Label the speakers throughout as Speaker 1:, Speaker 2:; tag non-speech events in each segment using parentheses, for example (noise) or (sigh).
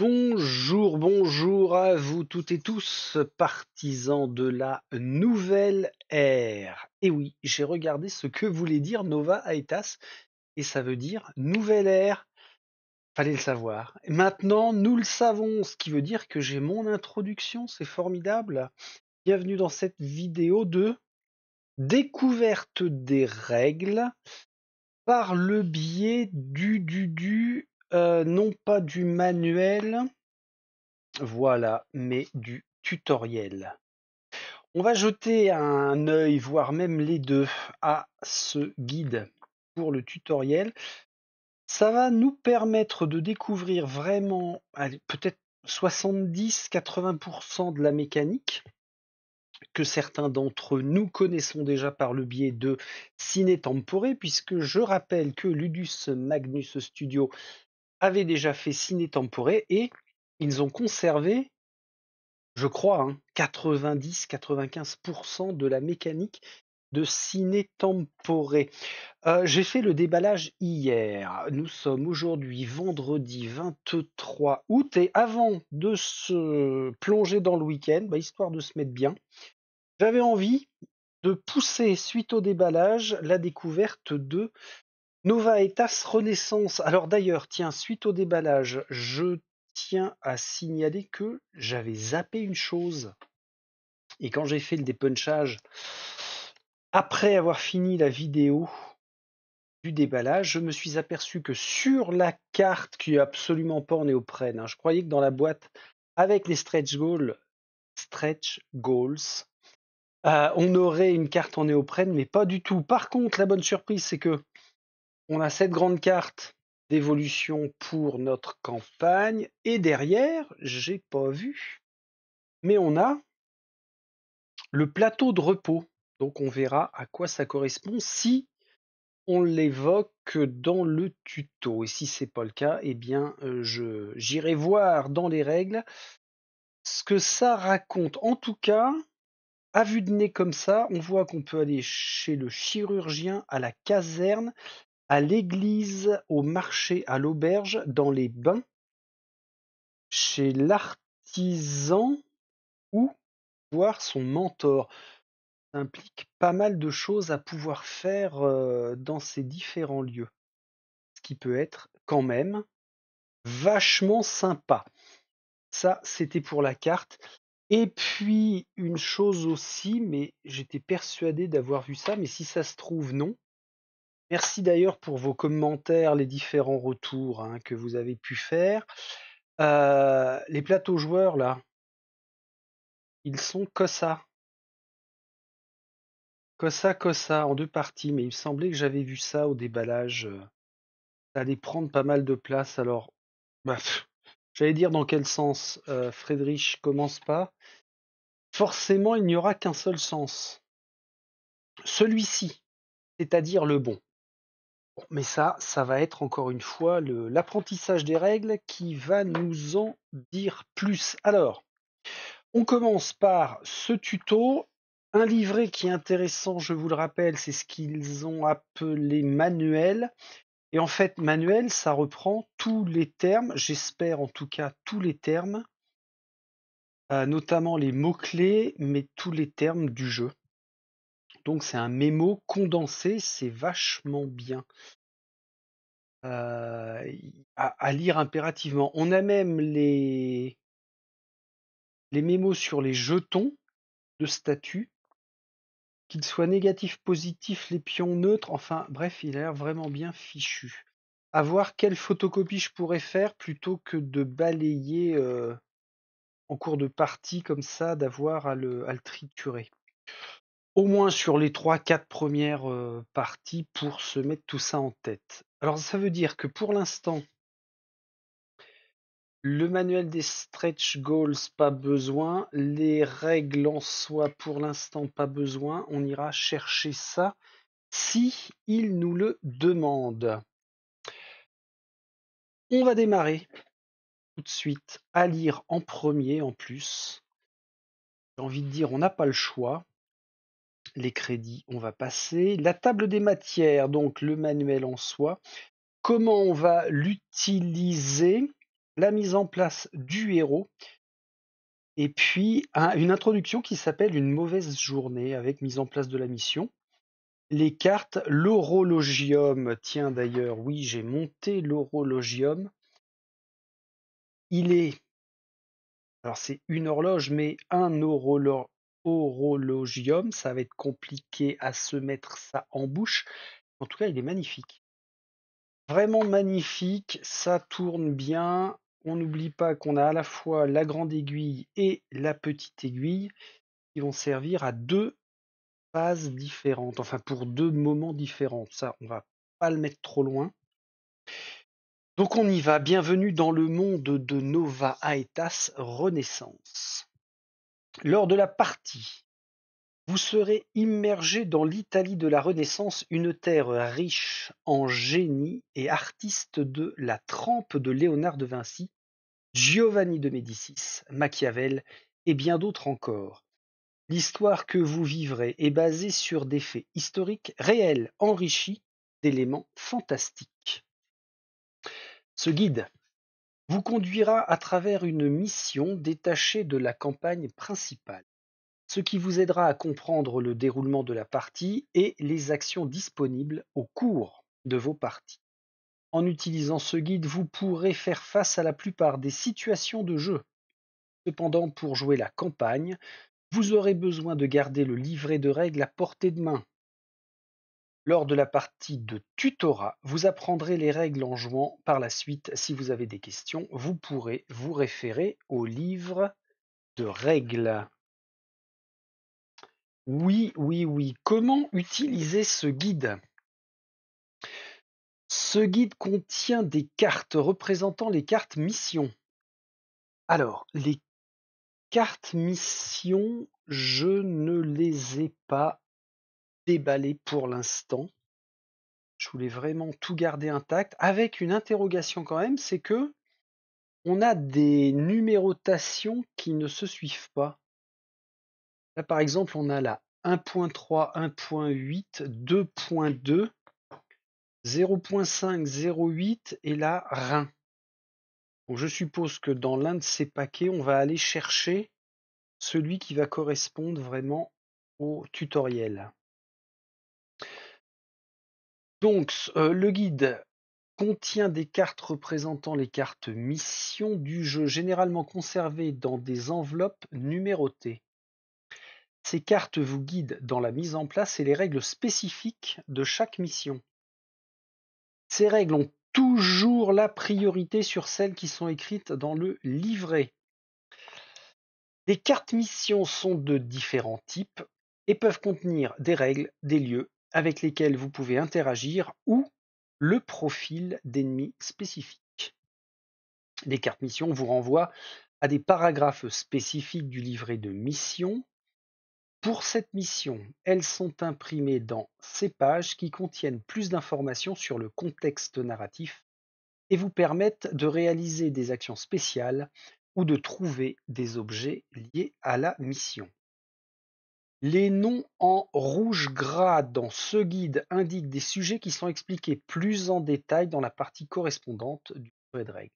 Speaker 1: Bonjour, bonjour à vous toutes et tous, partisans de la nouvelle ère. Et oui, j'ai regardé ce que voulait dire Nova Aetas, et ça veut dire nouvelle ère. Fallait le savoir. maintenant, nous le savons, ce qui veut dire que j'ai mon introduction, c'est formidable. Bienvenue dans cette vidéo de découverte des règles par le biais du du du euh, non pas du manuel, voilà, mais du tutoriel. On va jeter un œil, voire même les deux, à ce guide pour le tutoriel. Ça va nous permettre de découvrir vraiment peut-être 70-80% de la mécanique que certains d'entre nous connaissons déjà par le biais de Ciné temporé, puisque je rappelle que Ludus Magnus Studio avaient déjà fait Ciné Temporé et ils ont conservé, je crois, 90-95% hein, de la mécanique de Ciné Temporé. Euh, j'ai fait le déballage hier. Nous sommes aujourd'hui vendredi 23 août et avant de se plonger dans le week-end, bah, histoire de se mettre bien, j'avais envie de pousser suite au déballage la découverte de Nova Etas Renaissance. Alors d'ailleurs, tiens, suite au déballage, je tiens à signaler que j'avais zappé une chose. Et quand j'ai fait le dépunchage, après avoir fini la vidéo du déballage, je me suis aperçu que sur la carte, qui est absolument pas en néoprène, hein, je croyais que dans la boîte, avec les stretch goals, stretch goals, euh, on aurait une carte en néoprène, mais pas du tout. Par contre, la bonne surprise, c'est que on a cette grande carte d'évolution pour notre campagne. Et derrière, j'ai pas vu, mais on a le plateau de repos. Donc on verra à quoi ça correspond si on l'évoque dans le tuto. Et si c'est pas le cas, eh bien euh, je j'irai voir dans les règles ce que ça raconte. En tout cas, à vue de nez comme ça, on voit qu'on peut aller chez le chirurgien à la caserne à l'église, au marché, à l'auberge, dans les bains, chez l'artisan ou voir son mentor. Ça implique pas mal de choses à pouvoir faire euh, dans ces différents lieux. Ce qui peut être quand même vachement sympa. Ça, c'était pour la carte. Et puis, une chose aussi, mais j'étais persuadé d'avoir vu ça, mais si ça se trouve, non. Merci d'ailleurs pour vos commentaires, les différents retours hein, que vous avez pu faire. Euh, les plateaux joueurs, là, ils sont ça, Cossa, ça, en deux parties, mais il me semblait que j'avais vu ça au déballage. Euh. Ça allait prendre pas mal de place, alors... Bah, j'allais dire dans quel sens euh, commence pas. Forcément, il n'y aura qu'un seul sens. Celui-ci, c'est-à-dire le bon. Mais ça, ça va être encore une fois l'apprentissage des règles qui va nous en dire plus. Alors, on commence par ce tuto. Un livret qui est intéressant, je vous le rappelle, c'est ce qu'ils ont appelé manuel. Et en fait, manuel, ça reprend tous les termes, j'espère en tout cas tous les termes, euh, notamment les mots-clés, mais tous les termes du jeu. Donc c'est un mémo condensé, c'est vachement bien. Euh, à, lire impérativement. On a même les, les mémos sur les jetons de statut, qu'ils soient négatifs, positifs, les pions neutres, enfin bref, il a l'air vraiment bien fichu. À voir quelle photocopie je pourrais faire plutôt que de balayer euh, en cours de partie comme ça, d'avoir à le, à le triturer au moins sur les 3-4 premières parties pour se mettre tout ça en tête. Alors ça veut dire que pour l'instant, le manuel des stretch goals, pas besoin. Les règles en soi, pour l'instant, pas besoin. On ira chercher ça si il nous le demande. On va démarrer tout de suite à lire en premier en plus. J'ai envie de dire, on n'a pas le choix les crédits, on va passer. La table des matières, donc le manuel en soi. Comment on va l'utiliser La mise en place du héros. Et puis une introduction qui s'appelle Une mauvaise journée avec mise en place de la mission. Les cartes, l'horologium. tiens d'ailleurs, oui, j'ai monté l'horologium. Il est alors c'est une horloge, mais un, horologium horologium ça va être compliqué à se mettre ça en bouche. En tout cas, il est magnifique. Vraiment magnifique, ça tourne bien. On n'oublie pas qu'on a à la fois la grande aiguille et la petite aiguille qui vont servir à deux phases différentes, enfin pour deux moments différents. Ça, on va pas le mettre trop loin. Donc on y va, bienvenue dans le monde de Nova Aetas Renaissance. Lors de la partie, vous serez immergé dans l'Italie de la Renaissance, une terre riche en génies et artistes de la trempe de Léonard de Vinci, Giovanni de Médicis, Machiavel et bien d'autres encore. L'histoire que vous vivrez est basée sur des faits historiques réels, enrichis d'éléments fantastiques. Ce guide vous conduira à travers une mission détachée de la campagne principale, ce qui vous aidera à comprendre le déroulement de la partie et les actions disponibles au cours de vos parties. En utilisant ce guide, vous pourrez faire face à la plupart des situations de jeu. Cependant, pour jouer la campagne, vous aurez besoin de garder le livret de règles à portée de main. Lors de la partie de tutorat, vous apprendrez les règles en jouant. Par la suite, si vous avez des questions, vous pourrez vous référer au livre de règles. Oui, oui, oui. Comment utiliser ce guide Ce guide contient des cartes représentant les cartes mission. Alors, les cartes missions, je ne les ai pas déballé pour l'instant. Je voulais vraiment tout garder intact, avec une interrogation quand même, c'est que on a des numérotations qui ne se suivent pas. Là, par exemple, on a la 1.3, 1.8, 2.2, 0.5, 0.8 et la Rhin. je suppose que dans l'un de ces paquets, on va aller chercher celui qui va correspondre vraiment au tutoriel. Donc, euh, le guide contient des cartes représentant les cartes missions du jeu, généralement conservées dans des enveloppes numérotées. Ces cartes vous guident dans la mise en place et les règles spécifiques de chaque mission. Ces règles ont toujours la priorité sur celles qui sont écrites dans le livret. Les cartes missions sont de différents types et peuvent contenir des règles, des lieux avec lesquels vous pouvez interagir ou le profil d'ennemis spécifiques. Les cartes mission vous renvoient à des paragraphes spécifiques du livret de mission. Pour cette mission, elles sont imprimées dans ces pages qui contiennent plus d'informations sur le contexte narratif et vous permettent de réaliser des actions spéciales ou de trouver des objets liés à la mission. Les noms en rouge-gras dans ce guide indiquent des sujets qui sont expliqués plus en détail dans la partie correspondante du livret de règles.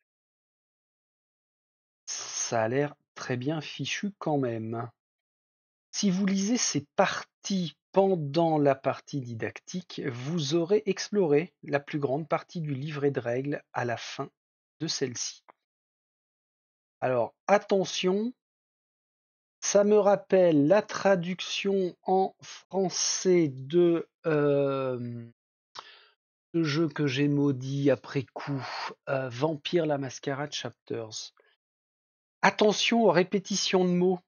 Speaker 1: Ça a l'air très bien fichu quand même. Si vous lisez ces parties pendant la partie didactique, vous aurez exploré la plus grande partie du livret de règles à la fin de celle-ci. Alors attention, ça me rappelle la traduction en français de ce euh, jeu que j'ai maudit après coup, euh, Vampire la Mascarade Chapters. Attention aux répétitions de mots.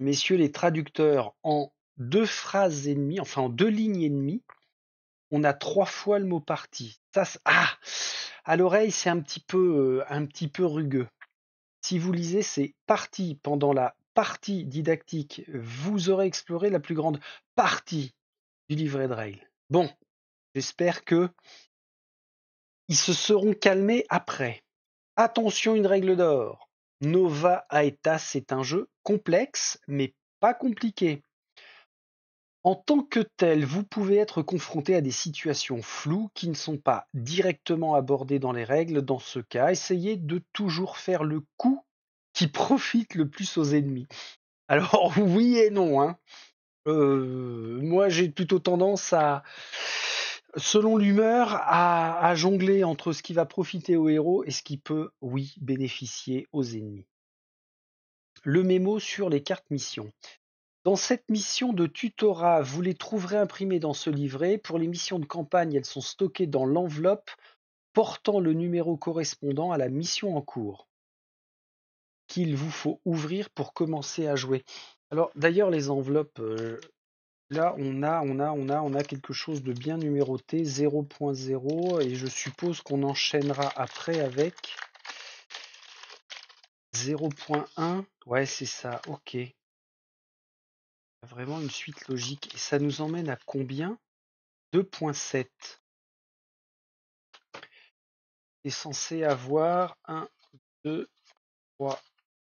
Speaker 1: Messieurs les traducteurs, en deux phrases et demie, enfin en deux lignes et demie, on a trois fois le mot parti. Ça, ah à l'oreille, c'est un petit peu, euh, un petit peu rugueux. Si vous lisez, c'est parti pendant la partie didactique, vous aurez exploré la plus grande partie du livret de règles. Bon, j'espère que ils se seront calmés après. Attention, une règle d'or. Nova Aetas c'est un jeu complexe, mais pas compliqué. En tant que tel, vous pouvez être confronté à des situations floues qui ne sont pas directement abordées dans les règles. Dans ce cas, essayez de toujours faire le coup qui profite le plus aux ennemis. Alors (laughs) oui et non. Hein. Euh, moi j'ai plutôt tendance à, selon l'humeur, à, jongler entre ce qui va profiter aux héros et ce qui peut, oui, bénéficier aux ennemis. Le mémo sur les cartes mission. Dans cette mission de tutorat, vous les trouverez imprimées dans ce livret. Pour les missions de campagne, elles sont stockées dans l'enveloppe portant le numéro correspondant à la mission en cours qu'il vous faut ouvrir pour commencer à jouer. Alors d'ailleurs les enveloppes, euh, là on a, on a, on a, on a quelque chose de bien numéroté, 0.0, et je suppose qu'on enchaînera après avec 0.1. Ouais c'est ça, ok.
Speaker 2: Vraiment une suite logique. Et ça nous emmène à combien 2.7. est censé avoir 1, 2, 3,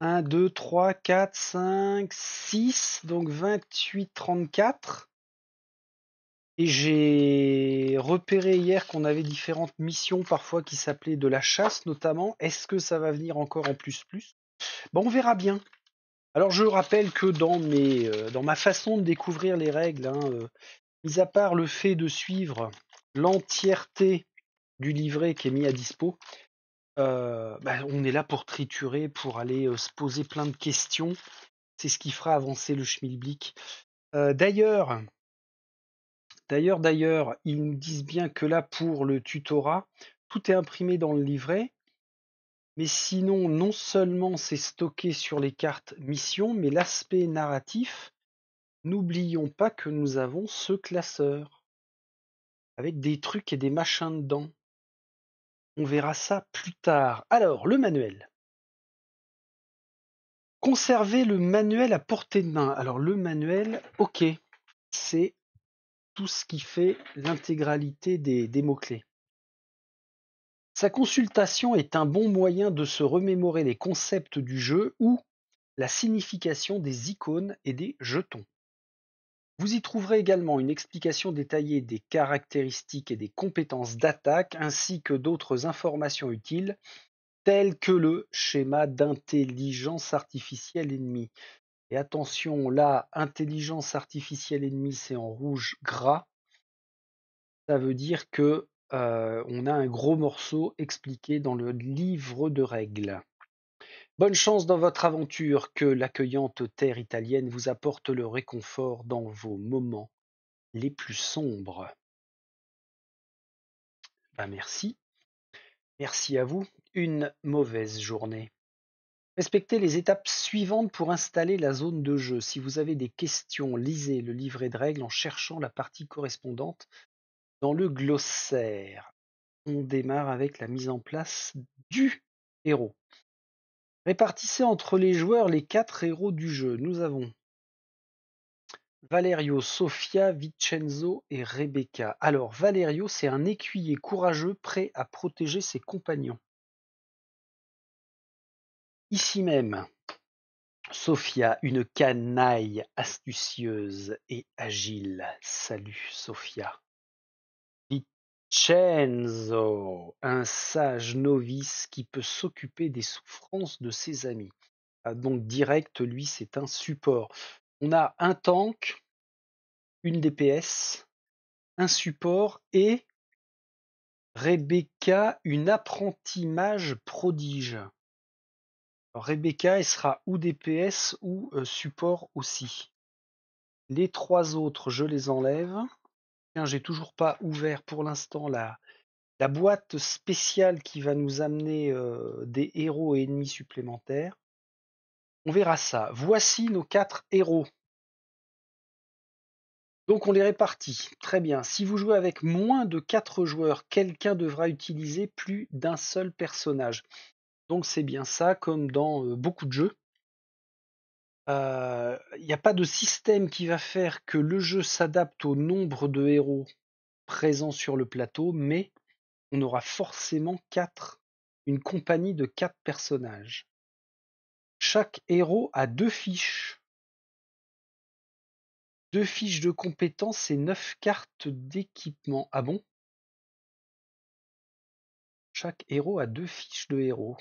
Speaker 1: 1, 2, 3, 4, 5, 6, donc 28, 34. Et j'ai repéré hier qu'on avait différentes missions parfois qui s'appelaient de la chasse notamment. Est-ce que ça va venir encore en plus plus Bon, On verra bien. Alors je rappelle que dans, mes, euh, dans ma façon de découvrir les règles, hein, euh, mis à part le fait de suivre l'entièreté du livret qui est mis à dispo, euh, bah, on est là pour triturer, pour aller se poser plein de questions. C'est ce qui fera avancer le schmilblick. d'ailleurs, d'ailleurs, d'ailleurs, ils nous disent bien que là, pour le tutorat, tout est imprimé dans le livret. Mais sinon, non seulement c'est stocké sur les cartes mission, mais l'aspect narratif, n'oublions pas que nous avons ce
Speaker 2: classeur avec des trucs et des machins dedans. On verra ça plus tard. Alors, le manuel.
Speaker 1: Conserver le manuel à portée de main. Alors, le manuel, ok, c'est tout ce qui fait l'intégralité des, des mots-clés. Sa consultation est un bon moyen de se remémorer les concepts du jeu ou la signification des icônes et des jetons. Vous y trouverez également une explication détaillée des caractéristiques et des compétences d'attaque ainsi que d'autres informations utiles telles que le schéma d'intelligence artificielle ennemie. Et attention, là, intelligence artificielle ennemie, c'est en rouge gras. Ça veut dire que euh, on a un gros morceau expliqué dans le livre de règles. Bonne chance dans votre aventure, que l'accueillante terre italienne vous apporte le réconfort dans vos moments les plus sombres. Ben, merci. Merci à vous. Une mauvaise journée. Respectez les étapes suivantes pour installer la zone de jeu. Si vous avez des questions, lisez le livret de règles en cherchant la partie correspondante dans le glossaire. On démarre avec la mise en place du héros. Répartissez entre les joueurs les quatre héros du jeu, nous avons Valerio, Sofia, Vincenzo et Rebecca. Alors Valerio, c'est un écuyer courageux prêt à protéger ses compagnons. Ici même, Sofia, une canaille astucieuse et agile. Salut Sofia Chenzo, un sage novice qui peut s'occuper des souffrances de ses amis. Ah, donc direct, lui, c'est un support. On a un tank, une DPS, un support et Rebecca, une apprentie mage prodige. Rebecca, elle sera ou DPS ou euh, support aussi. Les trois autres, je les enlève j'ai toujours pas ouvert pour l'instant la, boîte spéciale qui va nous amener des héros et ennemis supplémentaires. On verra ça. Voici nos quatre héros. Donc on les répartit. Très bien. Si vous jouez avec moins de 4 joueurs, quelqu'un devra utiliser plus d'un seul personnage. Donc c'est bien ça, comme dans beaucoup de jeux. Il euh, n'y a pas de système qui va faire que le jeu s'adapte au nombre de héros présents sur le plateau, mais on aura forcément quatre, une compagnie de quatre personnages. Chaque héros
Speaker 2: a deux fiches. Deux fiches de compétences et neuf cartes d'équipement. Ah bon Chaque héros a deux fiches de héros,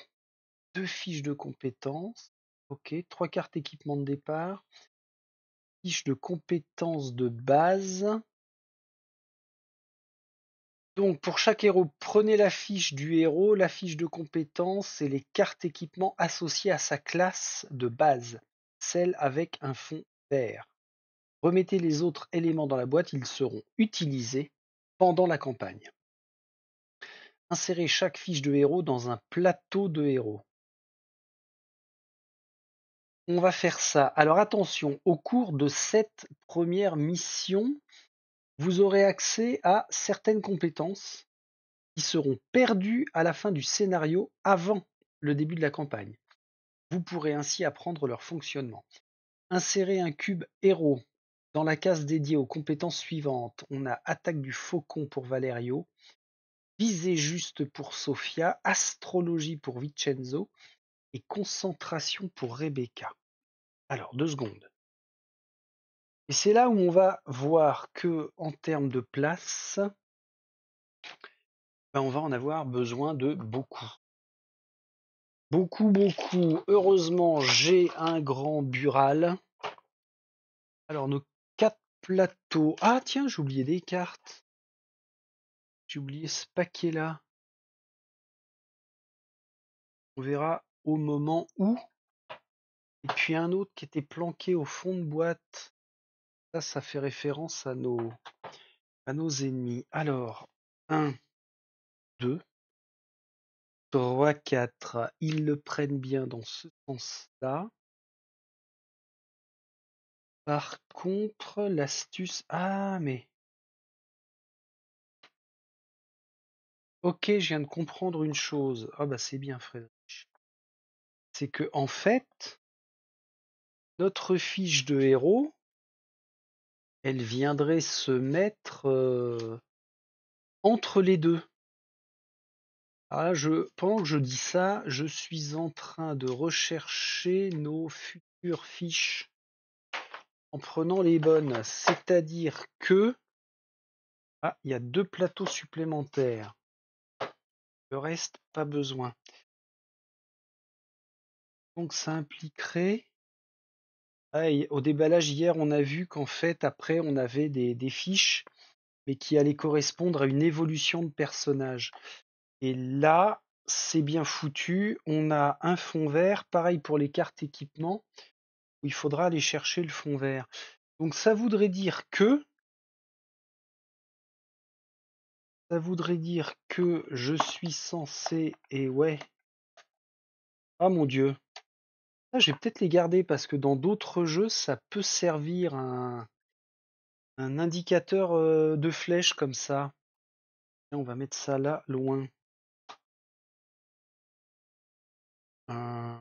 Speaker 2: deux fiches de compétences OK, trois
Speaker 1: cartes équipement de départ, fiche de compétences de base. Donc pour chaque héros, prenez la fiche du héros, la fiche de compétences et les cartes équipement associées à sa classe de base, celle avec un fond vert. Remettez les autres éléments dans la boîte, ils
Speaker 2: seront utilisés pendant la campagne. Insérez chaque fiche de héros dans un plateau de héros.
Speaker 1: On va faire ça. Alors attention, au cours de cette première mission, vous aurez accès à certaines compétences qui seront perdues à la fin du scénario avant le début de la campagne. Vous pourrez ainsi apprendre leur fonctionnement. Insérez un cube héros dans la case dédiée aux compétences suivantes. On a attaque du faucon pour Valerio, visée juste pour Sofia, astrologie pour Vincenzo, et concentration pour Rebecca. Alors, deux secondes. Et c'est là où on va voir que, en termes de place, ben, on va en avoir besoin de beaucoup. Beaucoup, beaucoup. Heureusement, j'ai un grand bural. Alors, nos quatre plateaux. Ah, tiens,
Speaker 2: j'ai oublié des cartes. J'ai oublié ce paquet-là. On verra au moment où. Et
Speaker 1: puis un autre qui était planqué au fond de boîte. Ça, ça fait référence à nos,
Speaker 2: à nos ennemis. Alors, 1, 2, 3, 4. Ils le prennent bien dans ce sens-là. Par contre, l'astuce. Ah, mais. Ok, je viens de comprendre une chose. Ah, bah, c'est bien, frère c'est que en fait, notre fiche de héros, elle viendrait se mettre entre les deux.
Speaker 1: Ah, je, pendant que je dis ça, je suis en train de rechercher nos futures fiches en prenant les bonnes. C'est-à-dire que...
Speaker 2: Ah, il y a deux plateaux supplémentaires. Le reste, pas besoin. Donc ça impliquerait
Speaker 1: ah, au déballage hier, on a vu qu'en fait, après, on avait des, des fiches, mais qui allaient correspondre à une évolution de personnage. Et là, c'est bien foutu. On a un fond vert, pareil pour les cartes équipement, où il faudra aller chercher le fond vert. Donc ça voudrait dire que
Speaker 2: ça voudrait dire que je suis censé et ouais. Ah mon dieu, ah, je vais peut-être les garder
Speaker 1: parce que dans d'autres jeux, ça peut servir un, indicateur
Speaker 2: euh, de flèche comme ça. on va mettre ça là, loin. Euh.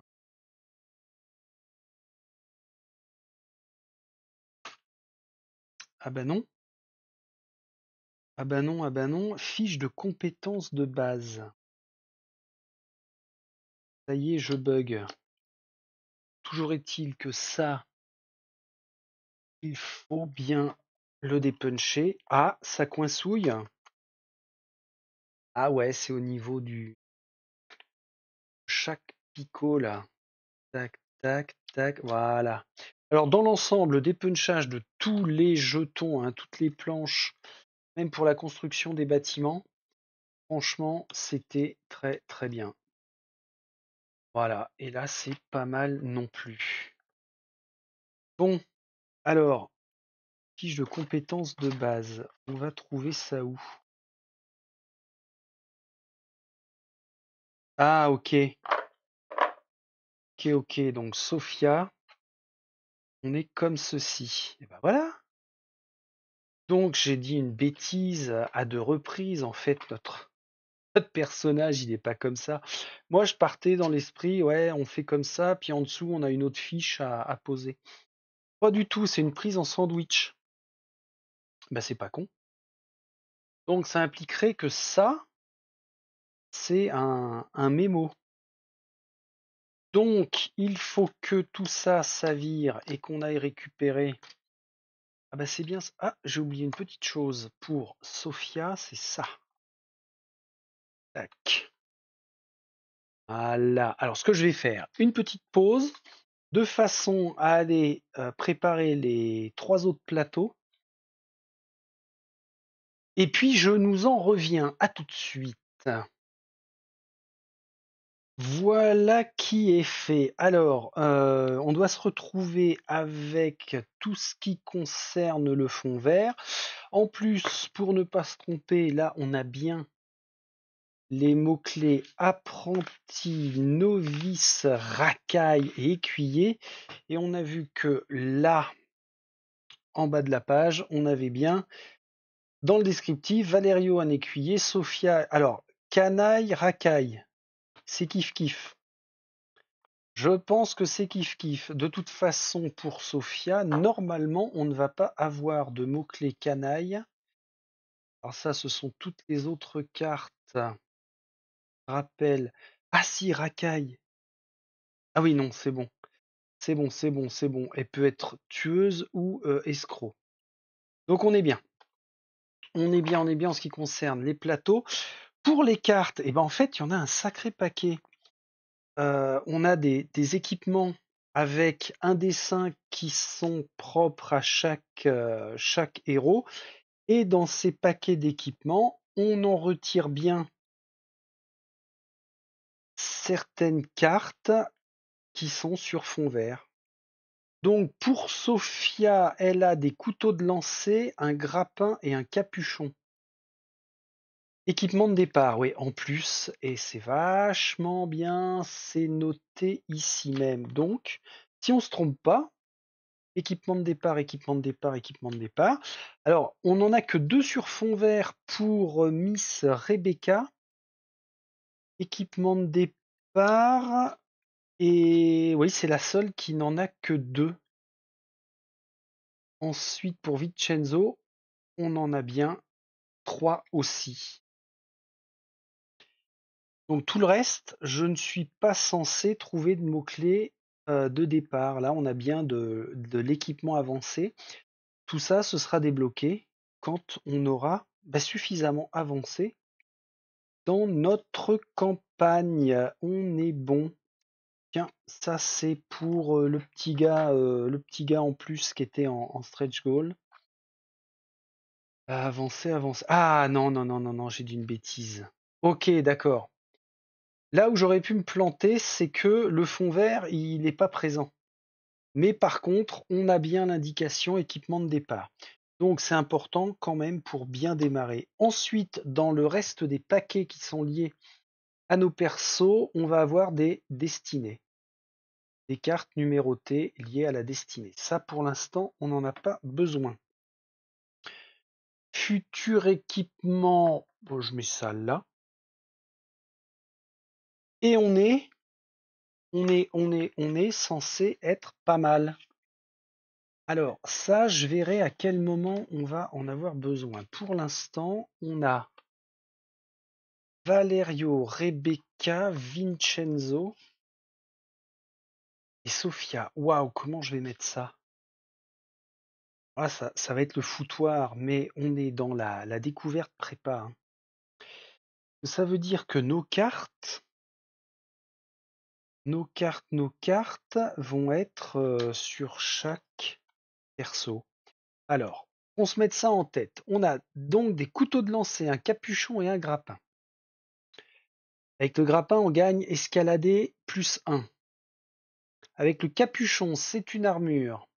Speaker 2: Ah bah non. Ah bah non, ah bah non. Fiche de compétences de base. Ça y est, je bug toujours est-il que ça, il faut bien le dépuncher. Ah, ça souille Ah ouais, c'est au niveau du chaque picot là. Tac, tac, tac,
Speaker 1: voilà. Alors dans l'ensemble, le dépunchage de tous les jetons, hein, toutes les planches, même pour la construction des bâtiments, franchement, c'était très
Speaker 2: très bien. Voilà, et là c'est pas mal non plus. Bon, alors, fiche de compétences de base, on va trouver ça où Ah ok. Ok, ok, donc Sophia, on est comme ceci. Et ben voilà. Donc
Speaker 1: j'ai dit une bêtise à deux reprises, en fait, notre notre personnage, il est pas comme ça. Moi, je partais dans l'esprit, ouais, on fait comme ça, puis en dessous, on a une autre fiche
Speaker 2: à, poser. Pas du tout, c'est une prise en sandwich. Bah, c'est pas con. Donc, ça impliquerait que ça, c'est un, un mémo. Donc, il faut que tout ça
Speaker 1: s'avire et qu'on aille récupérer. Ah, bah, c'est bien ça. Ah, j'ai oublié une petite
Speaker 2: chose. Pour Sophia, c'est ça. Voilà. Alors, ce que je vais faire, une petite pause de
Speaker 1: façon à aller euh, préparer les trois autres plateaux. Et puis, je nous en reviens. À tout de suite. Voilà qui est fait. Alors, euh, on doit se retrouver avec tout ce qui concerne le fond vert. En plus, pour ne pas se tromper, là, on a bien les mots-clés apprenti, novice, racaille et écuyer. Et on a vu que là, en bas de la page, on avait bien dans le descriptif Valerio, un écuyer, Sophia. Alors, canaille, racaille, c'est kiff kiff. Je pense que c'est kiff kiff. De toute façon, pour Sophia, normalement, on ne va pas avoir de mots-clés canaille.
Speaker 2: Alors ça, ce sont toutes les autres cartes rappel, Ah si, racaille. Ah oui, non, c'est bon. C'est bon,
Speaker 1: c'est bon, c'est bon. Elle peut être tueuse ou escroc. Donc on est bien. On est bien, on est bien en ce qui concerne les plateaux. Pour les cartes, et eh ben en fait, il y en a un sacré paquet. on a des, équipements avec un dessin qui sont propres à chaque, chaque héros. Et dans ces paquets d'équipements, on en retire bien certaines cartes qui sont sur fond vert. Donc pour Sophia, elle a des couteaux de lancer, un grappin et un capuchon. Équipement de départ, oui, en plus, et c'est vachement bien, c'est noté ici même. Donc, si on se trompe pas, équipement de départ, équipement de départ, équipement de départ. Alors, on n'en a que deux sur fond vert pour euh, Miss Rebecca, Équipement de départ. Et oui, c'est la seule qui n'en a que
Speaker 2: deux. Ensuite, pour Vincenzo, on en a bien trois aussi. Donc
Speaker 1: tout le reste, je ne suis pas censé trouver de mots-clés euh, de départ. Là, on a bien de, l'équipement avancé. Tout ça, ce sera débloqué quand on aura bah, suffisamment avancé dans notre campagne, on est bon. Tiens, ça c'est pour, euh, le petit gars, euh, le petit gars en plus qui était en stretch goal. Ah, avancez, avancez. ah non, non, non, non, non, j'ai dit une bêtise. OK, d'accord. Là où j'aurais pu me planter, c'est que le fond vert, il n'est pas présent. Mais par contre, on a bien l'indication équipement de départ. Donc c'est important quand même pour bien démarrer. Ensuite, dans le reste des paquets qui sont liés à nos persos, on va avoir des destinées. Des cartes numérotées liées à la destinée. Ça pour l'instant, on n'en a pas besoin.
Speaker 2: Futur équipement, je mets ça là. Et on est, on est, on est, on est censé être pas
Speaker 1: mal. Alors, ça, je verrai à quel moment on va en avoir besoin. Pour l'instant, on a Valerio, Rebecca, Vincenzo et Sofia. Waouh, comment je vais mettre ça ah, ça, ça, va être le foutoir, mais on est dans la, découverte prépa. Hein. Ça veut dire que nos cartes, nos cartes, nos cartes vont être euh, sur chaque alors, on se met ça en tête. On a donc des couteaux de lancer, un capuchon et un grappin. Avec le grappin, on gagne escalader plus 1. Avec le capuchon, c'est une armure.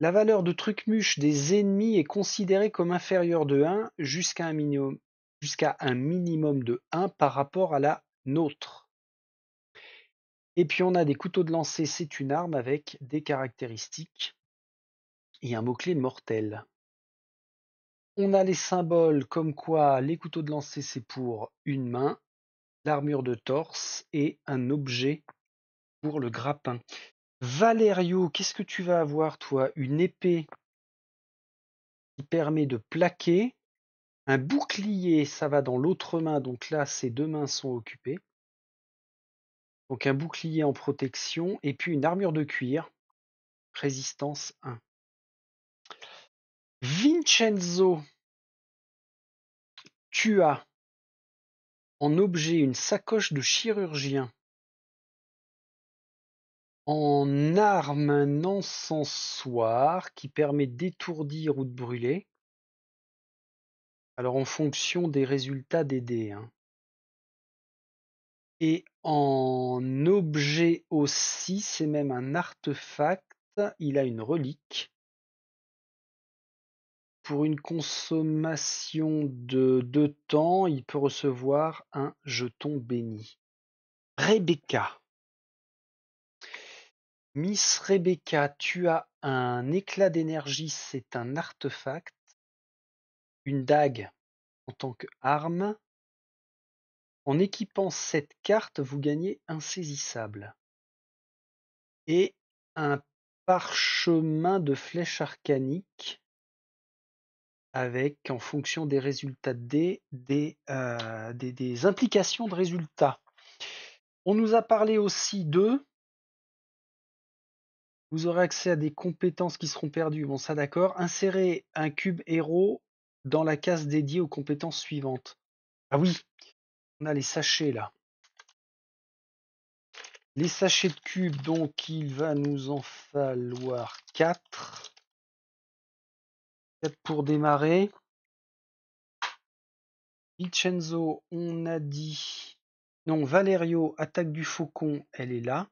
Speaker 1: La valeur de trucmuche des ennemis est considérée comme inférieure de 1 jusqu'à un, minimum, jusqu'à un minimum de 1 par rapport à la nôtre. Et puis on a des couteaux de lancer, c'est une arme avec des caractéristiques et un mot-clé mortel. On a les symboles comme quoi les couteaux de lancer c'est pour une main, l'armure de torse et un objet pour le grappin. Valerio, qu'est-ce que tu vas avoir toi Une épée qui permet de plaquer, un bouclier, ça va dans l'autre main, donc là ces deux mains sont occupées. Donc un bouclier en protection et puis une armure de cuir,
Speaker 2: résistance 1. Vincenzo tua en objet une sacoche de chirurgien, en arme
Speaker 1: un encensoir qui permet d'étourdir ou de brûler. Alors en fonction des résultats des dés. Hein. Et en objet aussi, c'est même un artefact, il a une relique. Pour une consommation de deux temps, il peut recevoir un jeton béni. Rebecca. Miss Rebecca, tu as un éclat d'énergie, c'est un artefact.
Speaker 2: Une dague en tant qu'arme. En équipant cette carte, vous gagnez insaisissable Et un
Speaker 1: parchemin de flèche arcanique avec, en fonction des résultats D, des, euh, des, des, implications de résultats. On nous a parlé aussi de... Vous aurez accès à des compétences qui seront perdues. Bon, ça d'accord. Insérer un cube héros dans la case dédiée aux compétences suivantes. Ah oui, on a les sachets là. Les sachets de cubes, donc il va nous en
Speaker 2: falloir 4 pour démarrer. Vincenzo, on a dit. Non, Valerio, attaque du faucon, elle est là.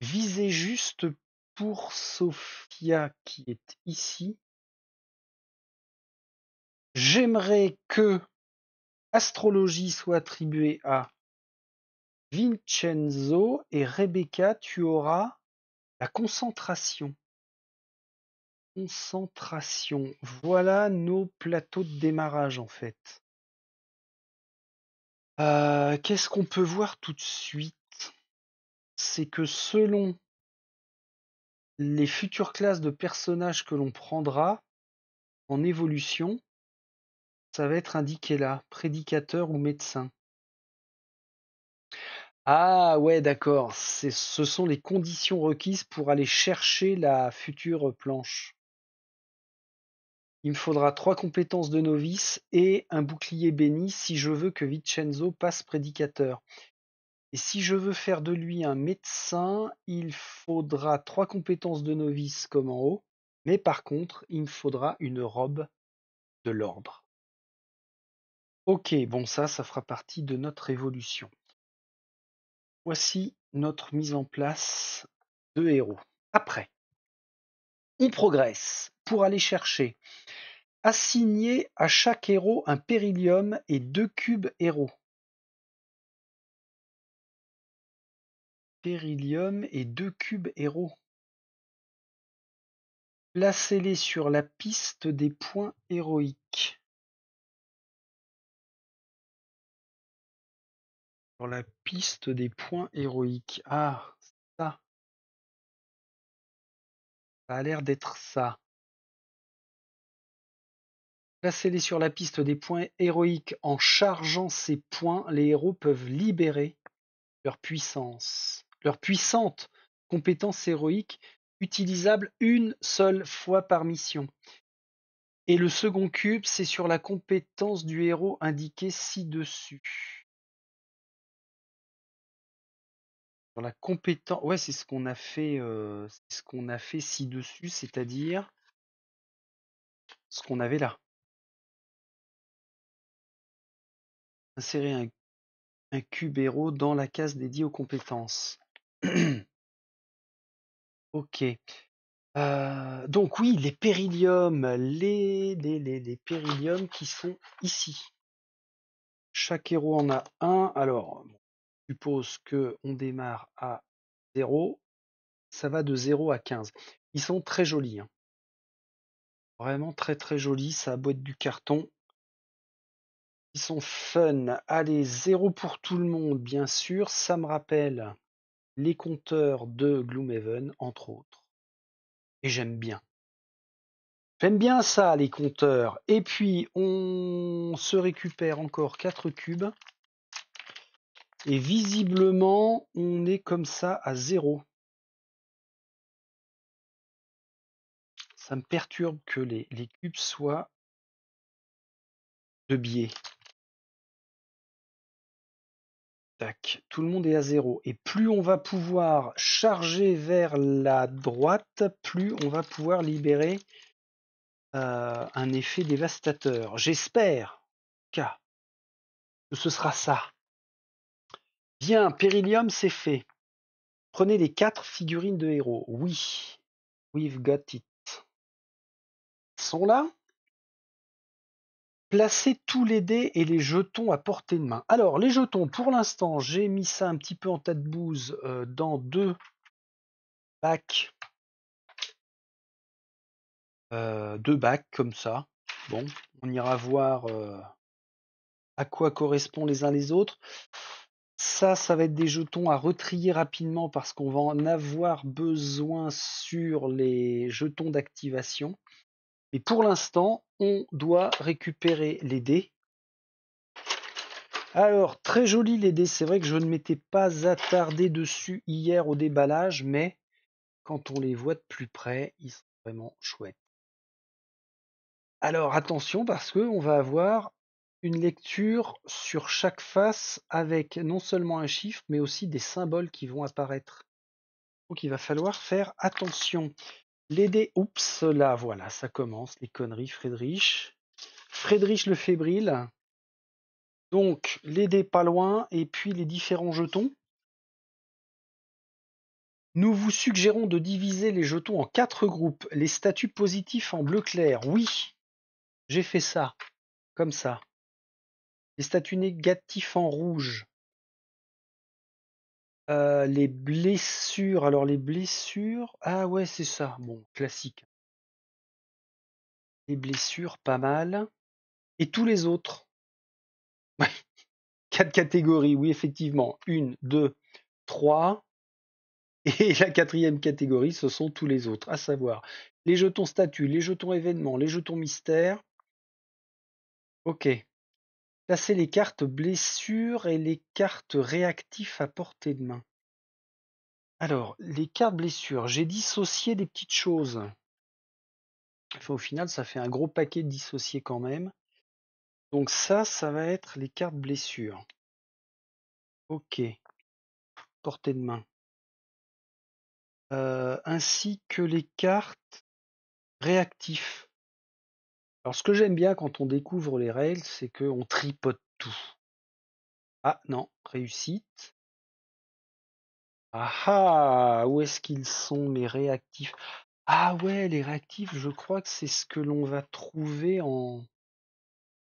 Speaker 2: Visez juste pour Sofia qui est ici. J'aimerais que astrologie soit attribuée à Vincenzo et Rebecca, tu
Speaker 1: auras la concentration concentration. Voilà nos plateaux de démarrage en fait. Euh, qu'est-ce qu'on peut voir tout de suite C'est que selon les futures classes de personnages que l'on prendra en évolution, ça va être indiqué là, prédicateur ou médecin. Ah ouais, d'accord. Ce sont les conditions requises pour aller chercher la future planche. Il me faudra trois compétences de novice et un bouclier béni si je veux que Vincenzo passe prédicateur. Et si je veux faire de lui un médecin, il faudra trois compétences de novice comme en haut, mais par contre, il me faudra une robe de l'ordre. Ok, bon ça, ça fera partie de notre évolution. Voici notre mise en place de héros. Après, on progresse pour aller chercher.
Speaker 2: Assigner à chaque héros un périlium et deux cubes héros. Périlium et deux cubes héros. Placez-les sur la piste des points héroïques. Sur la piste des points héroïques. Ah Ça a l'air d'être ça. Placez-les sur la piste des points héroïques. En chargeant ces
Speaker 1: points, les héros peuvent libérer leur puissance, leur puissante compétence héroïque utilisable une seule fois par mission. Et le second cube, c'est sur la compétence du héros indiqué ci-dessus.
Speaker 2: la compétence ouais, c'est ce qu'on a fait, ce qu'on a fait ci-dessus, c'est-à-dire ce qu'on avait là. Insérer un cube héros dans la case dédiée aux compétences. (clears throat)
Speaker 1: OK. donc oui, les périlliums les les les les qui sont ici. Chaque héros en a un Alors suppose que on démarre à 0, ça va de 0 à 15. Ils sont très jolis. Hein. Vraiment très très jolis, ça boîte du carton. Ils sont fun. Allez, 0 pour tout le monde, bien sûr. Ça me rappelle les compteurs de Gloomhaven, entre autres. Et j'aime bien. J'aime bien ça, les compteurs. Et puis, on se récupère encore quatre cubes.
Speaker 2: Et visiblement, on est comme ça à zéro. Ça me perturbe que les, les cubes soient de biais. Tac, tout le monde est à zéro. Et plus on va pouvoir charger
Speaker 1: vers la droite, plus on va pouvoir libérer euh, un effet dévastateur. J'espère que ce sera ça. Bien, Périllium, c'est fait. Prenez les quatre
Speaker 2: figurines de héros. Oui, we've got it. sont là. Placez tous les dés et les jetons à portée de main.
Speaker 1: Alors, les jetons, pour l'instant, j'ai mis ça un petit peu en tas de bouse euh, dans deux
Speaker 2: bacs. Euh, deux bacs comme ça. Bon, on ira voir euh, à quoi correspondent les uns
Speaker 1: les autres. Ça, ça va être des jetons à retrier rapidement parce qu'on va en avoir besoin sur les jetons d'activation. Et pour l'instant, on doit récupérer les dés. Alors, très joli les dés. C'est vrai que je ne m'étais pas attardé dessus hier au déballage, mais quand on les voit de plus près, ils sont vraiment chouettes. Alors, attention parce qu'on va avoir une lecture sur chaque face avec non seulement un chiffre, mais aussi des symboles qui vont apparaître. Donc il va falloir faire attention. Les dés, oups, là voilà, ça commence, les conneries, Friedrich. Friedrich le fébrile. Donc les dés pas loin, et puis les différents jetons. Nous vous suggérons de diviser les jetons en quatre groupes. Les statuts positifs en bleu clair, oui,
Speaker 2: j'ai fait ça, comme ça. Les statues négatifs en rouge. Euh, les blessures. Alors les blessures. Ah ouais, c'est ça. Bon, classique. Les blessures, pas mal. Et tous les autres.
Speaker 1: (laughs) Quatre catégories, oui, effectivement. Une, deux, trois. Et (laughs) la quatrième catégorie, ce sont tous les autres, à savoir les jetons statues, les jetons événements, les jetons mystères. Ok c'est les cartes blessures et les cartes réactifs à portée de main. Alors, les cartes blessures, j'ai dissocié des petites choses. au final, ça fait un gros
Speaker 2: paquet de dissociés quand même. Donc ça, ça va être les cartes blessures. Ok. Portée de main. Euh, ainsi que les cartes réactifs.
Speaker 1: Alors ce que j'aime bien quand on découvre les règles, c'est qu'on tripote tout. Ah non, réussite. Ah ah, où est-ce qu'ils sont mes réactifs Ah ouais, les réactifs, je crois que c'est ce que l'on va
Speaker 2: trouver en,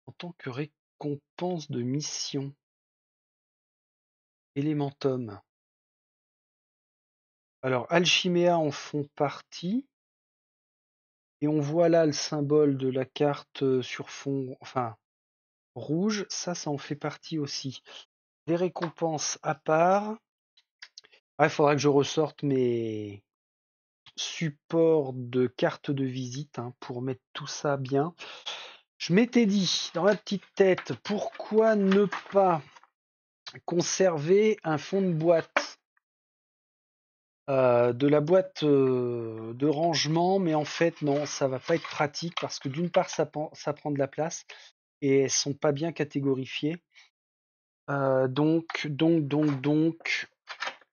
Speaker 2: en tant que récompense de mission. Elementum. Alors, Alchiméa en font partie. Et on voit là le symbole de
Speaker 1: la carte euh, sur fond, enfin rouge, ça, ça en fait partie aussi. Des récompenses à part. Ah, il faudra que je ressorte mes supports de cartes de visite hein, pour mettre tout ça bien. Je m'étais dit dans ma petite tête, pourquoi ne pas conserver un fond de boîte euh, de la boîte euh, de rangement, mais en fait non, ça va pas être pratique parce que d'une part ça, ça, prend de la place et elles sont pas bien catégorifiées. Euh, donc donc donc donc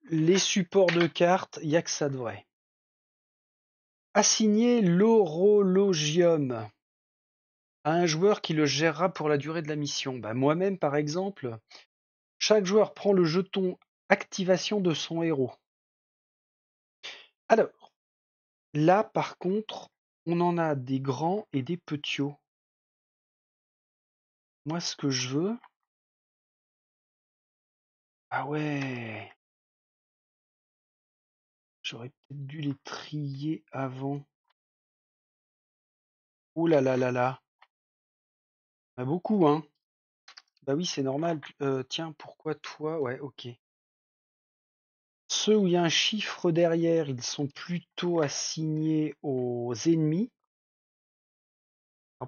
Speaker 1: les supports de cartes, il y a que ça de vrai. Assigner l'horologium à un joueur qui le gérera pour la durée de la mission. Bah, moi-même, par exemple, chaque joueur prend le jeton activation de son héros.
Speaker 2: Alors, là par contre, on en a des grands et des petits. Moi, ce que je veux... Ah ouais J'aurais peut-être dû les trier avant. Ouh là là là là a bah, Beaucoup, hein Bah oui, c'est normal. Euh,
Speaker 1: tiens, pourquoi toi Ouais, ok ceux où il y a un chiffre derrière, ils sont plutôt assignés aux ennemis.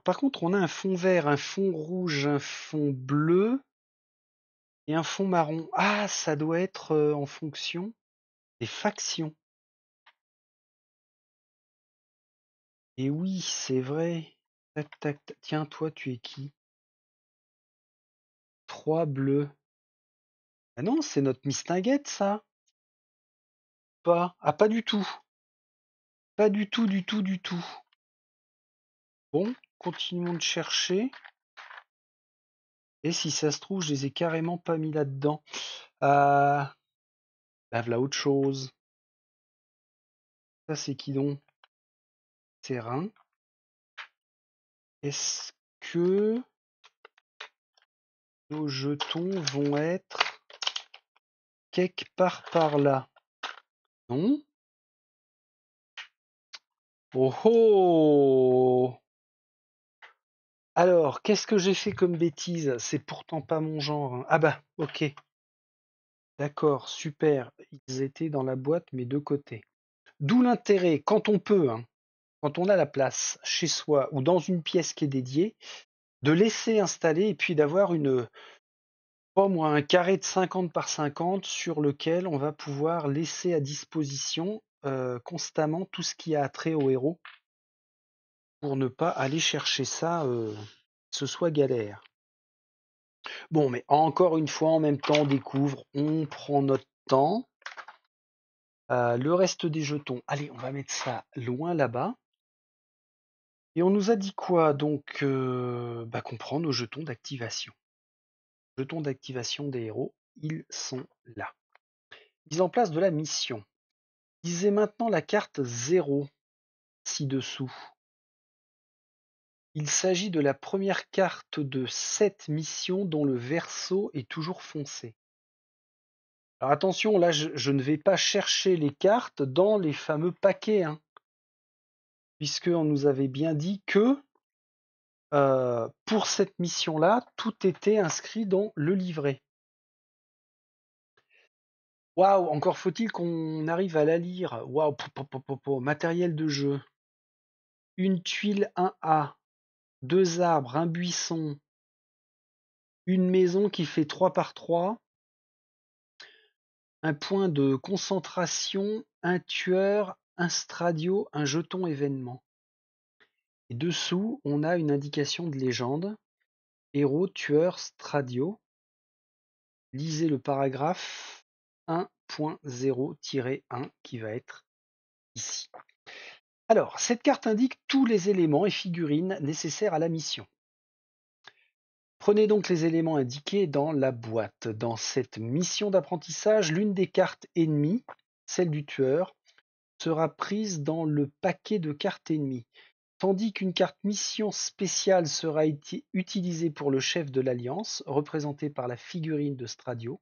Speaker 1: par contre, on a un fond vert, un fond rouge, un fond bleu
Speaker 2: et un fond marron. Ah, ça doit être euh, en fonction des factions. Et oui, c'est vrai. Tac, tac, Tiens, toi, tu es qui Trois bleus. Ah non, c'est notre mistinguette, ça pas. Ah, pas du tout. Pas du tout, du tout, du tout. Bon, continuons de chercher. Et si ça se trouve, je les ai carrément pas mis là-dedans. Euh... Là, voilà autre chose. Ça, c'est qui donc Terrain. Est-ce que nos jetons vont être quelque part par là Oh oh Alors, qu'est-ce que j'ai fait comme bêtise C'est pourtant pas mon genre. Hein. Ah bah,
Speaker 1: ok. D'accord, super. Ils étaient dans la boîte, mais de côté. D'où l'intérêt, quand on peut, hein, quand on a la place chez soi ou dans une pièce qui est dédiée, de laisser installer et puis d'avoir une, pas moins un carré de 50 par 50 sur lequel on va pouvoir laisser à disposition euh, constamment tout ce qui a trait au héros pour ne pas aller chercher ça, euh, ce soit galère. Bon, mais encore une fois, en même temps, on découvre, on prend notre temps. Euh, le reste des jetons, allez, on va mettre ça loin là-bas. Et on nous a dit quoi Donc, bah, qu'on prend nos jetons d'activation jetons d'activation
Speaker 2: des héros, ils sont là. Mise en place de la mission. Lisez maintenant la carte 0 ci-dessous.
Speaker 1: Il s'agit de la première carte de cette mission dont le verso est toujours foncé. Alors attention, là je, ne vais pas chercher les cartes dans les fameux paquets, hein, puisqu'on nous avait bien dit que euh, pour cette mission-là, tout était inscrit dans le livret. Waouh, encore faut-il qu'on arrive à la lire. Waouh, matériel de jeu. Une tuile, 1 A, deux arbres, un buisson, une maison qui fait 3 par 3, un point de concentration, un tueur, un stradio, un jeton événement. Et dessous on a une indication de légende: Héros tueur Stradio, lisez le paragraphe 1.0-1 qui va être ici. Alors, cette carte indique tous les éléments et figurines nécessaires à la mission. Prenez donc les éléments indiqués dans la boîte. Dans cette mission d'apprentissage, l'une des cartes ennemies, celle du tueur, sera prise dans le paquet de cartes ennemies. Tandis qu'une carte mission spéciale sera utilisée pour le chef de l'Alliance, représenté par la figurine de Stradio.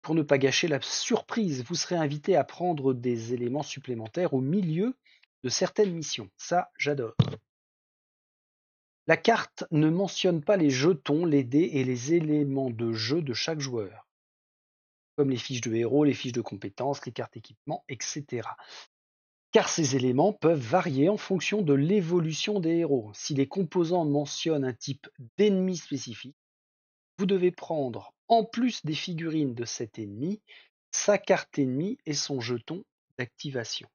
Speaker 1: Pour ne pas gâcher la surprise, vous serez invité à prendre des éléments supplémentaires au milieu de certaines missions. Ça, j'adore. La carte ne mentionne pas les jetons, les dés et les éléments de jeu de chaque joueur, comme les fiches de héros, les fiches de compétences, les cartes équipements, etc. Car ces éléments peuvent varier en fonction de l'évolution des héros. Si les composants mentionnent un type d'ennemi spécifique, vous devez prendre, en plus des figurines de cet ennemi, sa carte ennemie et son jeton d'activation.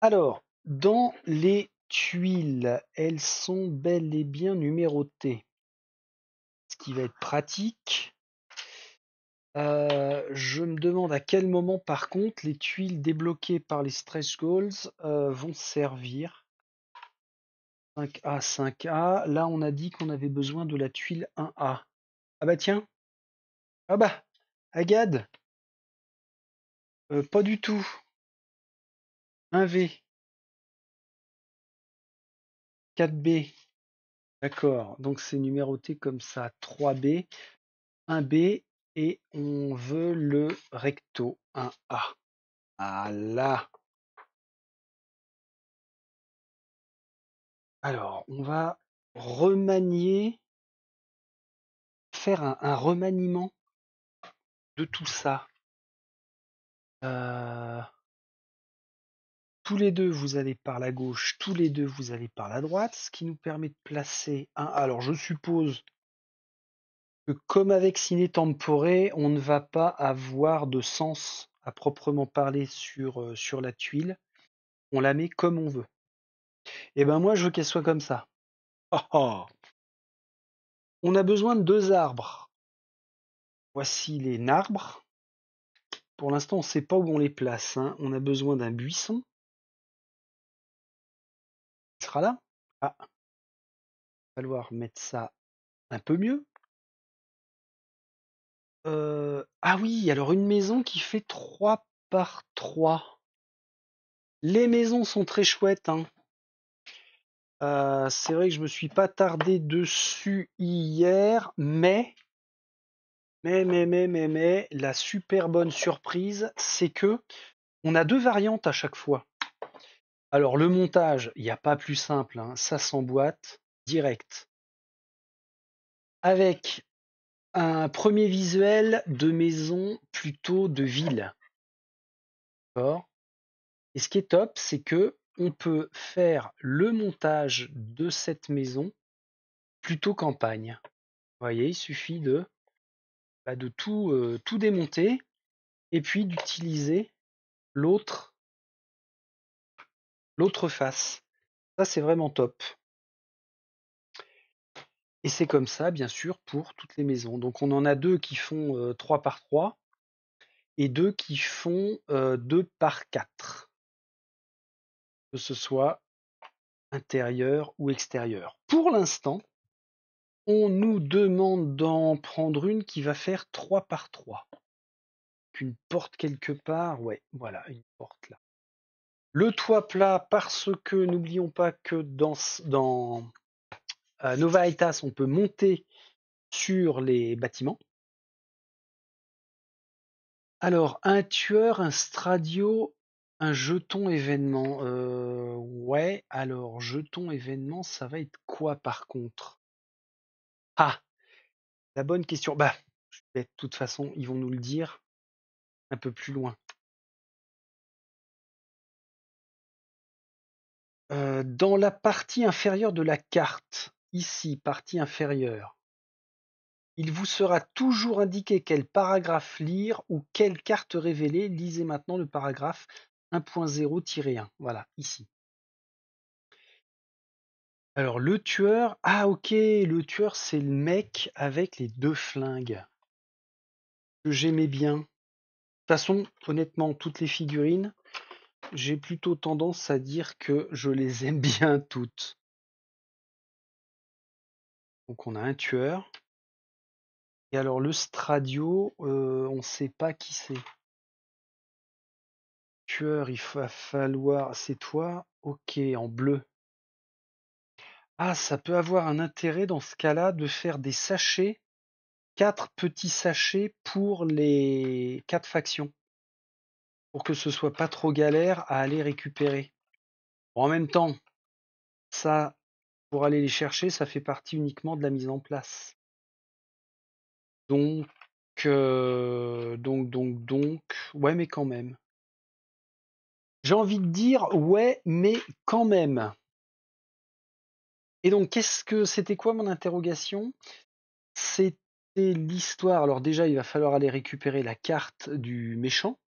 Speaker 1: Alors, dans les tuiles, elles sont bel et bien numérotées, ce qui va être pratique euh, je me demande à quel moment, par contre, les tuiles débloquées par les stress goals euh, vont servir. 5A, 5A. Là, on a dit qu'on avait besoin de la tuile 1A. Ah bah tiens.
Speaker 2: Ah bah, Agade. Euh, pas du tout. 1V. 4B. D'accord. Donc c'est numéroté comme ça. 3B. 1B et on veut le recto, 1 A. Ah Alors, on va remanier, faire un, remaniement de tout ça. Euh,
Speaker 1: tous les deux, vous allez par la gauche, tous les deux, vous allez par la droite, ce qui nous permet de placer un. Alors, je suppose que comme avec Ciné Temporé, on ne va pas avoir de sens à proprement parler sur, euh, sur la tuile. On la met comme on veut. Et eh ben moi, je veux qu'elle soit comme ça. On a besoin de deux arbres.
Speaker 2: Voici les narbres. Pour l'instant, on sait pas où on les place. Hein. On a besoin d'un buisson. Il sera là. Il ah. va falloir mettre ça un peu mieux. Euh, ah oui, alors une maison qui fait 3 par
Speaker 1: 3. Les maisons sont très chouettes, hein. Euh, c'est vrai que je ne me suis pas tardé dessus hier, mais mais, mais, mais, mais, mais, la super bonne surprise, c'est que on a deux variantes à chaque fois. Alors le montage, il n'y a pas plus simple, hein, ça
Speaker 2: s'emboîte direct. Avec un premier visuel de maison plutôt de ville.
Speaker 1: or Et ce qui est top, c'est que on peut faire le montage de cette maison plutôt campagne. Vous voyez, il suffit de,
Speaker 2: bah, de tout, euh, tout démonter et puis d'utiliser l'autre l'autre face. Ça, c'est vraiment top.
Speaker 1: Et c'est comme ça, bien sûr, pour toutes les maisons. Donc on en a deux qui font 3 euh, par 3 et deux qui font 2 euh, par 4. Que ce soit intérieur ou extérieur. Pour l'instant, on nous demande d'en prendre une qui va faire 3 par 3. Une porte quelque part, ouais, voilà, une porte là. Le toit plat, parce que n'oublions pas que dans Nova on peut monter sur les bâtiments. Alors, un tueur, un stradio, un jeton événement. Euh, ouais, alors, jeton événement,
Speaker 2: ça va être quoi par contre Ah, la bonne question. Bah, de toute façon, ils vont nous le dire un peu plus loin. Euh, dans la partie inférieure de la carte, ici partie inférieure. Il vous sera
Speaker 1: toujours indiqué quel paragraphe lire ou quelle carte révéler. Lisez maintenant le paragraphe 1.0-1. Voilà, ici. Alors le tueur, ah ok, le tueur c'est le mec avec les deux flingues que j'aimais bien. De toute façon, honnêtement, toutes les figurines, j'ai plutôt tendance à dire que je les aime (laughs) bien toutes.
Speaker 2: Donc on a un tueur. Et alors le Stradio, euh, on ne sait pas qui c'est.
Speaker 1: Tueur, il va falloir. C'est toi Ok, en bleu. Ah, ça peut avoir un intérêt dans ce cas-là de faire des sachets, quatre petits sachets pour les quatre factions, pour que ce soit pas trop galère à aller récupérer. en même temps, ça, pour aller les chercher, ça fait partie uniquement de la mise en place. Donc, euh, donc, donc, donc, ouais, mais quand même. J'ai envie de dire, ouais, mais quand même. Et donc, qu'est-ce que c'était quoi mon interrogation C'était l'histoire. Alors déjà, il va falloir aller récupérer la carte du méchant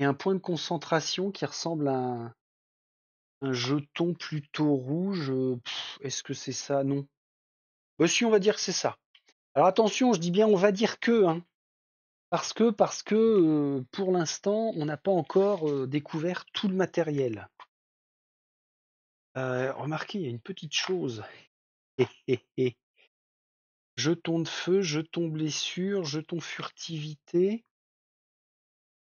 Speaker 1: et un point de concentration qui ressemble à un, un jeton plutôt rouge, est-ce que c'est ça? Non. aussi, bah, on va dire que c'est ça. Alors attention, je dis bien: «On va dire que», hein, Parce que parce que, pour l'instant, on n'a pas encore, découvert tout le matériel. remarquez, il y a une petite chose. (laughs) Jeton de feu, jeton blessure, jeton furtivité.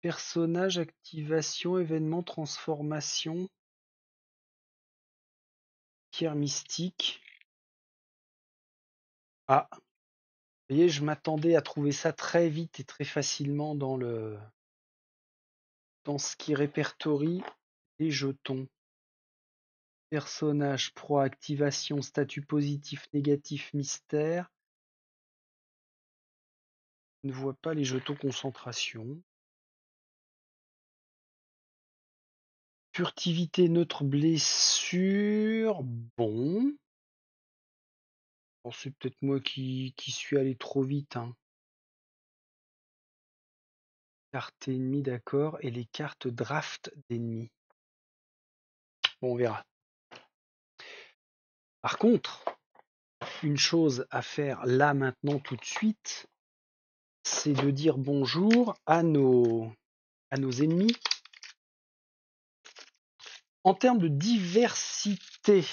Speaker 1: Personnage, activation,
Speaker 2: événement, transformation mystique. Ah. voyez, je m'attendais à trouver ça très vite et très facilement dans le dans ce
Speaker 1: qui répertorie les jetons. Personnage, pro,
Speaker 2: activation, statut positif, négatif, mystère. ne vois pas les jetons concentration. Furtivité, notre blessure. Bon. c'est peut-être moi qui, suis allé trop vite. Hein. Carte ennemie, d'accord. Et les cartes draft d'ennemis. Bon, on verra. Par contre, une chose à faire là maintenant tout de suite,
Speaker 1: c'est de dire bonjour à nos ennemis en termes de diversité,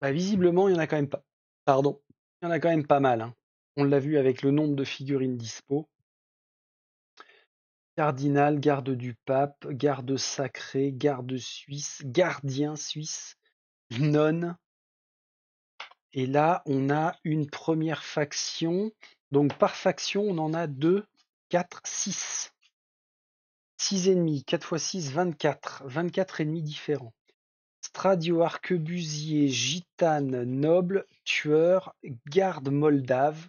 Speaker 1: bah, visiblement, il y en a quand même pas. Pardon, il y en a quand même pas mal. Hein. On l'a vu avec le nombre de figurines dispo. Cardinal, garde du pape, garde sacré, garde suisse, gardien suisse, nonne. Et là, on a une première faction. Donc par faction, on en a deux, quatre, six. 6 ennemis, 4 x 6, 24. 24 ennemis différents. Stradio, arquebusier, gitane, noble, tueur, garde moldave.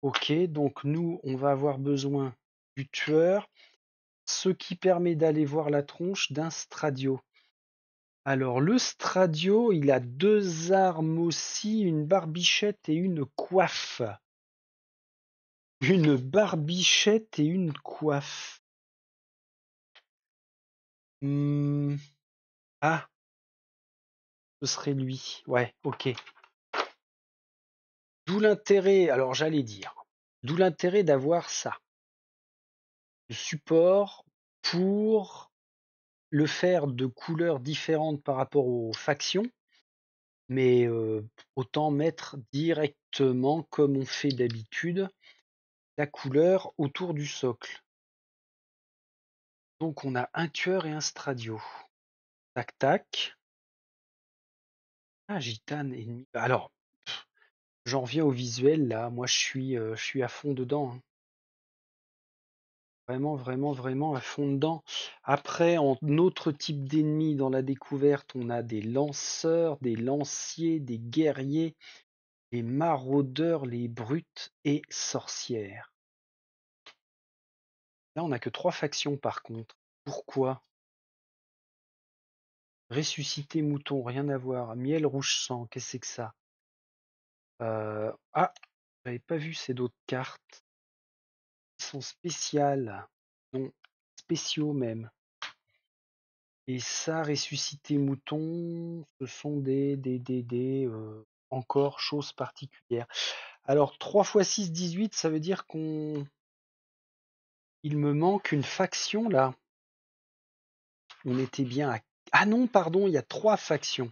Speaker 1: Ok, donc nous, on va avoir besoin du tueur, ce qui permet d'aller voir la tronche d'un stradio. Alors le stradio, il a deux armes aussi, une barbichette et une coiffe.
Speaker 2: Une barbichette et une coiffe. Mmh. Ah, ce serait lui. Ouais, ok. D'où l'intérêt, alors j'allais dire,
Speaker 1: d'où l'intérêt d'avoir ça. Le support pour le faire de couleurs différentes par rapport aux factions, mais autant mettre directement, comme on fait d'habitude,
Speaker 2: la couleur autour du socle. Donc on a un tueur et un stradio. Tac tac.
Speaker 1: Ah, gitane ennemi. Bah, alors, j'en reviens au visuel là. Moi, je suis, euh, je suis à fond dedans. Hein. Vraiment, vraiment, vraiment à fond dedans. Après, en autre type d'ennemi dans la découverte, on a des lanceurs, des lanciers, des guerriers, des maraudeurs, les brutes et
Speaker 2: sorcières. Là, on n'a que trois factions par contre. Pourquoi Ressuscité mouton, rien à voir.
Speaker 1: Miel rouge sang, qu'est-ce que c'est que ça euh, Ah, j'avais pas vu ces d'autres cartes. Ils sont spéciales. Non, spéciaux même. Et ça, ressuscité mouton, ce sont des, des, euh, encore choses particulières. Alors, 3 x 6, 18, ça veut dire qu'on il me manque une faction là.
Speaker 2: On était bien à... Ah non, pardon, il y a trois factions.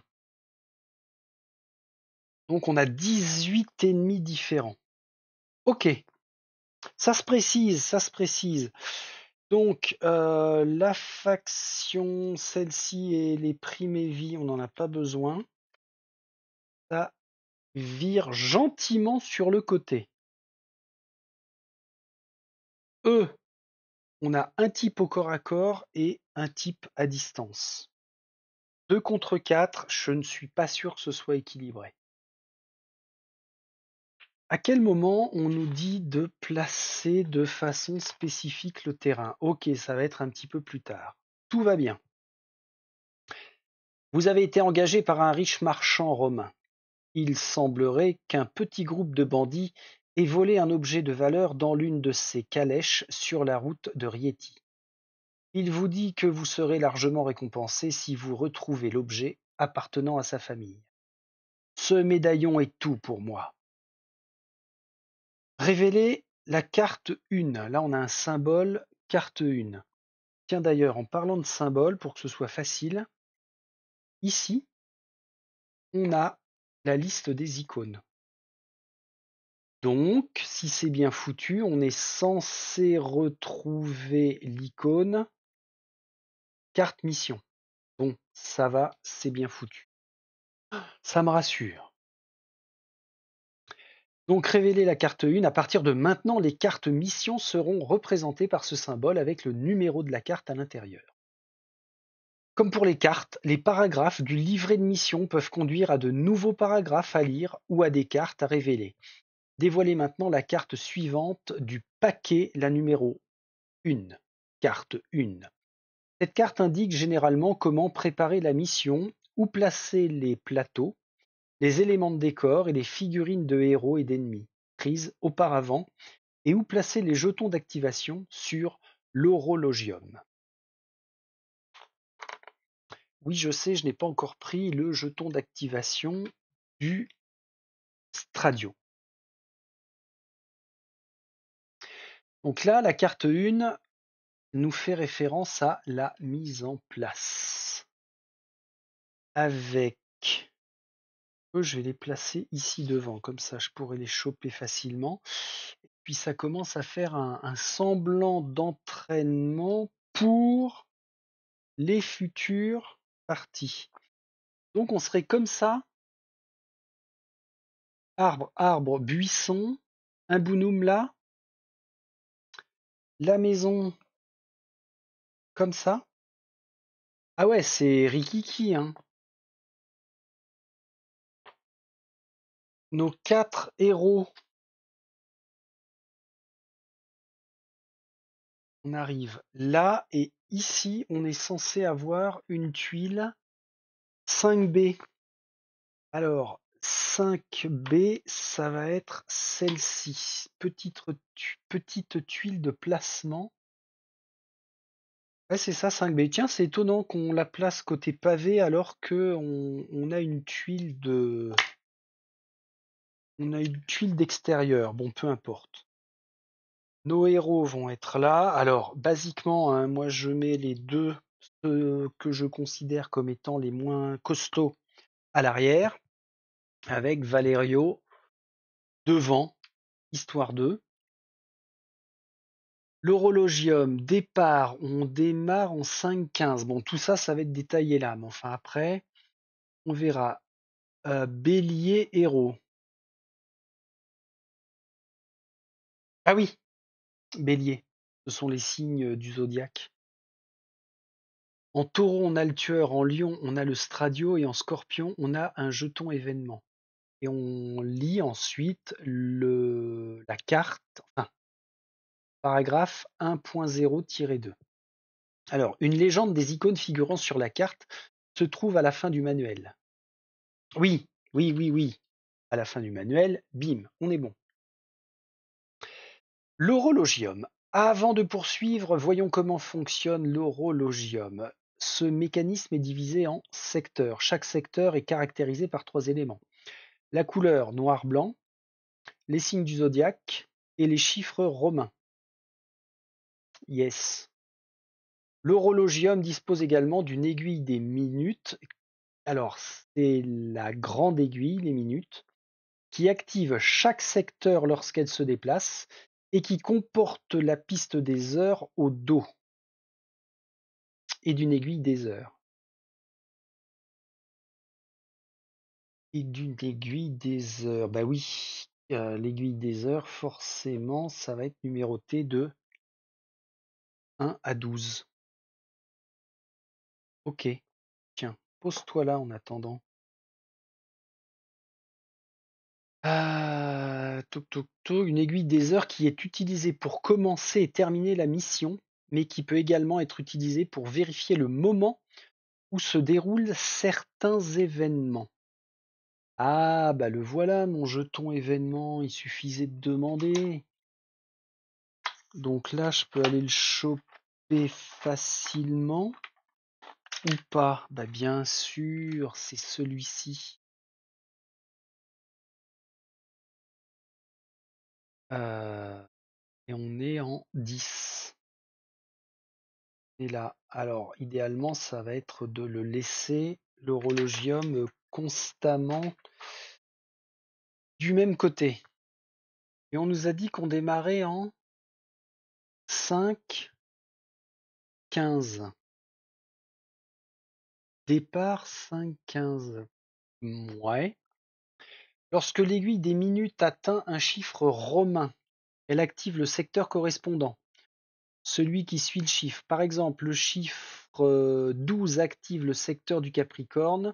Speaker 2: Donc on a 18 ennemis différents.
Speaker 1: Ok. Ça se précise, ça se précise. Donc euh, la faction, celle-ci et les primés on n'en a pas besoin.
Speaker 2: Ça vire gentiment sur le côté. Eux, on a un type au corps à corps et un type à distance. 2 contre 4, je ne suis pas
Speaker 1: sûr que ce soit équilibré. À quel moment on nous dit de placer de façon spécifique le terrain Ok, ça va être un petit peu plus tard. Tout va bien. Vous avez été engagé par un riche marchand romain. Il semblerait qu'un petit groupe de bandits et voler un objet de valeur dans l'une de ses calèches sur la route de Rieti. Il vous dit que vous serez largement récompensé si vous retrouvez l'objet appartenant à sa famille. Ce médaillon est tout pour moi. Révélez la carte 1. Là, on a un symbole, carte 1. Tiens
Speaker 2: d'ailleurs, en parlant de symbole, pour que ce soit facile, ici, on a la liste des icônes. Donc, si
Speaker 1: c'est bien foutu, on est censé retrouver l'icône
Speaker 2: carte mission. Bon, ça va, c'est bien foutu. Ça me rassure. Donc révéler la carte 1, à partir
Speaker 1: de maintenant, les cartes mission seront représentées par ce symbole avec le numéro de la carte à l'intérieur. Comme pour les cartes, les paragraphes du livret de mission peuvent conduire à de nouveaux paragraphes à lire ou à des cartes à révéler. Dévoilez maintenant la carte suivante du paquet, la numéro 1, carte 1. Cette carte indique généralement comment préparer la mission, où placer les plateaux, les éléments de décor et les figurines de héros et d'ennemis prises auparavant et où placer les jetons d'activation sur l'horologium.
Speaker 2: Oui, je sais, je n'ai pas encore pris le jeton d'activation du Stradio. Donc là, la carte 1 nous fait référence
Speaker 1: à la mise en place. Avec, euh, je vais les placer ici devant, comme ça je pourrais les choper facilement. Et puis ça commence à faire un, semblant d'entraînement pour
Speaker 2: les futures parties. Donc on serait comme ça, arbre, arbre, buisson, un bounoum là, la maison comme ça? Ah ouais, c'est rikiki hein. Nos quatre héros. On arrive là et ici, on est censé avoir une tuile 5B.
Speaker 1: Alors, 5 b ça va être celle-ci. Petite, tuile de placement. Ouais, c'est ça, 5B. Tiens, c'est étonnant qu'on la place côté pavé alors que on, a une tuile de. On a une tuile d'extérieur. Bon, peu importe. Nos héros vont être là. Alors, basiquement, hein, moi je mets les deux ceux que je considère comme étant les moins costauds à l'arrière
Speaker 2: avec Valerio devant, histoire 2, L'horologium, départ, on démarre en 5-15. Bon, tout ça, ça va être détaillé là, mais enfin après, on verra. Euh, bélier, héros. Ah oui, bélier, ce sont les signes du zodiaque.
Speaker 1: En taureau, on a le tueur, en lion, on a le stradio et en scorpion, on a un jeton événement et on lit ensuite la carte, enfin, paragraphe 1.0-2. Alors, une légende des icônes figurant sur la carte se trouve à la fin du manuel. Oui, oui, oui, oui. À la fin du manuel, bim, on est bon. L'horologium. Avant de poursuivre, voyons comment fonctionne l'horologium. Ce mécanisme est divisé en secteurs. Chaque secteur est caractérisé par trois éléments la couleur noir-blanc, les signes du zodiaque et les chiffres romains. Yes. L'horologium dispose également d'une aiguille des minutes. Alors, c'est la grande aiguille, les minutes, qui active chaque secteur lorsqu'elle se déplace
Speaker 2: et qui comporte la piste des heures au dos et d'une aiguille des heures. Et d'une aiguille des heures. Bah oui, euh, l'aiguille des heures, forcément, ça va être numéroté de 1 à 12. Ok. Tiens, pose-toi là en attendant. Ah, toc, toc, une aiguille des
Speaker 1: heures qui est utilisée pour commencer et terminer la mission, mais qui peut également être utilisée pour vérifier le moment où se déroulent certains événements. Ah bah le voilà mon jeton événement, il suffisait de demander. Donc là je peux aller le choper facilement
Speaker 2: ou pas Bah bien sûr, c'est celui-ci. Euh, et on est en 10. Et là,
Speaker 1: alors idéalement ça va être de le laisser l'horologium euh, constamment
Speaker 2: du même côté. Et on nous a dit qu'on démarrait en 5, 15. Départ 5, 15. Ouais. Lorsque l'aiguille des minutes atteint un chiffre romain,
Speaker 1: elle active le secteur correspondant, celui qui suit le chiffre. Par exemple, le chiffre 12 euh, active le secteur du Capricorne,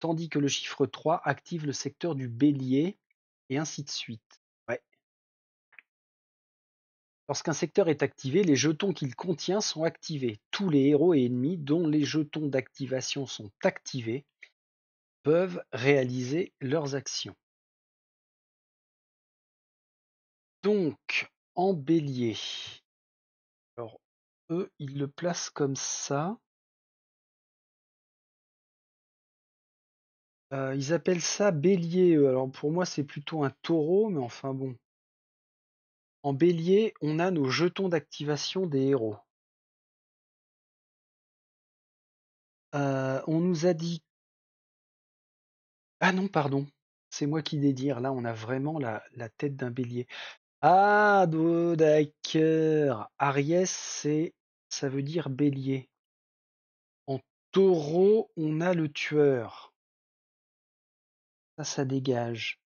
Speaker 1: tandis que le chiffre 3 active le secteur du bélier, et ainsi de suite. Lorsqu'un secteur est activé, les jetons qu'il contient sont activés. Tous les héros
Speaker 2: et ennemis dont les jetons d'activation sont activés peuvent réaliser leurs actions. Donc, en bélier, alors eux, ils le placent comme ça. Euh, ils appellent ça bélier, alors pour moi c'est plutôt un taureau, mais enfin bon. En bélier, on a nos jetons d'activation des héros. Euh, on nous a dit
Speaker 1: Ah non pardon, c'est moi qui dédire, là on a vraiment la tête d'un bélier. Ah d'accord. Ariès, c'est ça veut dire bélier.
Speaker 2: En taureau, on a le tueur. Ça, ça dégage.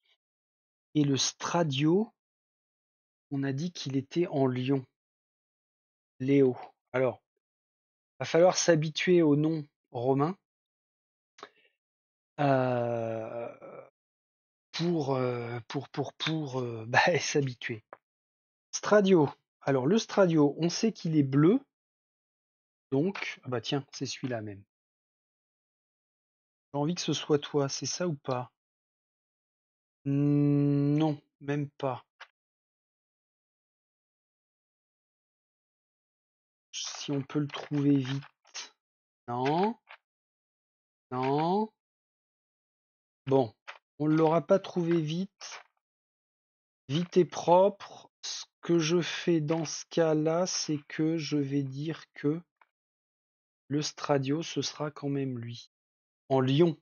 Speaker 2: Et le Stradio, on a dit qu'il était en Lyon. Léo. Alors, va falloir s'habituer au nom romain euh,
Speaker 1: euh, pour, pour, pour, pour euh, (laughs) bah, s'habituer. Stradio. Alors, le Stradio, on sait qu'il est bleu. Donc,
Speaker 2: ah bah tiens, c'est celui-là même. J'ai envie que ce soit toi, c'est ça ou pas Mmh, non, même pas. Si on peut le trouver vite. Non. Non. Bon, on ne l'aura pas trouvé vite. Vite et propre.
Speaker 1: Ce que je fais dans ce cas-là, c'est que je vais dire que le Stradio, ce sera quand même lui. En lion.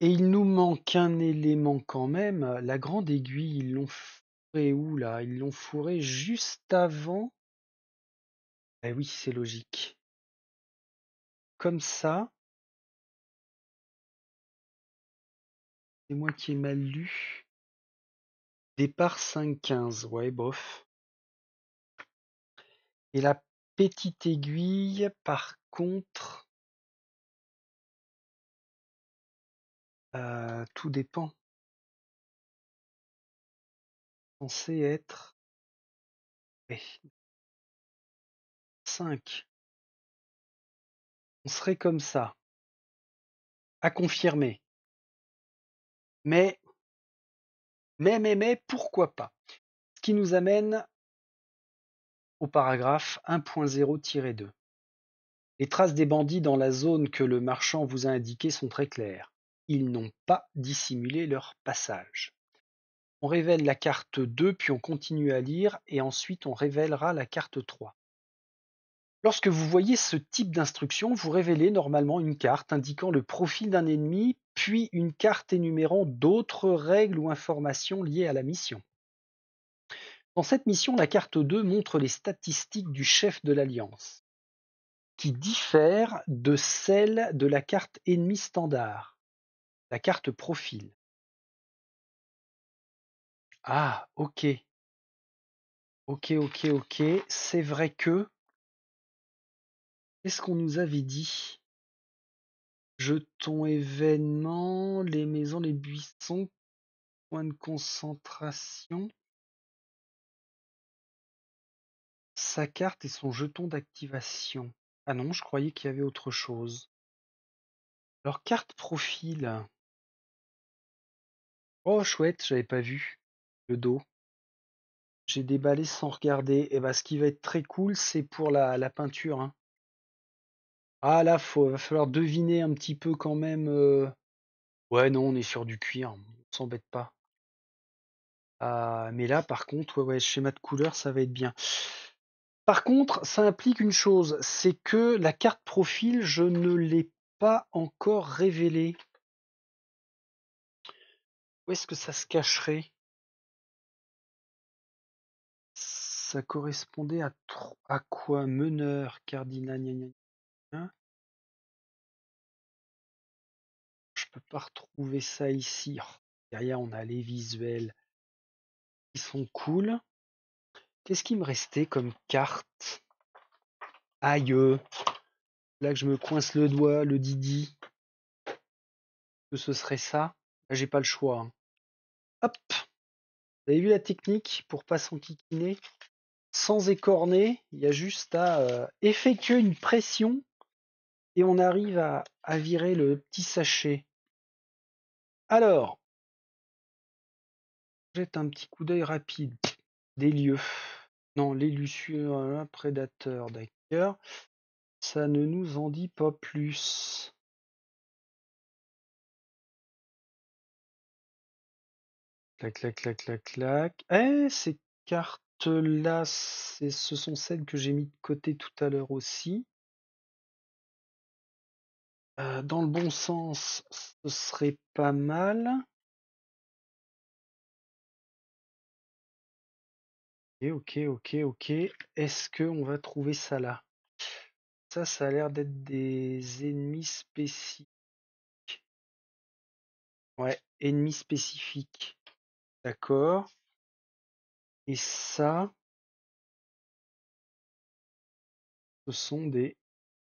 Speaker 1: Et il nous manque un élément quand même, la grande aiguille, ils
Speaker 2: l'ont fourré où là? Ils l'ont fourré juste avant. Eh oui, c'est logique. Comme ça. C'est moi qui ai mal lu. Départ 5-15, ouais, bof. Et la petite aiguille, par contre, Euh, tout dépend. sait être 5. Eh. On serait comme ça. À confirmer. Mais, mais, mais, mais, pourquoi pas Ce qui nous amène au paragraphe
Speaker 1: 1.0-2. Les traces des bandits dans la zone que le marchand vous a indiquée sont très claires. Ils n'ont pas dissimulé leur passage. On révèle la carte 2 puis on continue à lire et ensuite on révélera la carte 3. Lorsque vous voyez ce type d'instruction, vous révélez normalement une carte indiquant le profil d'un ennemi, puis une carte énumérant d'autres règles ou informations liées à la mission. Dans cette mission, la carte 2 montre les statistiques du chef de
Speaker 2: l'Alliance, qui diffèrent de celles de la carte ennemi standard. La carte profil. Ah, ok. Ok, ok, ok. C'est vrai que... Qu'est-ce qu'on nous avait dit Jetons événement, les maisons, les buissons, point de concentration. Sa carte et son jeton d'activation. Ah non, je croyais qu'il y avait autre chose. Alors carte profil. Oh chouette, j'avais pas vu le
Speaker 1: dos. J'ai déballé sans regarder. Et eh bah, ben, ce qui va être très cool, c'est pour la, la peinture. Hein. Ah là, faut, va falloir deviner un petit peu quand même. Euh. Ouais, non, on est sur du cuir, on s'embête pas. Ah, mais là, par contre, ouais, ouais, schéma de couleur, ça va être bien. Par contre, ça implique une chose, c'est que la carte profil, je ne l'ai pas encore révélée.
Speaker 2: Où est-ce que ça se cacherait? Ça correspondait à, à quoi? Meneur, cardinal, Je peux pas retrouver ça ici. Oh, derrière, on a les visuels
Speaker 1: qui sont cool. Qu'est-ce qui me restait comme carte? Aïe! Euh, là que je me coince le doigt, le didi. Que ce serait ça? Là, j'ai pas le choix. Hein. Hop! Vous avez vu la technique pour pas s'enquiquiner? Sans écorner, il y a juste à euh,
Speaker 2: effectuer une pression et on arrive à, virer le petit sachet. Alors, jette un petit coup d'œil rapide des lieux. Non, un prédateur, d'ailleurs, Ça ne nous en dit pas plus. Clac, clac, clac, clac, clac. Eh, ces cartes-là, ce sont celles que j'ai mis de côté tout à l'heure aussi. Euh, dans le bon sens, ce serait pas mal. Et ok, ok, ok. Est-ce qu'on va trouver ça là? Ça, ça a l'air d'être des ennemis spécifiques. Ouais, ennemis spécifiques. D'accord. Et ça, ce sont des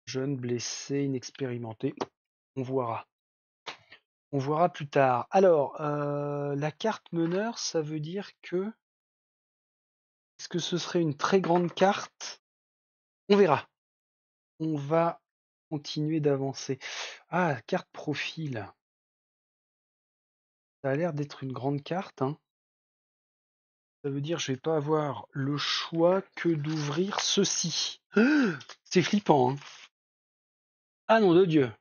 Speaker 2: jeunes blessés, inexpérimentés. On verra.
Speaker 1: On verra plus tard. Alors, euh, la carte meneur, ça veut dire que... Est-ce que ce serait une très grande carte On
Speaker 2: verra. On va continuer d'avancer. Ah, carte profil. Ça a l'air d'être une grande carte. Hein.
Speaker 1: Ça veut dire que je vais pas avoir le choix que d'ouvrir ceci.
Speaker 2: (gasps) C'est flippant. Hein. ah non de Dieu.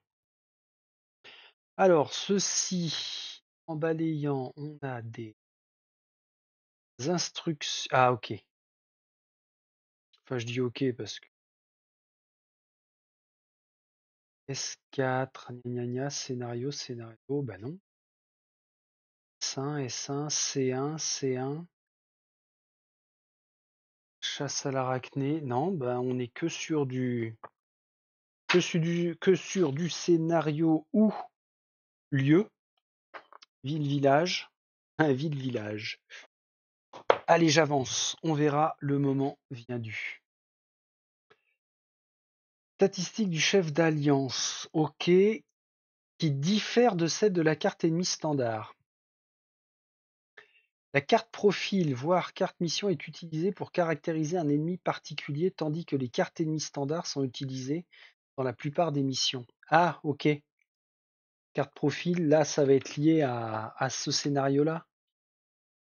Speaker 2: Alors ceci, en balayant, on a des instructions. Ah ok. Enfin je dis ok parce que S4, gna, gna, gna, scénario, scénario, bah non. S1, S1, C1, C1.
Speaker 1: Chasse à l'arachnée. non, ben on n'est que sur du que sur du que sur du scénario ou lieu, ville village, un (laughs) ville village. Allez, j'avance, on verra, le moment vient du. Statistique du chef d'alliance, ok, qui diffère de celle de la carte ennemie standard. La carte profil voire carte mission est utilisée pour caractériser un ennemi particulier tandis que les cartes ennemies standards sont utilisées dans la plupart des missions. Ah, ok. Carte profil, là, ça va être lié à, à ce scénario-là.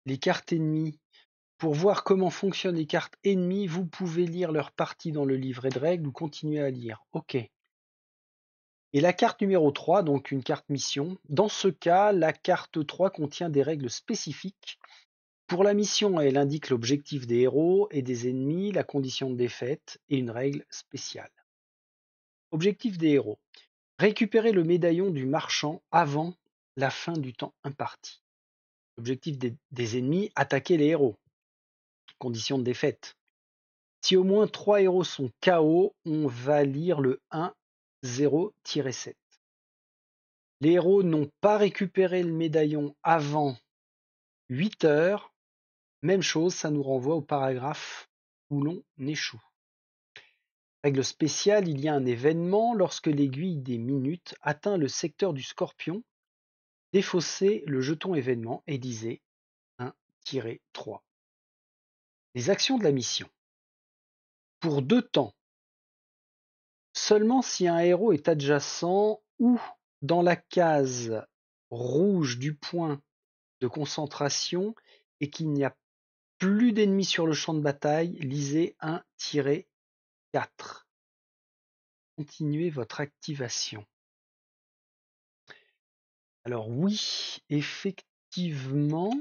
Speaker 1: Les cartes ennemies. Pour voir comment fonctionnent les cartes ennemies, vous pouvez lire leur partie dans le livret de règles ou continuer à lire. Ok. Et la carte numéro 3, donc une carte mission. Dans ce cas, la carte 3 contient des règles spécifiques pour la mission, elle indique l'objectif des héros et des ennemis, la condition de défaite et une règle spéciale. Objectif des héros. Récupérer le médaillon du marchand avant la fin du temps imparti. Objectif des, ennemis, attaquer les héros. Condition de défaite. Si au moins trois héros sont KO, on va lire le 1-0-7. Les héros n'ont pas récupéré le médaillon avant 8 heures même chose, ça nous renvoie au paragraphe où l'on échoue. Règle spéciale, il y a un événement lorsque l'aiguille des minutes atteint le secteur du scorpion,
Speaker 2: défaussez le jeton événement et disait 1-3. Les actions de la mission. Pour deux temps, seulement si un héros est adjacent ou dans la case
Speaker 1: rouge du point de concentration et qu'il n'y a plus d'ennemis sur le champ de bataille, lisez 1-4.
Speaker 2: Continuez votre activation. Alors oui, effectivement,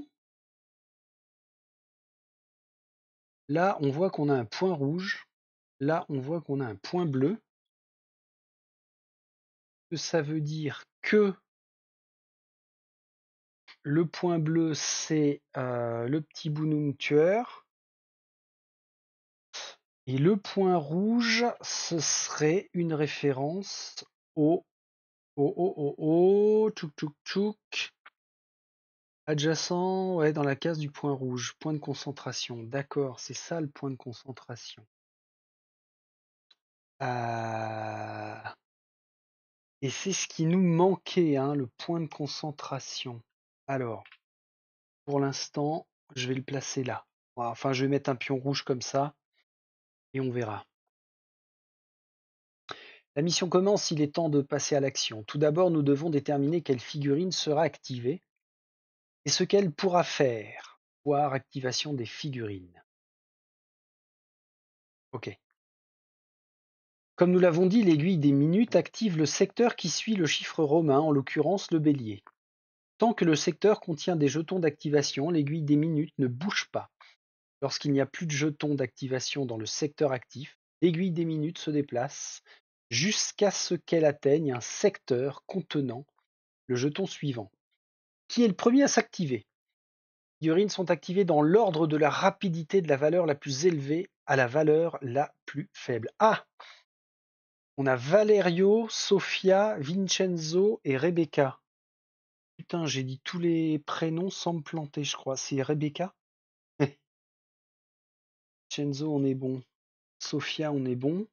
Speaker 2: là on voit qu'on a un point rouge, là on voit qu'on a un point bleu. Ça veut dire que le point bleu, c'est euh, le petit Bounoum tueur. Et le point rouge,
Speaker 1: ce serait une référence au. Oh Adjacent, ouais, dans la case du point rouge. Point de concentration. D'accord, c'est ça le point de concentration. Euh, et c'est ce qui nous manquait, hein, le point de concentration. Alors, pour l'instant, je vais le placer là. Enfin, je vais mettre un pion rouge comme ça et on verra. La mission commence, il est temps de passer à l'action. Tout d'abord, nous devons déterminer
Speaker 2: quelle figurine sera activée et ce qu'elle pourra faire, voire activation des figurines. OK.
Speaker 1: Comme nous l'avons dit, l'aiguille des minutes active le secteur qui suit le chiffre romain, en l'occurrence le bélier. Tant que le secteur contient des jetons d'activation, l'aiguille des minutes ne bouge pas. Lorsqu'il n'y a plus de jetons d'activation dans le secteur actif, l'aiguille des minutes se déplace jusqu'à ce qu'elle atteigne un secteur contenant le jeton suivant, qui est le premier à s'activer. Les figurines sont activées dans l'ordre de la rapidité de la valeur la plus élevée à la valeur la plus faible. Ah On a Valerio, Sofia, Vincenzo et Rebecca. Putain, j'ai dit tous les prénoms sans me planter, je crois. C'est Rebecca? (laughs) Vincenzo, on est bon. Sofia, on est bon.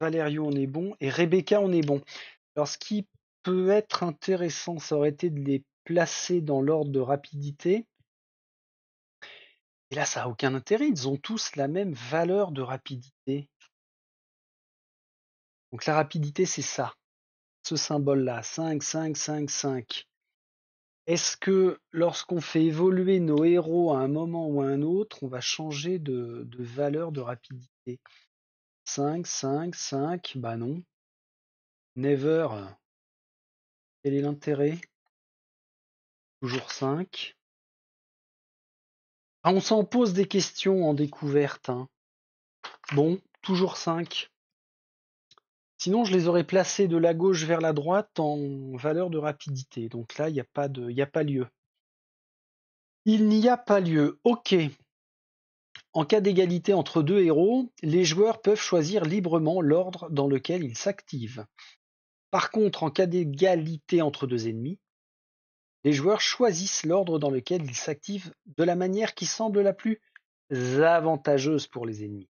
Speaker 1: Valerio, on est bon. Et Rebecca, on est bon. Alors, ce qui peut être intéressant, ça aurait été de les placer dans l'ordre de rapidité. Et là, ça n'a aucun intérêt. Ils ont tous la même valeur de rapidité. Donc, la rapidité, c'est ça ce symbole-là, 5, 5, 5, 5. Est-ce que lorsqu'on fait évoluer nos héros à un moment ou à un autre, on va changer de, valeur de rapidité 5,
Speaker 2: 5, 5, bah non. Never, quel est l'intérêt Toujours 5. Ah, on s'en pose des questions en découverte. Hein. Bon, toujours 5.
Speaker 1: Sinon, je les aurais placés de la gauche vers la droite en valeur de rapidité. Donc là, il n'y a, pas lieu. Il n'y a pas lieu. OK. En cas d'égalité entre deux héros, les joueurs peuvent choisir librement l'ordre dans lequel ils s'activent. Par contre, en cas d'égalité entre deux ennemis, les joueurs choisissent l'ordre dans lequel ils s'activent de la manière qui semble la plus avantageuse pour les ennemis.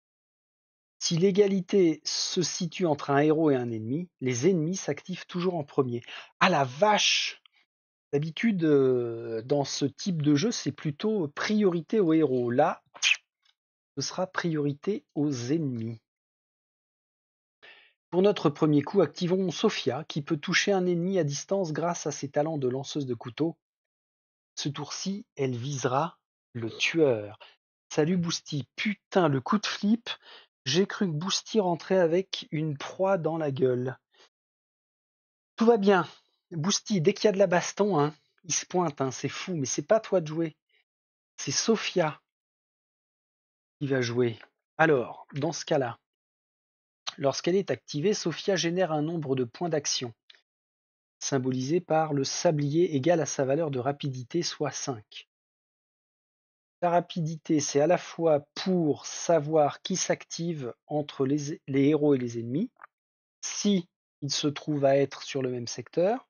Speaker 1: Si l'égalité se situe entre un héros et un ennemi, les ennemis s'activent toujours en premier. Ah la vache D'habitude, euh, dans ce type de jeu, c'est plutôt priorité aux héros. Là, ce sera priorité aux ennemis. Pour notre premier coup, activons Sophia, qui peut toucher un ennemi à distance grâce à ses talents de lanceuse de couteau. Ce tour-ci, elle visera le tueur. Salut Bousti putain, le coup de flip, j'ai cru que Bousty rentrait avec une proie dans la gueule. Tout va bien. Bousty, dès qu'il y a de la baston, hein, il se pointe, hein, c'est fou, mais c'est pas toi de jouer. C'est Sophia qui va jouer. Alors, dans ce cas-là, lorsqu'elle est activée, Sophia génère un nombre de points d'action, symbolisé par le sablier égal à sa valeur de rapidité, soit 5. La rapidité, c'est à la fois pour savoir qui s'active entre les, héros et les ennemis, si se trouvent à être sur le même secteur,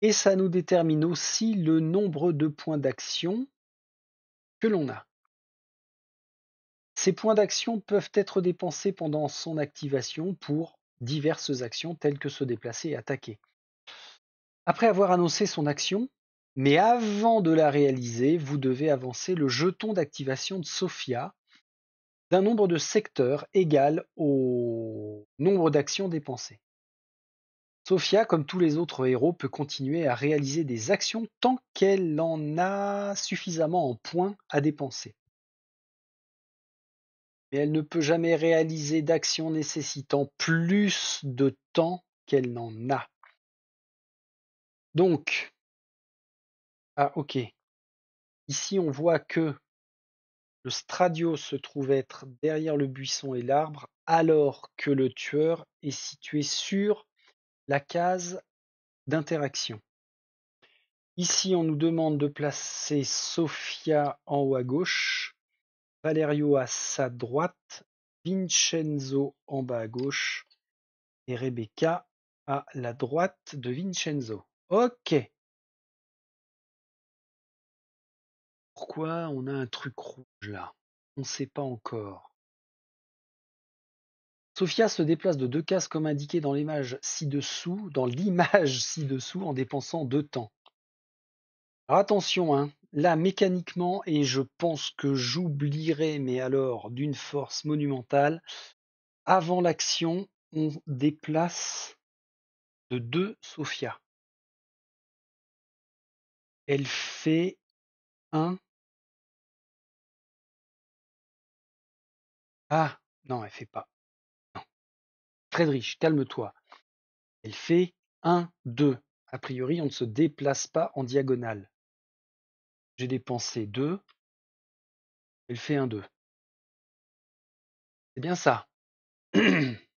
Speaker 1: et ça nous détermine aussi le nombre de points d'action que l'on a. Ces points d'action peuvent être dépensés pendant son activation pour diverses actions telles que se déplacer et attaquer. Après avoir annoncé son action, mais avant de la réaliser, vous devez avancer le jeton d'activation de Sophia d'un nombre de secteurs égal au nombre d'actions dépensées. Sophia, comme tous les autres héros, peut continuer à réaliser des actions tant qu'elle en a suffisamment en points à dépenser. Mais elle ne peut jamais réaliser d'actions
Speaker 2: nécessitant plus de temps qu'elle n'en a. Donc, ah ok. Ici on voit
Speaker 1: que le Stradio se trouve être derrière le buisson et l'arbre, alors que le tueur est situé sur la case d'interaction. Ici, on nous demande de placer Sofia en haut à gauche, Valerio à sa droite, Vincenzo
Speaker 2: en bas à gauche et Rebecca à la droite de Vincenzo. Ok. Pourquoi on a un truc rouge là? On sait pas encore.
Speaker 1: Sophia se déplace de deux cases comme indiqué dans l'image ci-dessous, dans l'image ci-dessous en dépensant deux temps. Alors attention, hein, là mécaniquement, et je pense que j'oublierai, mais alors d'une force monumentale,
Speaker 2: avant l'action, on déplace de deux Sophia. Elle fait un. Ah non, elle fait pas. Non. calme-toi. Elle fait 1, 2. A priori, on ne se déplace pas en diagonale. J'ai dépensé 2. Elle fait 1, 2. C'est bien ça. (clears throat)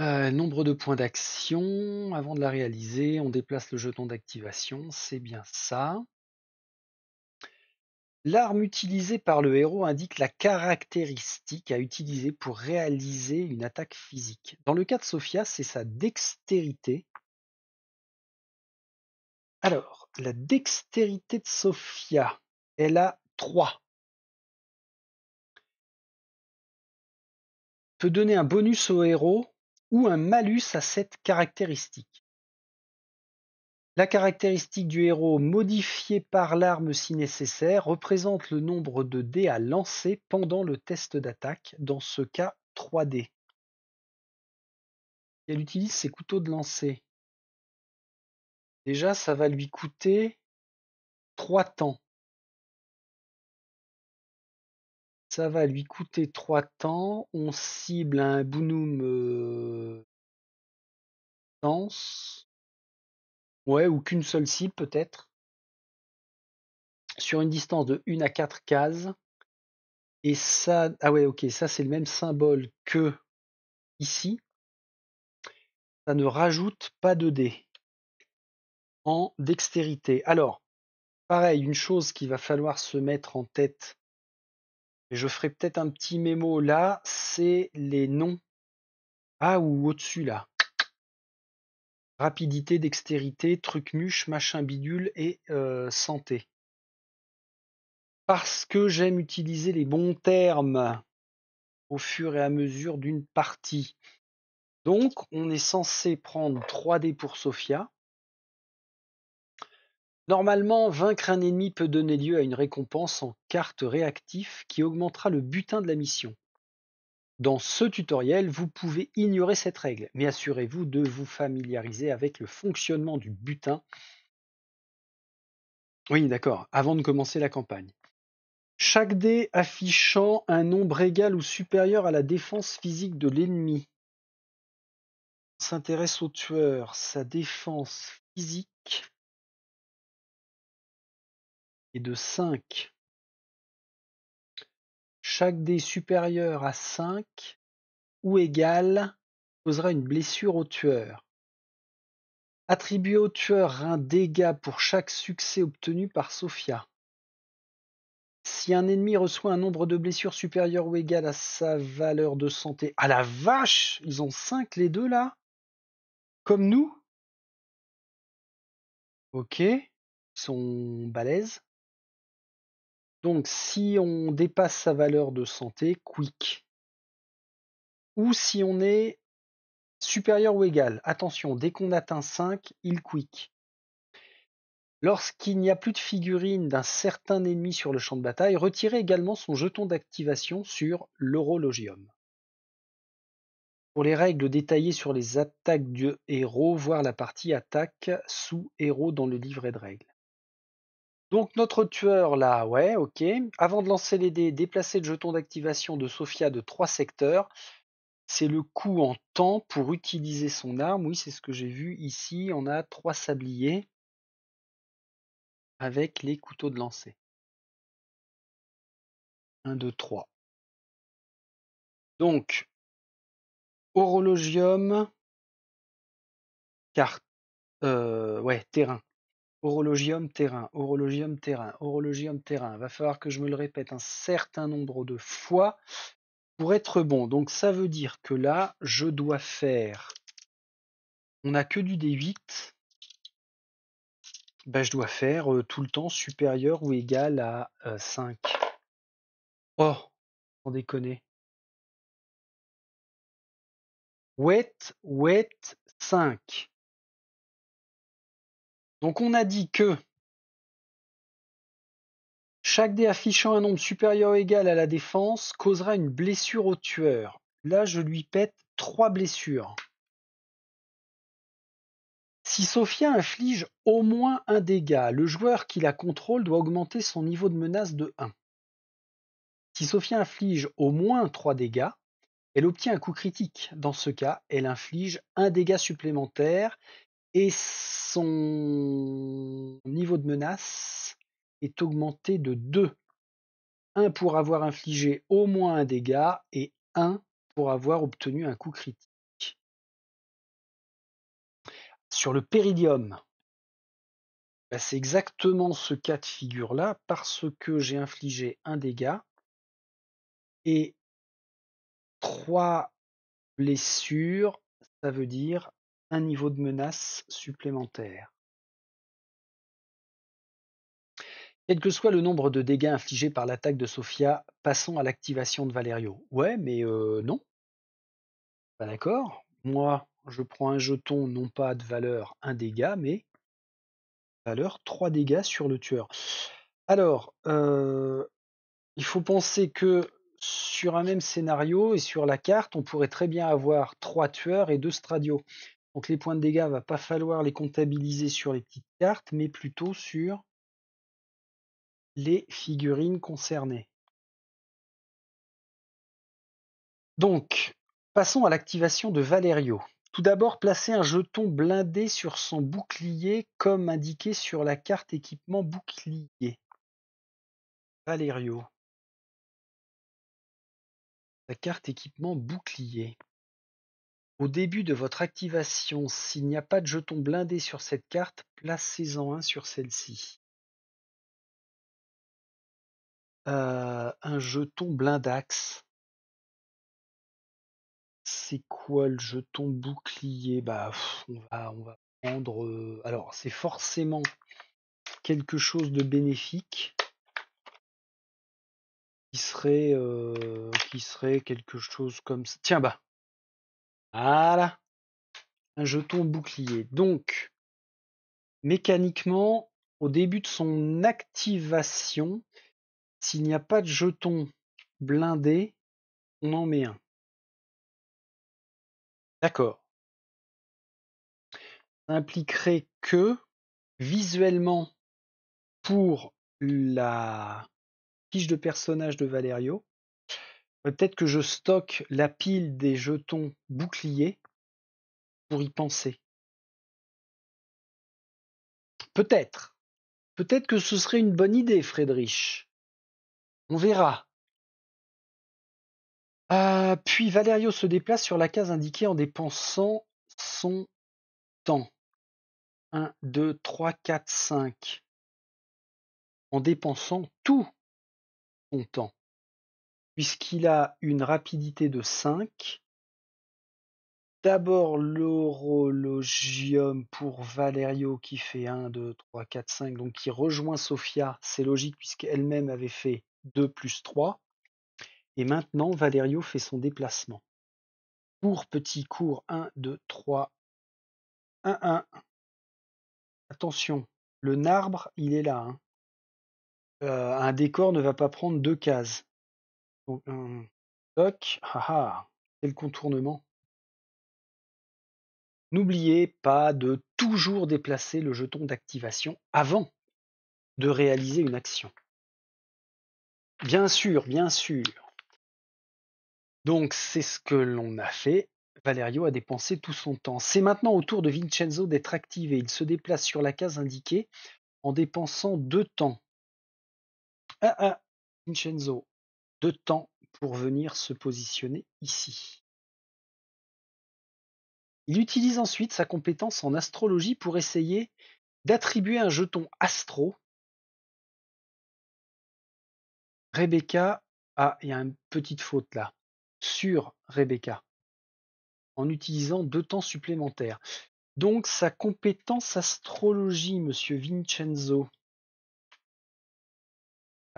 Speaker 2: Euh, nombre de points
Speaker 1: d'action. Avant de la réaliser, on déplace le jeton d'activation. C'est bien ça. L'arme utilisée par le héros indique la caractéristique à utiliser pour réaliser une attaque physique. Dans le cas de Sophia, c'est sa dextérité.
Speaker 2: Alors, la dextérité de Sophia, elle a 3. Peut donner un bonus au héros ou un malus à cette
Speaker 1: caractéristique. La caractéristique du héros, modifiée par l'arme si nécessaire, représente le nombre de dés à lancer pendant le test d'attaque,
Speaker 2: dans ce cas 3 dés. Elle utilise ses couteaux de lancer. Déjà, ça va lui coûter trois temps. Ça va lui coûter trois temps. On cible un Bounoum ou qu'une seule cible peut-être. Sur une distance de 1 à 4 cases. Et ça, ah ouais, ok,
Speaker 1: ça c'est le même symbole que ici. Ça ne rajoute pas de dés en dextérité. Alors, pareil, une chose qu'il va falloir se mettre en tête, et je ferai peut-être un petit mémo là, c'est les noms. A ah, ou au-dessus là rapidité, dextérité, trucmuche, machin bidule et euh, santé. Parce que j'aime utiliser les bons termes au fur et à mesure d'une partie. Donc, on est censé prendre 3D pour Sophia. Normalement, vaincre un ennemi peut donner lieu à une récompense en carte réactif qui augmentera le butin de la mission. Dans ce tutoriel, vous pouvez ignorer cette règle, mais assurez-vous de vous familiariser avec le fonctionnement du butin. Oui, d'accord, avant de commencer la campagne. Chaque dé affichant un nombre égal ou
Speaker 2: supérieur à la défense physique de l'ennemi s'intéresse au tueur, sa défense physique est de 5 chaque dé supérieur
Speaker 1: à 5 ou égal posera une blessure au tueur. Attribuer au tueur un dégât pour chaque succès obtenu par Sophia. Si un ennemi reçoit un nombre de blessures supérieur ou égal à sa valeur de santé. à la vache Ils ont 5 les deux là
Speaker 2: Comme nous Ok. Ils sont balèzes. Donc si on dépasse sa valeur de santé, quick.
Speaker 1: Ou si on est supérieur ou égal. Attention, dès qu'on atteint 5, il quick. Lorsqu'il n'y a plus de figurine d'un certain ennemi sur le champ de bataille, retirez également son jeton d'activation sur l'Eurologium. Pour les règles détaillées sur les attaques de héros, voir la partie attaque sous héros dans le livret de règles. Donc notre tueur là, ouais, ok. Avant de lancer les dés, déplacer le jeton d'activation de Sophia de trois secteurs. C'est le coup en temps pour utiliser son arme. Oui, c'est ce que
Speaker 2: j'ai vu ici. On a trois sabliers avec les couteaux de lancer. 1, 2, 3. Donc, horologium, carte, euh, ouais, terrain. Horologium terrain, horologium
Speaker 1: terrain, horologium terrain. Va falloir que je me le répète un certain nombre de fois pour être bon. Donc ça veut dire que là, je dois faire... On n'a que du D8. Ben, je dois faire euh, tout le temps supérieur
Speaker 2: ou égal à 5. Euh, oh, on déconner. Wet, wet, 5. Donc on a dit que chaque dé affichant un nombre supérieur ou égal à la défense causera une blessure
Speaker 1: au tueur. Là, je lui pète 3 blessures. Si Sophia inflige au moins un dégât, le joueur qui la contrôle doit augmenter son niveau de menace de 1. Si Sophia inflige au moins 3 dégâts, elle obtient un coup critique. Dans ce cas, elle inflige un dégât supplémentaire et son niveau de menace est augmenté de 2. 1 pour avoir infligé au moins un dégât
Speaker 2: et 1 pour avoir obtenu un coup critique. Sur le péridium, bah, c'est exactement ce cas de
Speaker 1: figure-là parce que j'ai infligé un dégât et
Speaker 2: 3 blessures, ça veut dire un niveau de menace supplémentaire.
Speaker 1: Quel que soit le nombre de dégâts infligés par l'attaque de Sofia, passons à l'activation de Valerio. Ouais, mais euh, non. Pas d'accord. Moi, je prends un jeton non pas de valeur 1 dégât, mais valeur 3 dégâts sur le tueur. Alors, euh, il faut penser que sur un même scénario et sur la carte, on pourrait très bien avoir 3 tueurs et 2 stradios. Donc les points de
Speaker 2: dégâts, va pas falloir les comptabiliser sur les petites cartes, mais plutôt sur les figurines concernées. Donc, passons à l'activation de Valerio. Tout d'abord, placez un jeton
Speaker 1: blindé sur son bouclier comme indiqué sur la carte équipement bouclier.
Speaker 2: Valerio. La carte équipement bouclier. Au début de votre activation s'il
Speaker 1: n'y a pas de jeton blindé sur cette carte, placez-en un sur celle-ci.
Speaker 2: Euh, un jeton blindax. C'est quoi le jeton bouclier Bah, on,
Speaker 1: va, on va prendre. Euh, alors, c'est forcément quelque chose de bénéfique
Speaker 2: qui serait, euh, qui serait quelque chose comme. Tiens, bah, voilà. Un jeton
Speaker 1: bouclier. Donc, mécaniquement, au début de son
Speaker 2: activation, s'il n'y a pas de jeton blindé, on en met un. D'accord. Ça impliquerait que, visuellement, pour
Speaker 1: la fiche de personnage de Valerio, bah, peut-être que je
Speaker 2: stocke la pile des jetons boucliers pour y penser. Peut-être. Peut-être que ce serait une bonne idée, Frédéric. On verra.
Speaker 1: Ah, puis Valerio se déplace sur la case indiquée en dépensant son
Speaker 2: temps. 1, 2, 3, 4, 5. En dépensant tout son temps puisqu'il a une
Speaker 1: rapidité de 5. D'abord l'horologium pour Valerio qui fait 1, 2, 3, 4, 5, donc qui rejoint Sophia, c'est logique puisqu'elle-même avait fait 2 plus 3. Et maintenant Valerio
Speaker 2: fait son déplacement. Pour petit cours 1, 2, 3, 1, 1. Attention, le narbre il est là. Hein. Euh, un décor ne va pas prendre deux cases. Donc, un ah, ah quel contournement. N'oubliez
Speaker 1: pas de toujours déplacer le jeton d'activation avant de réaliser une action. Bien sûr, bien sûr. Donc c'est ce que l'on a fait. Valerio a dépensé tout son temps. C'est maintenant au tour de Vincenzo d'être activé. Il se déplace sur la case indiquée en dépensant deux temps.
Speaker 2: Ah ah, Vincenzo, de temps pour venir se positionner ici. Il utilise ensuite sa compétence en astrologie pour essayer d'attribuer un jeton astro. Rebecca, ah, il y a une petite faute là, sur Rebecca, en utilisant deux temps supplémentaires.
Speaker 1: Donc sa compétence astrologie, monsieur Vincenzo,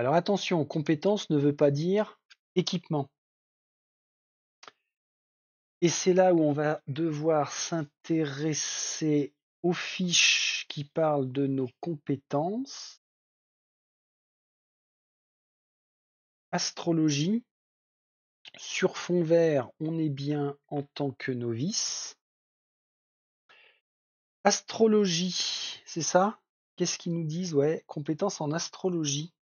Speaker 1: alors attention, compétence ne veut pas dire équipement. Et c'est là où on va devoir s'intéresser
Speaker 2: aux fiches qui parlent de nos compétences. Astrologie. Sur fond vert, on est bien en tant que novice. Astrologie, c'est ça Qu'est-ce qu'ils nous disent Ouais, compétence en astrologie.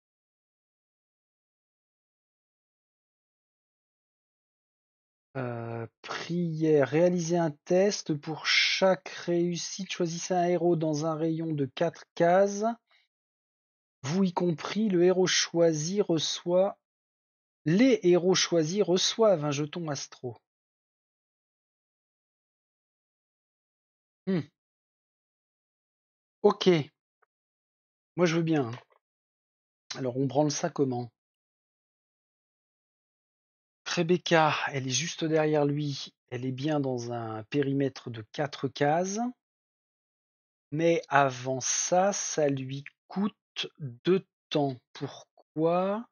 Speaker 2: Euh, prière. Réalisez un test. Pour chaque
Speaker 1: réussite, choisissez un héros dans un rayon de 4 cases. Vous y
Speaker 2: compris, le héros choisi reçoit. Les héros choisis reçoivent un jeton astro. Hmm. Ok. Moi, je veux bien. Hein. Alors, on branle ça comment Rebecca,
Speaker 1: elle est juste derrière lui. Elle est bien dans un périmètre de 4 cases.
Speaker 2: Mais avant ça, ça lui coûte deux temps. Pourquoi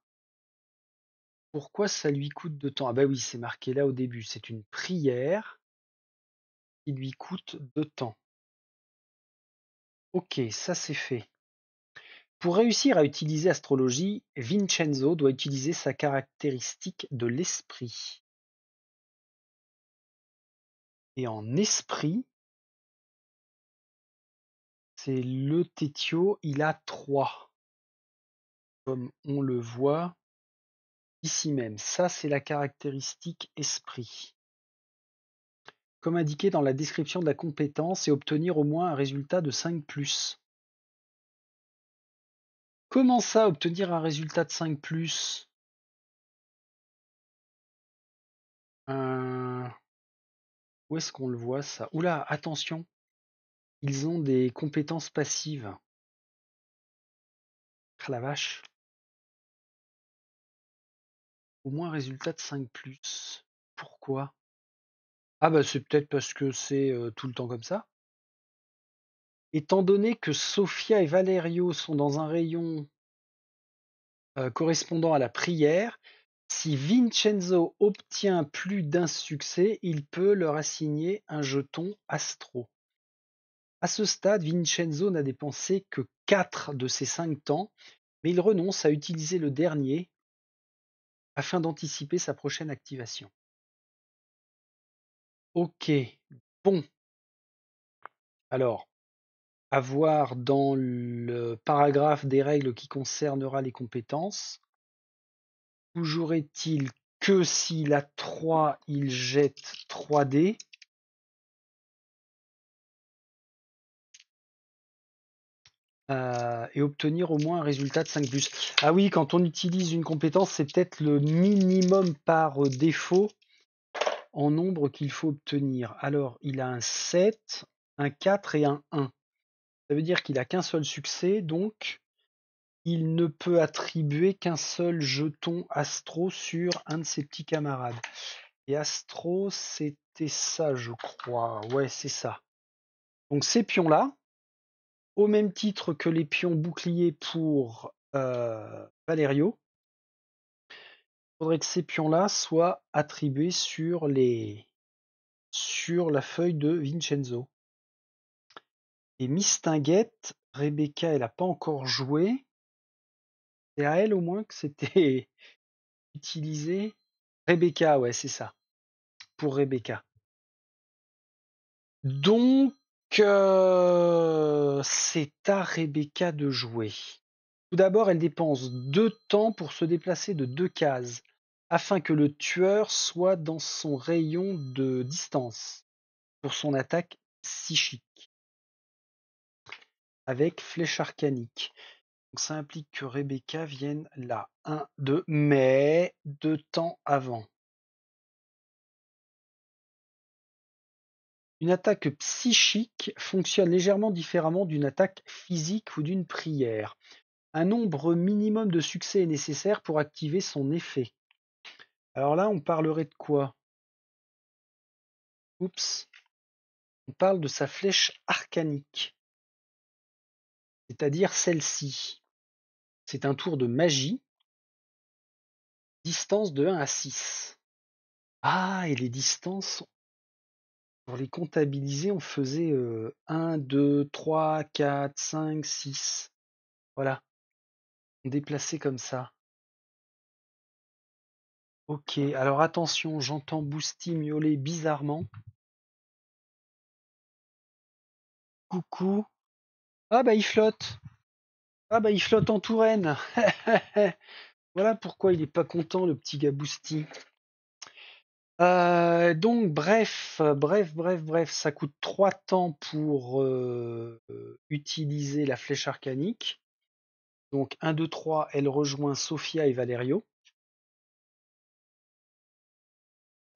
Speaker 2: Pourquoi ça lui coûte de temps Ah bah oui, c'est
Speaker 1: marqué là au début. C'est une prière qui lui coûte deux temps. Ok, ça c'est fait. Pour réussir à utiliser
Speaker 2: l'astrologie, Vincenzo doit utiliser sa caractéristique de l'esprit. Et en esprit, c'est le Tétio, il a 3. Comme on le voit ici même. Ça, c'est la caractéristique
Speaker 1: esprit. Comme indiqué dans la description de la compétence, et obtenir
Speaker 2: au moins un résultat de 5 Comment ça, obtenir un résultat de 5 plus euh, Où est-ce qu'on le voit ça Oula, attention Ils ont des compétences passives. Ah la vache Au moins résultat de 5 plus. Pourquoi Ah bah c'est peut-être parce que c'est euh, tout le temps comme ça.
Speaker 1: Étant donné que Sofia et Valerio sont dans un rayon euh, correspondant à la prière, si Vincenzo obtient plus d'un succès, il peut leur assigner un jeton astro. À ce stade, Vincenzo n'a dépensé que 4 de ses 5 temps, mais il
Speaker 2: renonce à utiliser le dernier afin d'anticiper sa prochaine activation. Ok, bon. Alors, avoir dans le paragraphe des règles qui concernera les compétences. Toujours est-il que s'il a 3, il jette 3 d euh, et obtenir au moins un résultat de 5
Speaker 1: plus. Ah oui, quand on utilise une compétence, c'est peut-être le minimum par défaut en nombre qu'il faut obtenir. Alors, il a un 7, un 4 et un 1. Ça veut dire qu'il a qu'un seul succès, donc il ne peut attribuer qu'un seul jeton Astro sur un de ses petits camarades. Et Astro, c'était ça, je crois. Ouais, c'est ça. Donc ces pions-là, au même titre que les pions boucliers pour euh, Valerio, il faudrait que ces pions-là soient attribués sur les sur la feuille de Vincenzo. Et Miss Rebecca, elle n'a pas encore joué.
Speaker 2: C'est à elle au moins que c'était (laughs) utilisé. Rebecca, ouais, c'est ça. Pour Rebecca. Donc,
Speaker 1: euh, c'est à Rebecca de jouer. Tout d'abord, elle dépense deux temps pour se déplacer de deux cases, afin que le tueur soit dans son rayon de distance, pour son attaque psychique avec flèche arcanique. Donc ça implique que Rebecca
Speaker 2: vienne là. 1, 2, mais de temps avant. Une attaque psychique
Speaker 1: fonctionne légèrement différemment d'une attaque physique ou d'une prière. Un nombre minimum de succès est nécessaire pour activer son effet. Alors là, on parlerait de quoi
Speaker 2: Oups. On parle de sa flèche arcanique. C'est-à-dire celle-ci. C'est un tour de magie. Distance de 1 à 6.
Speaker 1: Ah, et les distances, pour les comptabiliser, on faisait
Speaker 2: 1, 2, 3, 4, 5, 6. Voilà. On déplaçait comme ça. Ok, alors attention, j'entends Boosty miauler bizarrement. Coucou, ah bah il flotte. Ah bah il flotte en Touraine.
Speaker 1: (laughs) voilà pourquoi il n'est pas content, le petit Gabousti. Euh, donc bref, bref, bref, bref, ça coûte 3 temps pour euh, utiliser la flèche arcanique. Donc 1, 2, 3,
Speaker 2: elle rejoint Sophia et Valerio.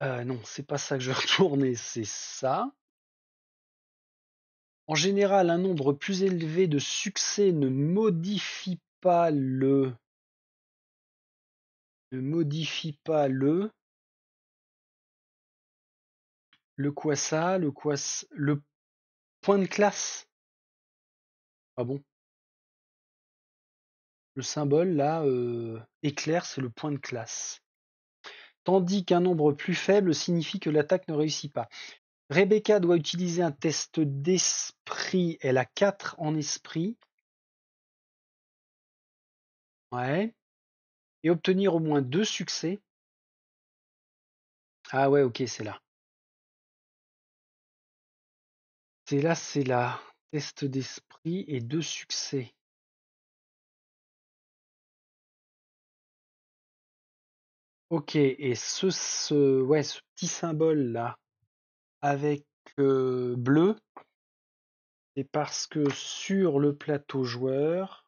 Speaker 2: Euh, non, c'est pas ça que je (laughs) retourner, c'est ça.
Speaker 1: En général, un nombre plus élevé de succès ne modifie pas le
Speaker 2: ne modifie pas le le quoi ça le quoi le point de classe ah bon le symbole là euh, éclaire, c'est le point de classe tandis qu'un nombre plus
Speaker 1: faible signifie que l'attaque ne réussit pas Rebecca doit utiliser un test d'esprit.
Speaker 2: Elle a 4 en esprit. Ouais. Et obtenir au moins deux succès. Ah ouais, ok, c'est là. C'est là, c'est là. Test d'esprit et deux succès. Ok, et ce, ce, ouais, ce petit symbole là, avec bleu, c'est parce que sur le plateau joueur,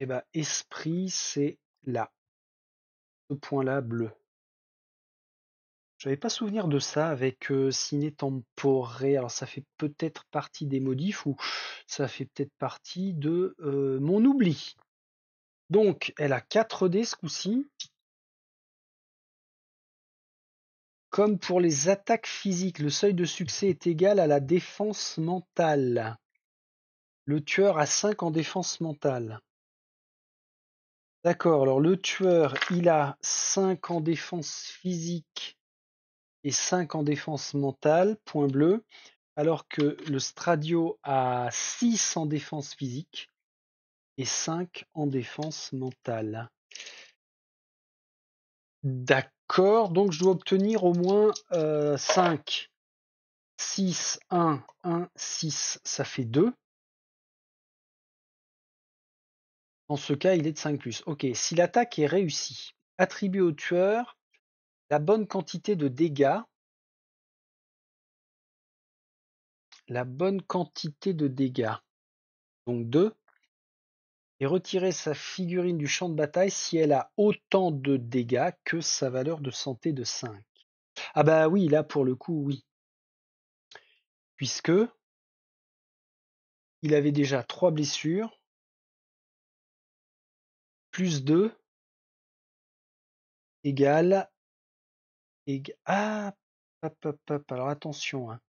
Speaker 2: et ben, esprit, c'est là. Ce point-là, bleu.
Speaker 1: J'avais pas souvenir de ça avec Ciné Temporé. Alors ça fait peut-être partie des modifs ou ça fait peut-être partie de mon oubli. Donc elle a 4 dés ce coup-ci. Comme pour les attaques physiques, le seuil de succès est égal à la défense mentale. Le tueur a 5 en défense mentale. D'accord, alors le tueur, il a 5 en défense physique et 5 en défense mentale, point bleu, alors que le Stradio a 6 en défense physique et 5 en défense mentale. D'accord corps, donc je dois
Speaker 2: obtenir au moins 5. 6, 1, 1, 6, ça fait 2. Dans ce
Speaker 1: cas, il est de 5 plus. Ok, si l'attaque est réussie, attribue au tueur la bonne
Speaker 2: quantité de dégâts. La bonne quantité de dégâts. Donc 2 et retirer sa
Speaker 1: figurine du champ de bataille si elle a autant de dégâts que sa valeur de santé de 5.
Speaker 2: Ah bah oui, là pour le coup, oui. Puisque il avait déjà 3 blessures, plus 2, égale... ah, hop, hop, hop, alors attention. Hein.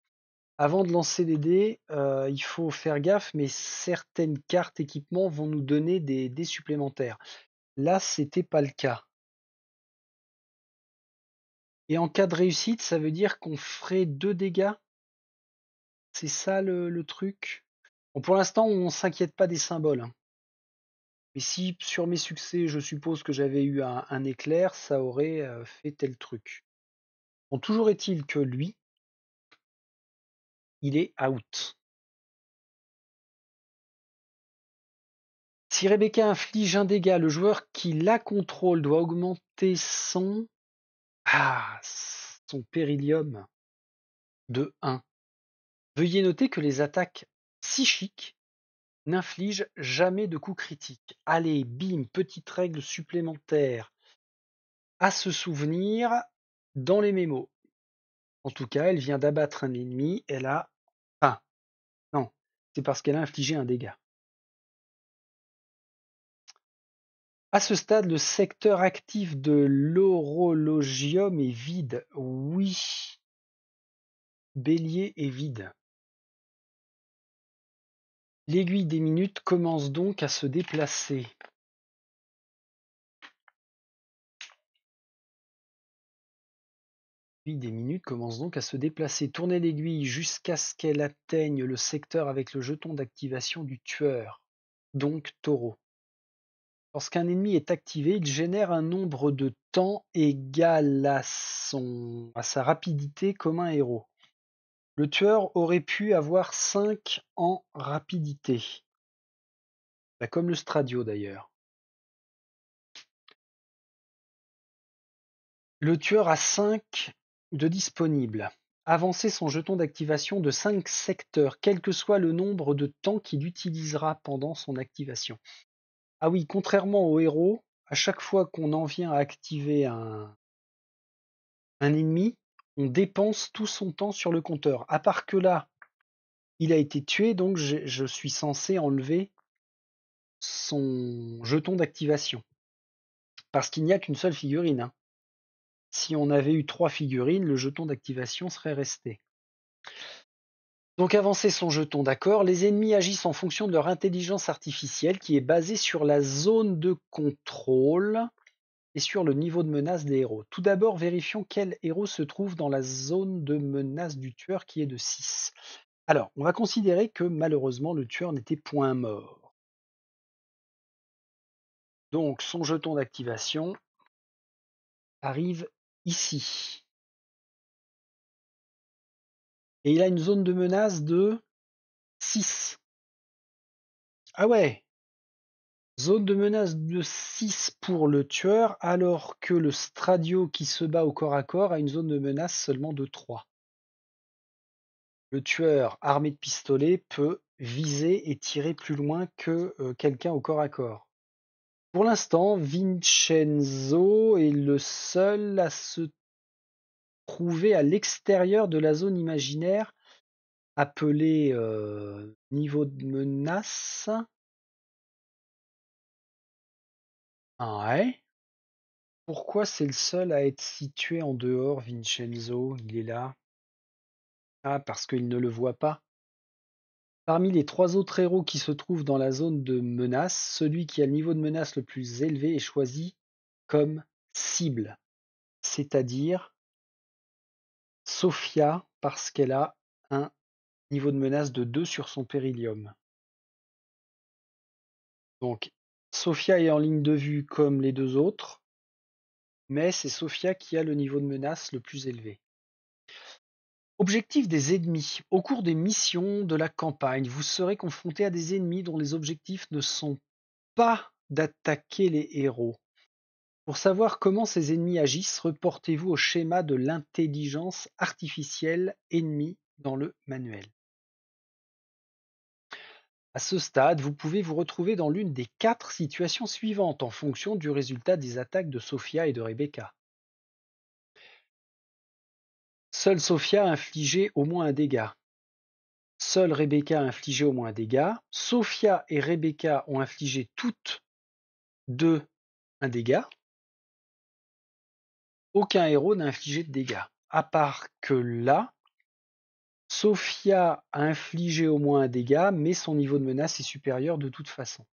Speaker 2: Avant de lancer les dés,
Speaker 1: euh, il faut faire gaffe, mais certaines cartes équipements vont nous donner des dés supplémentaires. Là, c'était pas le cas. Et en cas de réussite, ça veut dire qu'on ferait deux dégâts? C'est ça le truc? pour l'instant, on ne s'inquiète pas des symboles, hein. Mais si sur mes succès, je suppose que j'avais eu un éclair, ça aurait, euh, fait tel truc.
Speaker 2: toujours est-il que lui il est out. Si Rebecca inflige un dégât, le joueur qui la contrôle doit augmenter son ah,
Speaker 1: son périlium de 1. Veuillez noter que les attaques psychiques n'infligent jamais de coups critiques. Allez, bim, petite règle supplémentaire à se souvenir
Speaker 2: dans les mémos. En tout cas, elle vient d'abattre un ennemi, elle a c'est parce qu'elle a infligé un dégât.
Speaker 1: À ce stade, le secteur actif de l'horologium est
Speaker 2: vide. Oui. Bélier est vide. L'aiguille des minutes commence donc à se déplacer. des minutes commence donc à se déplacer. Tournez l'aiguille jusqu'à ce qu'elle atteigne le
Speaker 1: secteur avec le jeton d'activation du tueur, donc taureau. Lorsqu'un ennemi est activé, il génère un nombre de temps égal à, son... à sa rapidité comme un héros. Le tueur aurait pu avoir
Speaker 2: 5 en rapidité. Bah, comme le Stradio d'ailleurs. Le tueur a
Speaker 1: 5 de disponible Avancer son jeton d'activation de 5 secteurs, quel que soit le nombre de temps qu'il utilisera pendant son activation. Ah oui, contrairement au héros, à chaque fois qu'on en vient à activer un, un ennemi, on dépense tout son temps sur le compteur. À part que là, il a été tué, donc je, suis censé enlever son jeton d'activation. Parce qu'il n'y a qu'une seule figurine. Hein. Si on avait eu trois figurines, le jeton d'activation serait resté. Donc avancer son jeton, d'accord. Les ennemis agissent en fonction de leur intelligence artificielle qui est basée sur la zone de contrôle et sur le niveau de menace des héros. Tout d'abord, vérifions quel héros se trouve dans la zone de menace du tueur qui est de 6. Alors, on va considérer que malheureusement le tueur n'était point mort.
Speaker 2: Donc son jeton d'activation arrive ici. Et il a une zone de menace de 6. Ah ouais Zone de menace
Speaker 1: de 6 pour le tueur, alors que le Stradio qui se bat au corps à corps a une zone de menace seulement de 3. Le tueur armé de pistolet peut viser et tirer plus loin que euh, quelqu'un au corps à corps. Pour l'instant, Vincenzo est le seul à se trouver à l'extérieur de la zone imaginaire appelée
Speaker 2: euh, niveau de menace. Pourquoi c'est le seul à être situé en dehors,
Speaker 1: Vincenzo Il est là. Ah, parce qu'il ne le voit pas. Parmi les trois autres héros qui se trouvent dans la zone de menace, celui qui a le niveau de menace le plus élevé est choisi comme cible, c'est-à-dire
Speaker 2: Sophia parce qu'elle a un niveau de menace de 2 sur son périlium. Donc Sophia est
Speaker 1: en ligne de vue comme les deux autres, mais c'est Sophia qui a le niveau de menace le plus élevé. Objectif des ennemis. Au cours des missions de la campagne, vous serez confronté à des ennemis dont les objectifs ne sont pas d'attaquer les héros. Pour savoir comment ces ennemis agissent, reportez-vous au schéma de l'intelligence artificielle ennemie dans le manuel. À ce stade, vous pouvez vous retrouver dans l'une des quatre situations suivantes en fonction du résultat des attaques de Sophia et de Rebecca. Seule Sophia infligé au moins un dégât. Seule Rebecca a infligé au moins un dégât. Sophia et Rebecca ont infligé toutes
Speaker 2: deux un dégât. Aucun héros n'a infligé de dégâts. À part que là, Sophia a infligé
Speaker 1: au moins un dégât, mais son niveau de menace est supérieur de toute façon.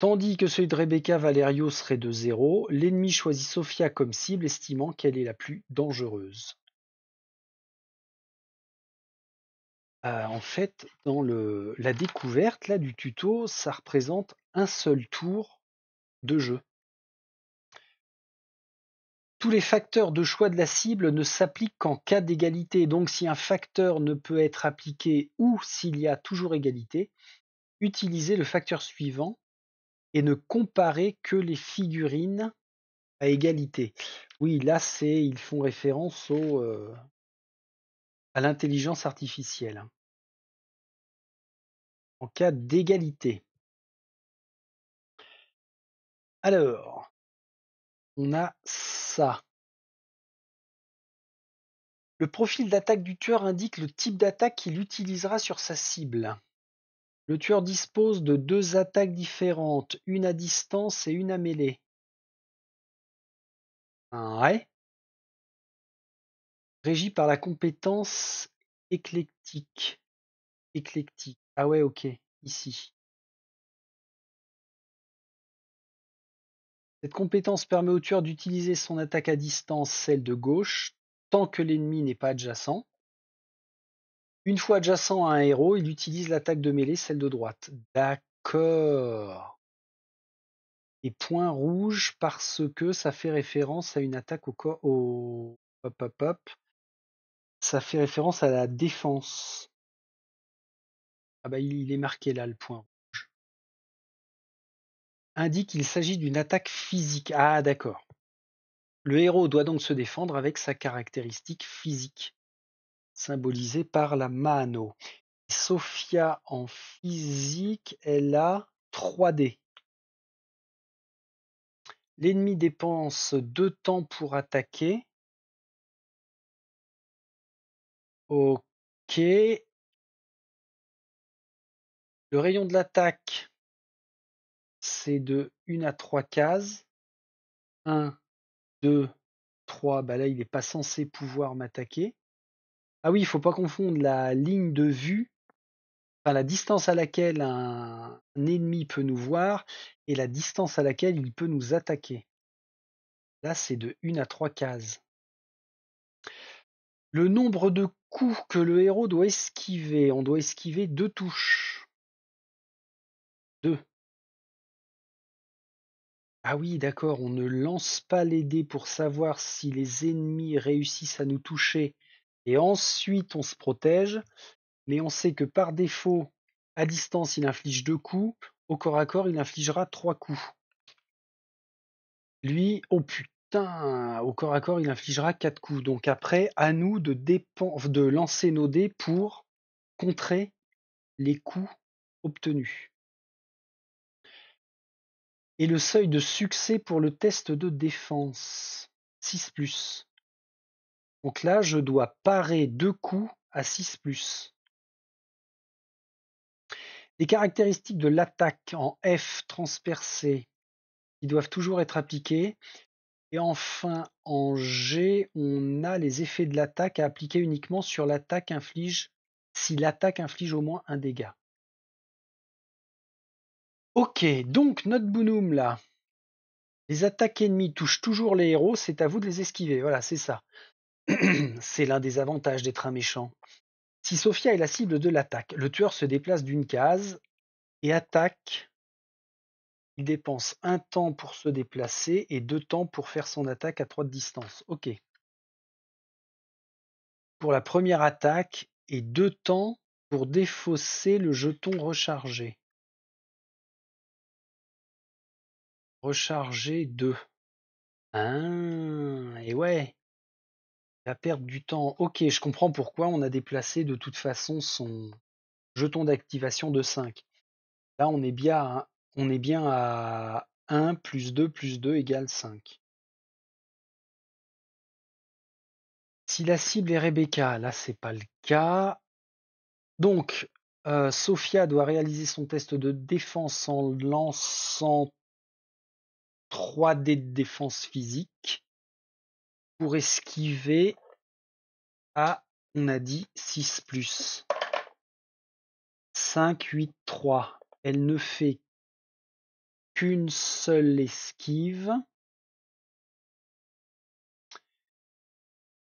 Speaker 1: Tandis que celui de Rebecca Valerio serait de zéro, l'ennemi choisit Sophia comme cible, estimant qu'elle est la plus dangereuse. Euh, en fait, dans la découverte là, du tuto, ça représente un seul tour de jeu. Tous les facteurs de choix de la cible ne s'appliquent qu'en cas d'égalité. Donc si un facteur ne peut être appliqué ou s'il y a toujours égalité, utilisez le facteur suivant et ne comparer que les figurines à égalité. Oui, là,
Speaker 2: c'est ils font référence au, euh, à l'intelligence artificielle. Hein. En cas d'égalité. Alors, on a ça. Le profil d'attaque du tueur indique le type d'attaque qu'il
Speaker 1: utilisera sur sa cible. Le tueur dispose de deux attaques différentes, une à distance et une à mêlée.
Speaker 2: Ouais. Régie par la compétence éclectique. Éclectique. Ah ouais, ok, ici. Cette compétence permet au tueur d'utiliser son attaque à distance,
Speaker 1: celle de gauche, tant que l'ennemi n'est pas adjacent. Une fois adjacent à un héros, il utilise l'attaque de mêlée, celle de droite. D'accord. Et point rouge parce que ça fait référence à une attaque au corps.
Speaker 2: Au... Ça fait référence à la défense. Ah bah il est marqué là le point rouge. Indique qu'il s'agit d'une attaque physique. Ah d'accord. Le héros doit donc
Speaker 1: se défendre avec sa caractéristique physique. Symbolisé par la mano. Sophia en physique elle a 3D.
Speaker 2: L'ennemi dépense 2 temps pour attaquer. Ok. Le rayon de l'attaque, c'est de 1 à 3 cases. 1, 2,
Speaker 1: 3, là il n'est pas censé pouvoir m'attaquer. Ah oui, il faut pas confondre la ligne de vue, enfin la distance à laquelle un, ennemi peut nous voir et la distance à laquelle il peut nous attaquer. Là, c'est de 1 à 3 cases.
Speaker 2: Le nombre de coups que le héros doit esquiver. On doit esquiver deux touches. 2.
Speaker 1: Ah oui, d'accord, on ne lance pas les dés pour savoir si les ennemis réussissent à nous toucher et ensuite on se protège, mais on sait que par défaut, à distance, il inflige deux coups, au corps à corps, il infligera trois coups. Lui, oh putain, au corps à corps, il infligera quatre coups. Donc après, à nous de, de lancer nos dés pour contrer les coups obtenus. Et le seuil de succès pour le test de défense, 6 ⁇ donc là, je dois parer deux coups à 6+. Les caractéristiques de l'attaque en F transpercée qui doivent toujours être appliquées. Et enfin, en G, on a les effets de l'attaque à appliquer uniquement sur l'attaque inflige, si l'attaque inflige au moins un dégât. Ok, donc notre Bounoum là. Les attaques ennemies touchent toujours les héros, c'est à vous de les esquiver. Voilà, c'est ça. (clears throat) C'est l'un des avantages d'être un méchant. Si Sophia est la cible de l'attaque, le tueur se déplace d'une case et attaque. Il dépense un temps pour se déplacer et deux temps pour faire son attaque à trois de distance. Ok.
Speaker 2: Pour la première attaque et deux temps pour défausser le jeton rechargé. Rechargé deux. Ah, et ouais.
Speaker 1: La perte du temps, ok, je comprends pourquoi on a déplacé de toute façon son jeton d'activation de 5. Là, on est bien
Speaker 2: à, 1 plus 2 plus 2 égale 5. Si la cible est Rebecca, là c'est pas le cas.
Speaker 1: Donc, euh, Sophia doit réaliser son test de défense en lançant
Speaker 2: 3 dés de défense physique pour esquiver à, on a dit, 6 plus. 5, 8, 3. Elle ne fait qu'une seule esquive.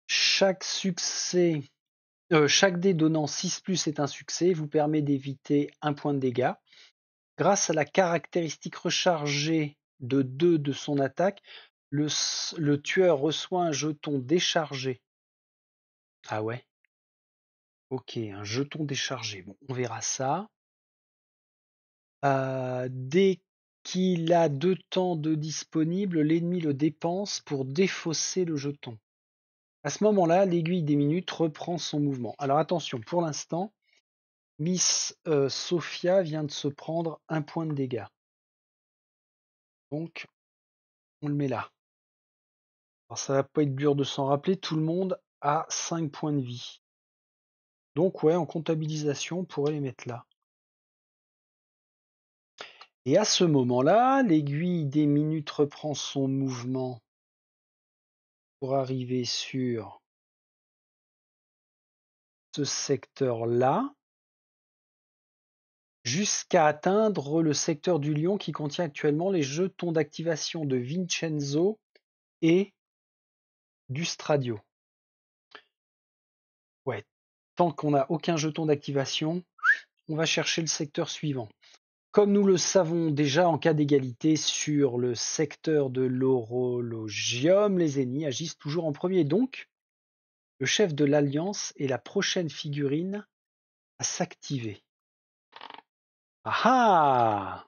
Speaker 2: Chaque succès, euh, chaque dé donnant 6 plus
Speaker 1: est un succès, vous permet d'éviter un point de dégâts. Grâce à la caractéristique rechargée de 2 de son attaque, le, tueur reçoit un jeton
Speaker 2: déchargé. Ah ouais Ok, un jeton déchargé. Bon, on verra ça. Euh, dès
Speaker 1: qu'il a deux temps de disponible, l'ennemi le dépense pour défausser le jeton. À ce moment-là, l'aiguille des minutes reprend son mouvement. Alors attention, pour l'instant,
Speaker 2: Miss euh, Sophia vient de se prendre un point de dégâts. Donc, on le met là. Alors ça va pas être dur de s'en rappeler, tout le monde a 5 points de vie. Donc ouais, en
Speaker 1: comptabilisation, on pourrait les mettre là.
Speaker 2: Et à ce moment-là, l'aiguille des minutes reprend son mouvement pour arriver sur ce secteur-là jusqu'à atteindre le secteur du lion qui contient
Speaker 1: actuellement les jetons d'activation de Vincenzo et Stradio. Ouais, tant qu'on n'a aucun jeton d'activation, on va chercher le secteur suivant. Comme nous le savons déjà en cas d'égalité sur le secteur de l'horologium, les ennemis agissent toujours en premier. Donc, le chef de l'alliance est la prochaine figurine à s'activer. Ah, ah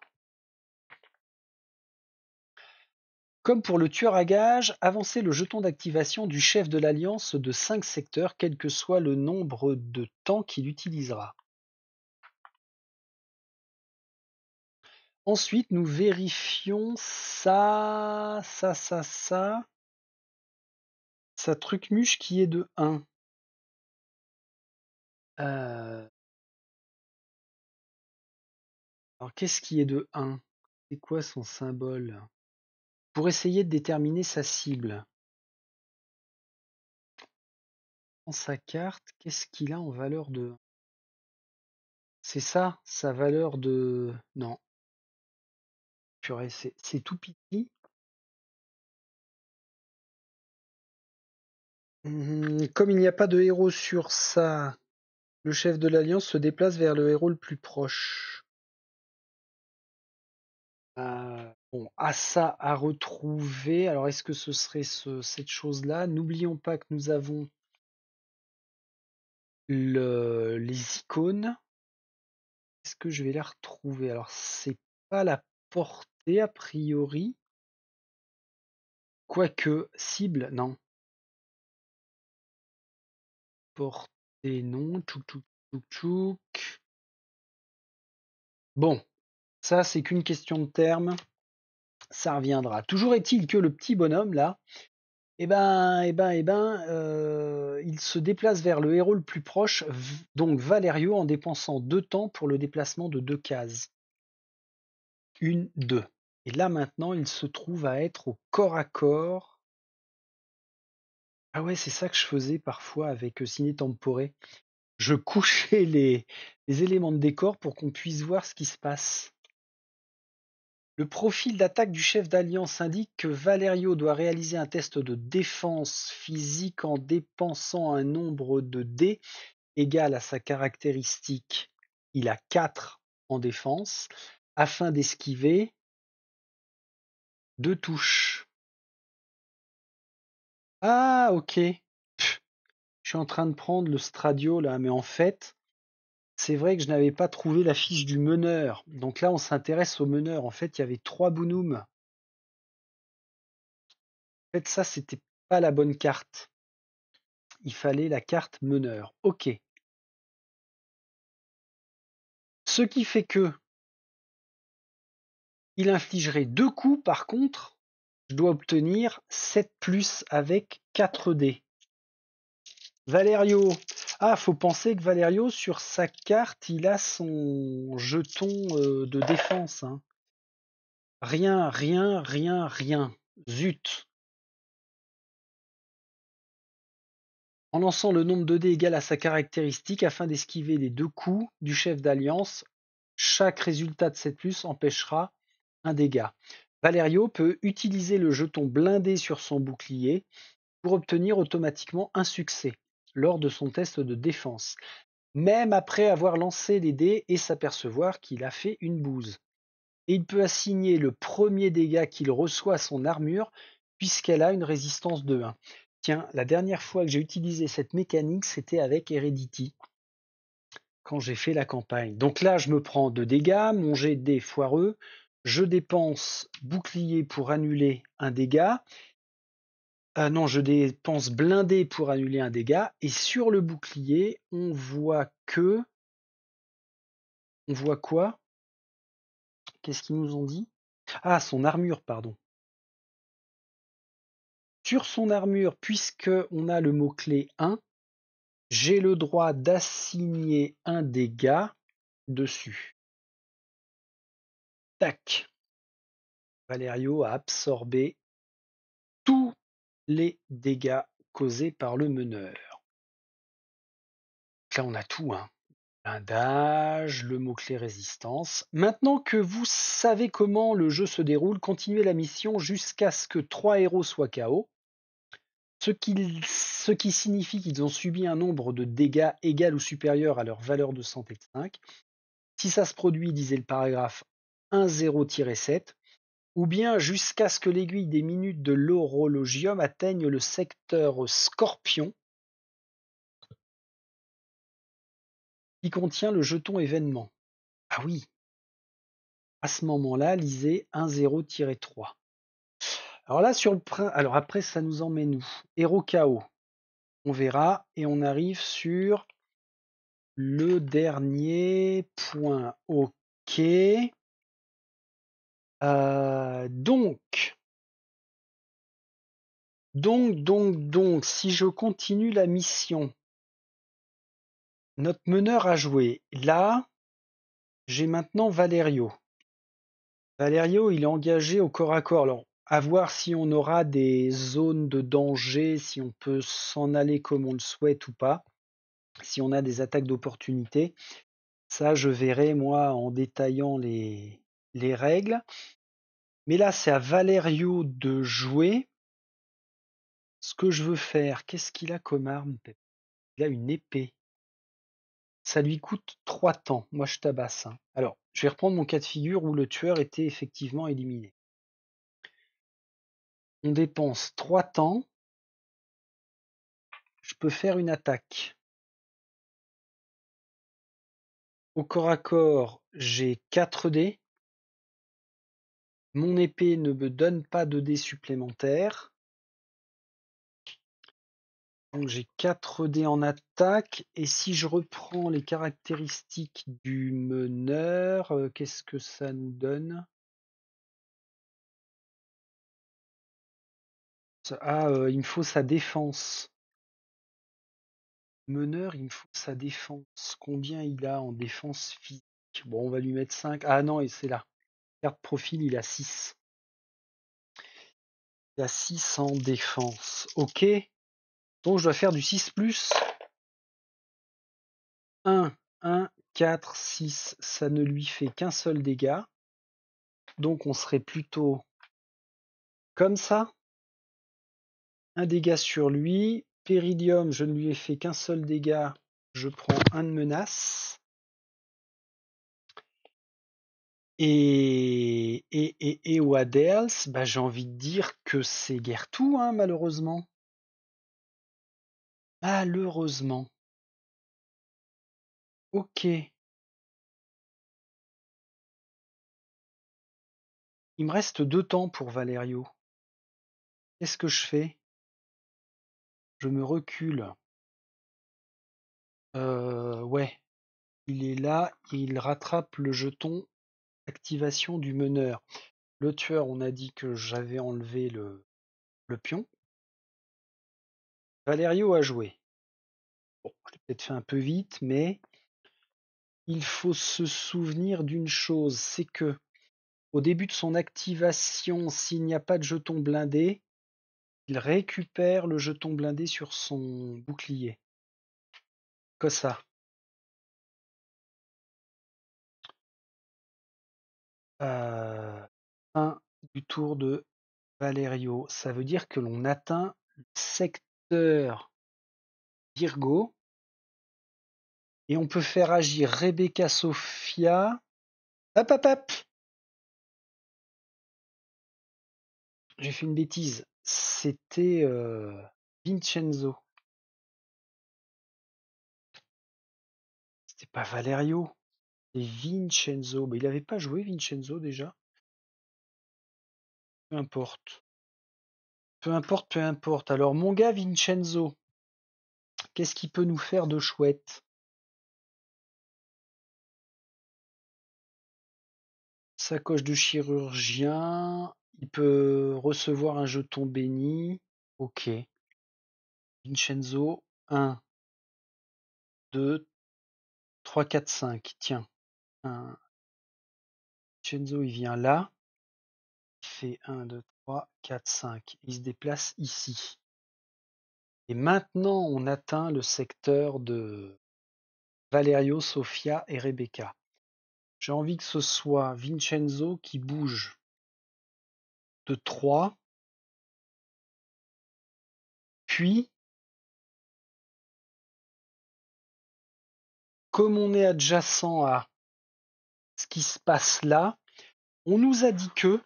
Speaker 1: Comme pour le tueur à gage, avancez le jeton d'activation du chef de l'alliance de 5 secteurs, quel que soit le nombre de temps qu'il utilisera.
Speaker 2: Ensuite, nous vérifions ça, ça, ça, ça, sa trucmuche qui est de 1. Euh. Alors, qu'est-ce qui est de 1 C'est quoi son symbole pour essayer de déterminer sa cible. Dans sa carte, qu'est-ce qu'il a en valeur de C'est ça, sa valeur de... Non. c'est tout petit. Mmh, comme il n'y a pas de héros sur ça, le chef de l'Alliance
Speaker 1: se déplace vers le héros le plus proche. Ah, bon, à ça à retrouver. Alors, est-ce que ce serait cette chose-là N'oublions pas que nous avons les icônes. Est-ce que je vais la retrouver Alors, c'est pas la portée
Speaker 2: a priori. Quoique, cible, non. Portée, non. Tchouk, tchouk, tchouk, tchouk. Bon, ça, c'est qu'une question de terme.
Speaker 1: Ça reviendra. Toujours est-il que le petit bonhomme, là, eh ben, eh ben, eh ben, euh, il se déplace vers le héros le plus proche, donc Valerio, en dépensant deux temps pour le déplacement de deux cases. Une, deux. Et là maintenant, il se trouve à être au corps à corps. Ah ouais, c'est ça que je faisais parfois avec Ciné euh, Temporé. Je couchais les éléments de décor pour qu'on puisse voir ce qui se passe. Le profil d'attaque du chef d'alliance indique que Valerio doit réaliser un test de défense physique en dépensant un nombre de dés égal à sa caractéristique.
Speaker 2: Il a 4 en défense afin d'esquiver deux touches. Ah ok. je suis en train de prendre le Stradio là, mais en fait,
Speaker 1: c'est vrai que je n'avais pas trouvé la fiche du meneur. Donc là, on s'intéresse au meneur. En fait, il y avait trois
Speaker 2: Bounoum. En fait, ça, c'était pas la bonne carte. Il fallait la carte meneur. OK. Ce qui fait que il infligerait deux coups, par contre, je dois obtenir 7 plus avec 4
Speaker 1: dés. Valerio, ah, faut penser que Valerio, sur sa carte, il a son jeton euh, de défense. Hein. Rien, rien, rien, rien. Zut. En lançant le nombre de dés égal à sa caractéristique afin d'esquiver les deux coups du chef d'alliance, chaque résultat de cette empêchera un dégât. Valerio peut utiliser le jeton blindé sur son bouclier pour obtenir automatiquement un succès lors de son test de défense, même après avoir lancé les dés et s'apercevoir qu'il a fait une bouse. Et il peut assigner le premier dégât qu'il reçoit à son armure, puisqu'elle a une résistance de 1. Tiens, la dernière fois que j'ai utilisé cette mécanique, c'était avec Heredity, quand j'ai fait la campagne. Donc là, je me prends deux dégâts, mon jet des foireux, je dépense bouclier pour annuler un dégât, ah non, je dépense blindé pour annuler un dégât. Et sur le bouclier, on voit que.
Speaker 2: On voit quoi Qu'est-ce qu'ils nous ont dit Ah, son armure, pardon. Sur son armure, puisque on a le mot-clé 1, j'ai le droit d'assigner un dégât dessus. Tac. Valerio a absorbé les dégâts causés par le meneur. là, on a tout, hein.
Speaker 1: Blindage, le mot-clé résistance. Maintenant que vous savez comment le jeu se déroule, continuez la mission jusqu'à ce que trois héros soient KO. Ce qui, signifie qu'ils ont subi un nombre de dégâts égal ou supérieur à leur valeur de santé de 5. Si ça se produit, disait le paragraphe 1 0 7 ou bien jusqu'à ce que l'aiguille des minutes de l'horologium atteigne le secteur
Speaker 2: scorpion qui contient le jeton événement. Ah oui. À ce moment-là, lisez
Speaker 1: 1-0-3. Alors là, sur le print. Alors après, ça nous emmène où Héros Chaos. On verra. Et on arrive sur le
Speaker 2: dernier point. OK donc, donc, donc, donc, si je continue la mission, notre meneur a joué.
Speaker 1: Là, j'ai maintenant Valerio. Valerio, il est engagé au corps à corps. Alors, à voir si on aura des zones de danger, si on peut s'en aller comme on le souhaite ou pas, si on a des attaques d'opportunité. Ça, je verrai, moi, en détaillant les, les règles. Mais là, c'est à Valerio de jouer. Ce que je veux faire, qu'est-ce qu'il a comme arme Il a une épée. Ça lui coûte 3 temps. Moi, je tabasse. Hein. Alors, je vais reprendre mon cas de figure où le tueur était effectivement éliminé.
Speaker 2: On dépense 3 temps. Je peux faire une attaque. Au corps à corps, j'ai 4 dés.
Speaker 1: Mon épée ne me donne pas de dés supplémentaires. Donc j'ai 4 dés en attaque. Et si je reprends les caractéristiques
Speaker 2: du meneur, euh, qu'est-ce que ça nous donne Ah, euh, il me faut sa défense. Meneur, il me faut sa défense. Combien il a
Speaker 1: en défense physique Bon, on va lui mettre 5. Ah non, et c'est là de profil, il a 6.
Speaker 2: Il a 6 en défense. Ok. Donc je dois faire du 6 plus. 1, 1,
Speaker 1: 4, 6. Ça ne lui fait qu'un seul dégât. Donc on serait plutôt comme ça. Un dégât sur lui. Péridium, je ne lui ai fait qu'un seul dégât. Je prends un de menace.
Speaker 2: Et, et, et, et bah, j'ai envie de dire que c'est guère tout, hein, malheureusement. Malheureusement. Ok. Il me reste deux temps pour Valerio. Qu'est-ce que je fais Je me recule. Euh, ouais. Il
Speaker 1: est là, il rattrape le jeton Activation du meneur. Le
Speaker 2: tueur, on a dit que j'avais enlevé le, le pion. Valerio a joué. Bon, je l'ai peut-être fait un peu vite, mais
Speaker 1: il faut se souvenir d'une chose, c'est que au début de son activation, s'il n'y a pas de jeton blindé, il récupère le jeton blindé
Speaker 2: sur son bouclier. Comme ça. Fin euh, du tour de Valerio, ça veut dire que l'on atteint le mmh. secteur Virgo. Et on peut faire agir Rebecca Sophia. Hop, hop, hop J'ai fait une bêtise. C'était euh, Vincenzo. C'était pas Valerio. Vincenzo, mais il avait pas joué Vincenzo déjà? Peu importe. Peu importe, peu importe. Alors mon gars Vincenzo, qu'est-ce qu'il peut nous faire de chouette? Sacoche de chirurgien, il peut recevoir un jeton béni. Ok. Vincenzo, 1, 2, 3, 4, 5. Tiens. Vincenzo il vient là. Il fait 1, 2, 3, 4, 5. Il se déplace ici.
Speaker 1: Et maintenant, on atteint le secteur de Valerio, Sofia
Speaker 2: et Rebecca. J'ai envie que ce soit Vincenzo qui bouge de 3, puis comme on est adjacent à ce qui se passe là. On nous a dit que,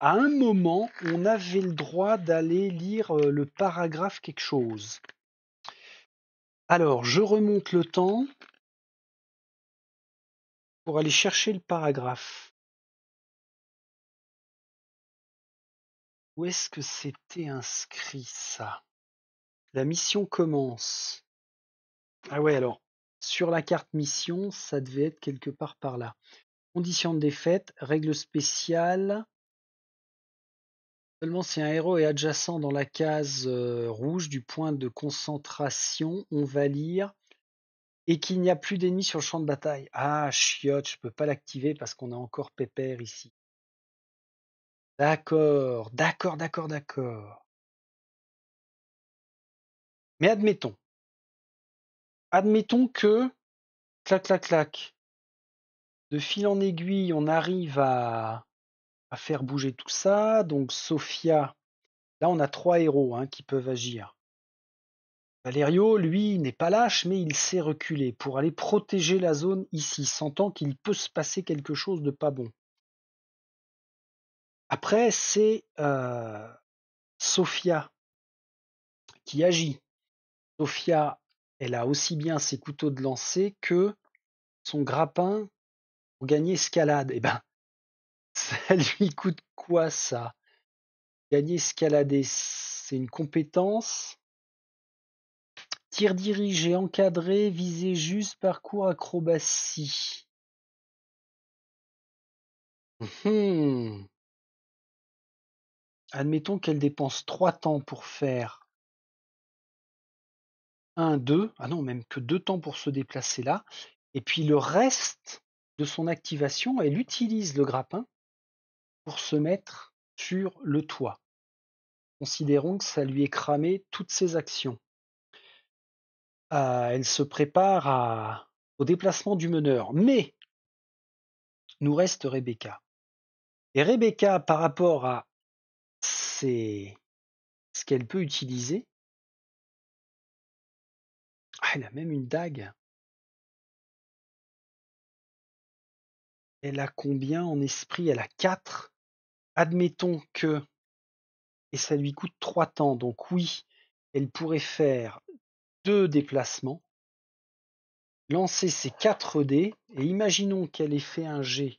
Speaker 1: à un moment, on avait le droit d'aller lire euh, le paragraphe quelque
Speaker 2: chose. Alors, je remonte le temps pour aller chercher le paragraphe. Où est-ce que c'était inscrit ça La mission commence. Ah ouais, alors, sur la carte mission,
Speaker 1: ça devait être quelque part par là. Condition de défaite, règle spéciale. Seulement si un héros est adjacent dans la case euh, rouge du point de concentration, on va lire et qu'il n'y a plus d'ennemis sur le champ de bataille. Ah, chiotte, je ne peux pas l'activer parce qu'on a encore Pépère ici.
Speaker 2: D'accord, d'accord, d'accord, d'accord. Mais admettons, admettons que, clac, clac, clac, de fil en aiguille, on arrive à, à faire
Speaker 1: bouger tout ça. Donc, Sophia, là, on a trois héros hein, qui peuvent agir. Valerio, lui, n'est pas lâche, mais il s'est reculé pour aller protéger la zone ici, sentant qu'il peut se passer quelque chose de pas bon. Après, c'est euh, Sophia qui agit. Sophia elle a aussi bien ses couteaux de lancer que son grappin pour gagner escalade. Eh ben, (laughs) ça lui coûte quoi ça Gagner escalade, c'est une compétence.
Speaker 2: Tir dirigé, encadré, visé juste, parcours acrobatie. Hum, hum. Admettons qu'elle dépense trois temps pour faire
Speaker 1: 1, 2, ah non, même que deux temps pour se déplacer là. Et puis le reste de son activation, elle utilise le grappin pour se mettre sur le toit. Considérons que ça lui est cramé toutes ses actions. Euh, elle se prépare au déplacement du
Speaker 2: meneur. Mais nous reste Rebecca. Et Rebecca, par rapport à ce qu'elle peut utiliser, elle a même une dague. Elle a combien en esprit Elle a 4. Admettons que. Et ça lui coûte 3 temps. Donc oui, elle pourrait
Speaker 1: faire deux déplacements, lancer ses 4 dés, et imaginons qu'elle ait fait un jet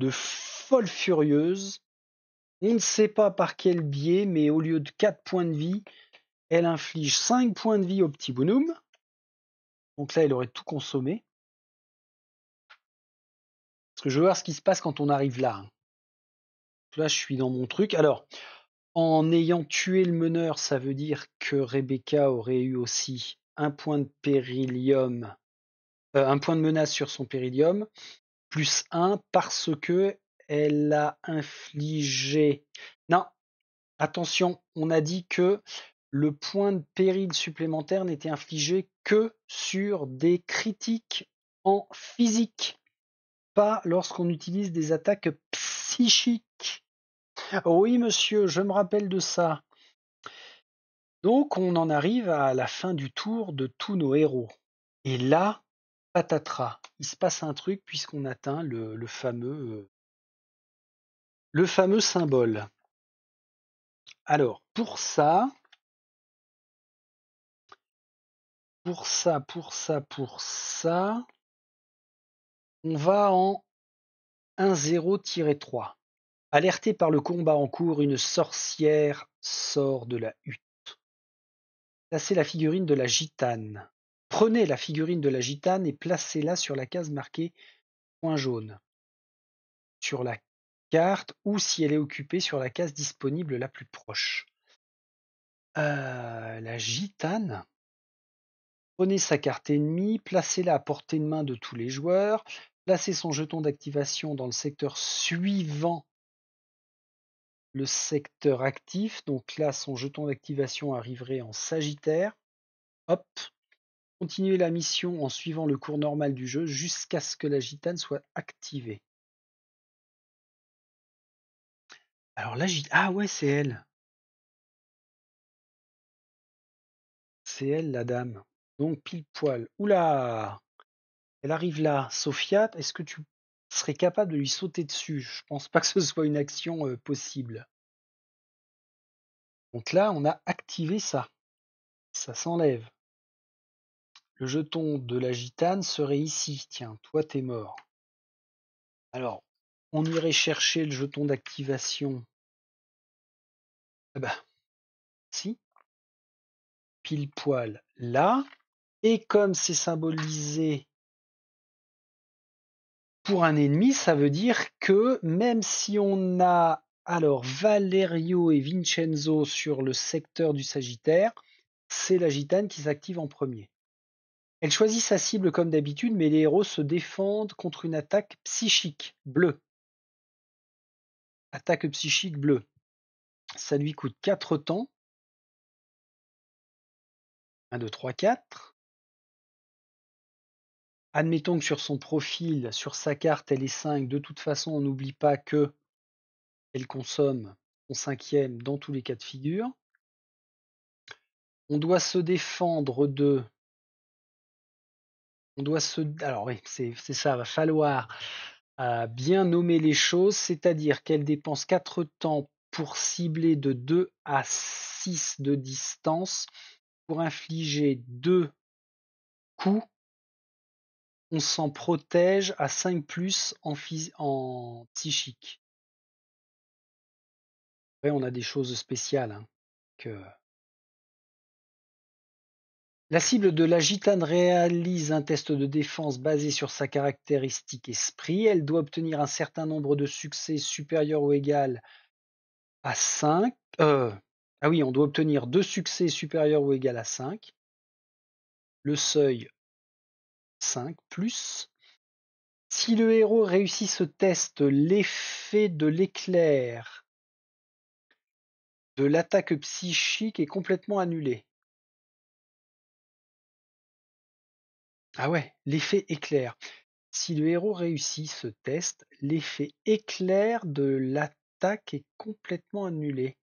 Speaker 1: de folle furieuse. On ne sait pas par quel biais, mais au lieu de 4 points de vie, elle inflige
Speaker 2: 5 points de vie au petit bonhomme. Donc là, il aurait tout consommé. Parce que je veux voir ce qui se passe quand on arrive là. Hein. Là,
Speaker 1: je suis dans mon truc. Alors, en ayant tué le meneur, ça veut dire que Rebecca aurait eu aussi un point de périlium, euh, un point de menace sur son péridium. plus un parce que elle a infligé. Non, attention, on a dit que le point de péril supplémentaire n'était infligé que sur des critiques en physique, pas lorsqu'on utilise des attaques psychiques. Oui, monsieur, je me rappelle de ça. Donc on en arrive à la fin du tour de tous nos héros. Et là, patatras, il se
Speaker 2: passe un truc puisqu'on atteint le, le fameux le fameux symbole. Alors, pour ça, pour ça, pour ça, pour ça, on va en 1-0-3. Alertée par
Speaker 1: le combat en cours, une sorcière sort de la hutte. Placez la figurine de la gitane. Prenez la figurine de la gitane et placez-la sur la case marquée point jaune sur la carte ou si elle est occupée sur la case disponible la plus proche. Euh, la gitane Prenez sa carte ennemie, placez-la à portée de main de tous les joueurs, placez son jeton d'activation dans le secteur suivant le secteur actif. Donc là, son jeton d'activation arriverait en Sagittaire. Hop. Continuez la mission en suivant le cours normal du jeu jusqu'à
Speaker 2: ce que la gitane soit activée. Alors la gitane... ah ouais, c'est elle. C'est elle, la dame. Donc pile poil. Oula Elle arrive là.
Speaker 1: Sophia, est-ce que tu serais capable de lui sauter dessus Je pense pas que ce soit une action
Speaker 2: possible. Donc là, on a activé ça. Ça s'enlève. Le jeton de la gitane serait ici. Tiens, toi t'es mort. Alors, on irait chercher le jeton d'activation. Ah bah, si. Pile poil là. Et comme c'est symbolisé
Speaker 1: pour un ennemi, ça veut dire que même si on a alors Valerio et Vincenzo sur le secteur du Sagittaire, c'est la gitane qui s'active en premier. Elle choisit sa cible comme d'habitude, mais les héros se
Speaker 2: défendent contre une attaque psychique bleue. Attaque psychique bleue. Ça lui coûte 4 temps. 1, 2, 3, 4 admettons que sur son
Speaker 1: profil, sur sa carte, elle est 5. De toute façon, on n'oublie pas que elle consomme son cinquième dans tous les cas de figure. On doit se défendre de. On doit se. Alors oui, c'est ça, va falloir euh, bien nommer les choses, c'est-à-dire qu'elle dépense 4 temps pour cibler de 2 à 6 de distance,
Speaker 2: pour infliger 2 coups on s'en protège à 5+, plus en, en psychique. Après, on a des choses spéciales. Hein, que...
Speaker 1: La cible de la gitane réalise un test de défense basé sur sa caractéristique esprit. Elle doit obtenir un certain nombre de succès supérieur ou égal à 5. Euh, ah oui, on doit obtenir deux succès supérieurs ou égal à 5. Le seuil 5 plus. Si le héros réussit ce test, l'effet de l'éclair
Speaker 2: de l'attaque psychique est complètement annulé. Ah ouais, l'effet éclair.
Speaker 1: Si le héros réussit ce test, l'effet éclair de l'attaque est complètement annulé.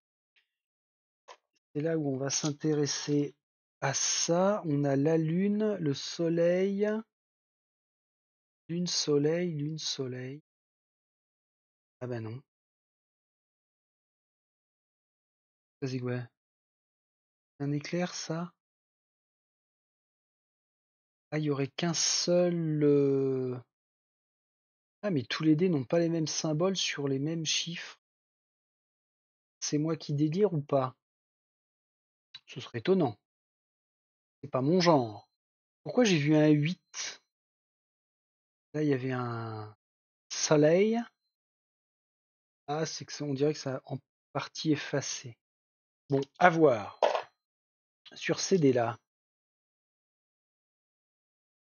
Speaker 1: C'est là où on va s'intéresser
Speaker 2: à ça, on a la lune, le soleil. Lune, soleil, lune, soleil. Ah bah non. ouais. c'est Un éclair, ça Ah, il y aurait qu'un seul... Ah, mais tous les dés n'ont pas les mêmes symboles sur les mêmes chiffres. C'est moi qui délire ou pas Ce serait étonnant pas mon genre. Pourquoi j'ai vu un 8 Là, il y avait un soleil. Ah, c'est que ça, on dirait que ça en partie effacé. Bon, à voir. Sur ces dés-là.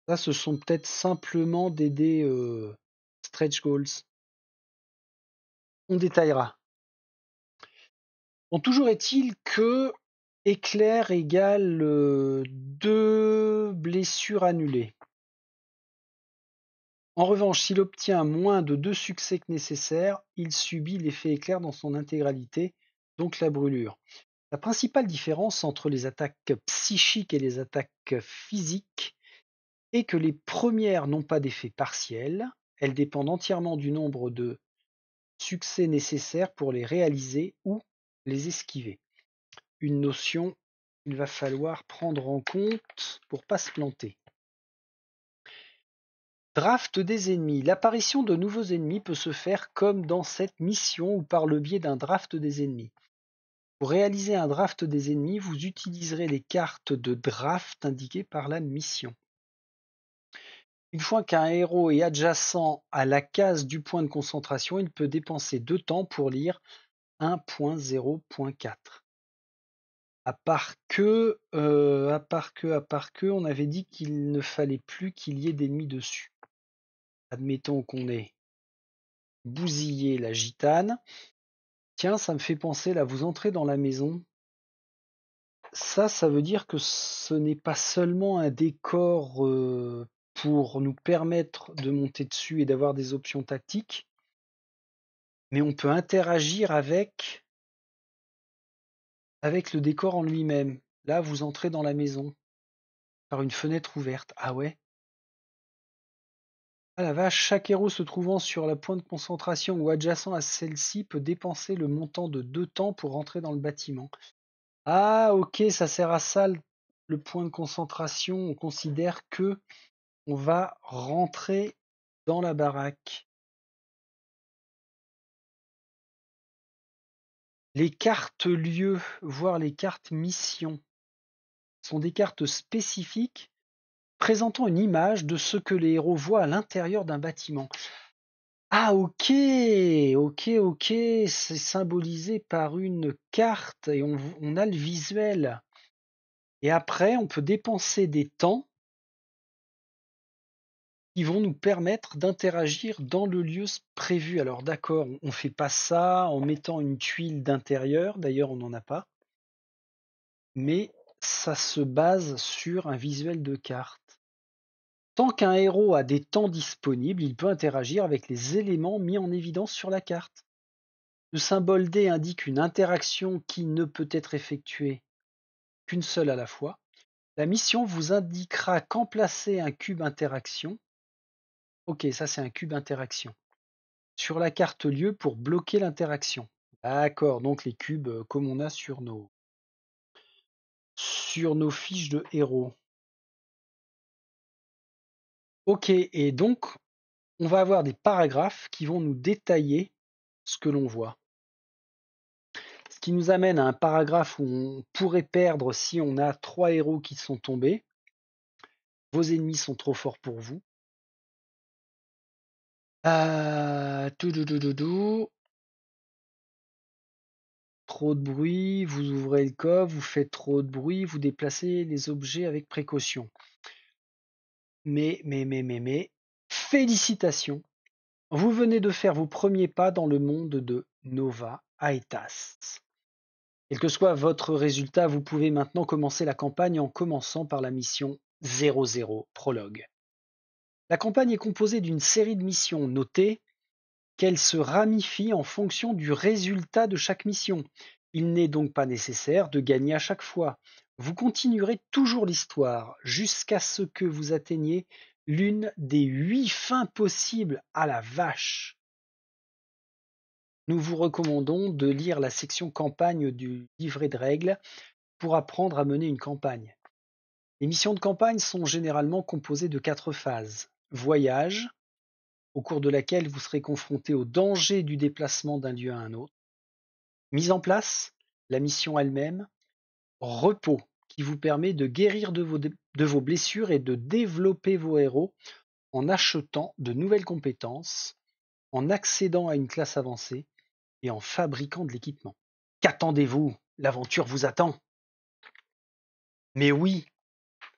Speaker 2: Là, ce sont peut-être simplement des dés euh, stretch goals. On détaillera. Bon, toujours est-il que Éclair égale euh, deux blessures annulées.
Speaker 1: En revanche, s'il obtient moins de deux succès que nécessaire, il subit l'effet éclair dans son intégralité, donc la brûlure. La principale différence entre les attaques psychiques et les attaques physiques est que les premières n'ont pas d'effet partiel, elles dépendent entièrement du nombre de succès nécessaires pour les réaliser ou les esquiver une notion qu'il va falloir prendre en compte pour pas se planter. Draft des ennemis. L'apparition de nouveaux ennemis peut se faire comme dans cette mission ou par le biais d'un draft des ennemis. Pour réaliser un draft des ennemis, vous utiliserez les cartes de draft indiquées par la mission. Une fois qu'un héros est adjacent à la case du point de concentration, il peut dépenser deux temps pour lire 1.0.4. À part que, euh, à part que, à part que, on avait dit qu'il ne fallait plus qu'il y ait d'ennemis dessus. Admettons qu'on ait bousillé la gitane. Tiens, ça me fait penser, là, vous entrez dans la maison. Ça, ça veut dire que ce n'est pas seulement un décor euh, pour nous permettre de monter dessus et d'avoir des options tactiques, mais on peut interagir
Speaker 2: avec avec le décor en lui-même. Là, vous entrez dans la maison par une fenêtre ouverte. Ah ouais
Speaker 1: Ah la vache, chaque héros se trouvant sur la pointe de concentration ou adjacent à celle-ci peut dépenser le montant de deux temps pour rentrer dans le bâtiment. Ah ok, ça sert à ça
Speaker 2: le point de concentration. On considère que on va rentrer dans la baraque. Les cartes lieux, voire les cartes mission, sont
Speaker 1: des cartes spécifiques présentant une image de ce que les héros voient à l'intérieur d'un bâtiment. Ah ok, ok, ok, c'est symbolisé par une carte et on, on, a le visuel. Et après, on peut dépenser des temps qui vont nous permettre d'interagir dans le lieu prévu. Alors d'accord, on fait pas ça en mettant une tuile d'intérieur, d'ailleurs on n'en a pas, mais ça se base sur un visuel de carte. Tant qu'un héros a des temps disponibles, il peut interagir avec les éléments mis en évidence sur la carte. Le symbole D indique une interaction qui ne peut être effectuée qu'une seule à la fois. La mission vous indiquera quand placer un cube interaction OK, ça c'est un cube interaction. Sur la carte lieu pour bloquer l'interaction.
Speaker 2: D'accord, donc les cubes euh, comme on a sur nos sur nos fiches de héros. OK, et donc on va avoir des paragraphes qui vont nous détailler ce que l'on voit.
Speaker 1: Ce qui nous amène à un paragraphe où on pourrait perdre si on a trois héros
Speaker 2: qui sont tombés. Vos ennemis sont trop forts pour vous. Euh,
Speaker 1: trop de bruit, vous ouvrez le coffre, vous faites trop de bruit, vous déplacez les objets avec précaution. Mais, mais, mais, mais, mais, félicitations. Vous venez de faire vos premiers pas dans le monde de Nova Aetas. Quel que soit votre résultat, vous pouvez maintenant commencer la campagne en commençant par la mission 00 Prologue. La campagne est composée d'une série de missions notées, qu'elles se ramifient en fonction du résultat de chaque mission. Il n'est donc pas nécessaire de gagner à chaque fois. Vous continuerez toujours l'histoire jusqu'à ce que vous atteigniez l'une des huit fins possibles à la vache. Nous vous recommandons de lire la section campagne du livret de règles pour apprendre à mener une campagne. Les missions de campagne sont généralement composées de quatre phases voyage, au cours de laquelle vous serez confronté au danger du déplacement d'un lieu à un autre, mise en place, la mission elle-même, repos, qui vous permet de guérir de vos, de vos blessures et de développer vos héros en achetant de nouvelles compétences, en accédant à une classe avancée et en fabriquant de
Speaker 2: l'équipement. Qu'attendez-vous L'aventure vous attend. Mais oui,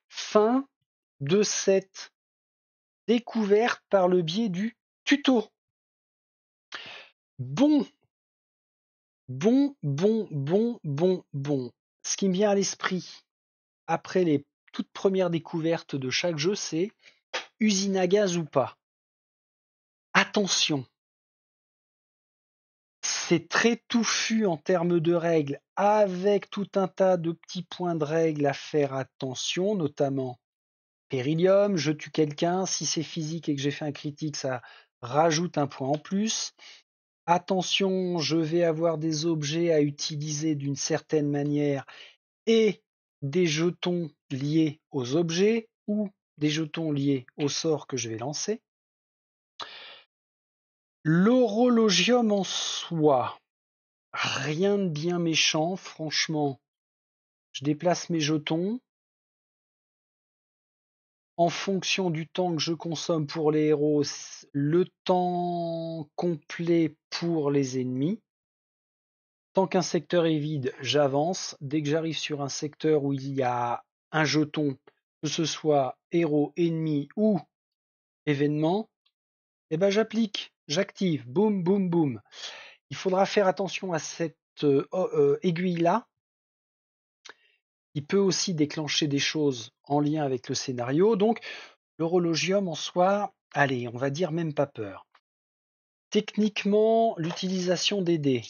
Speaker 2: fin de cette découverte par le biais du tuto. Bon, bon, bon, bon, bon, bon. Ce qui me vient à l'esprit après
Speaker 1: les toutes premières découvertes de chaque jeu, c'est usine à gaz ou pas. Attention, c'est très touffu en termes de règles, avec tout un tas de petits points de règles à faire attention, notamment Périllium, je tue quelqu'un, si c'est physique et que j'ai fait un critique, ça rajoute un point en plus. Attention, je vais avoir des objets à utiliser d'une certaine manière et des jetons liés aux objets ou des jetons liés au sort que je vais lancer. L'horologium en soi, rien de bien méchant, franchement. Je déplace mes jetons, en fonction du temps que je consomme pour les héros, le temps complet pour les ennemis. Tant qu'un secteur est vide, j'avance. Dès que j'arrive sur un secteur où il y a un jeton, que ce soit héros, ennemi ou événement, eh ben j'applique, j'active, boum, boum, boum. Il faudra faire attention à cette euh, euh, aiguille-là, il peut aussi déclencher des choses en lien avec le scénario, donc l'horologium en soi, allez, on va dire même pas peur. Techniquement, l'utilisation des dés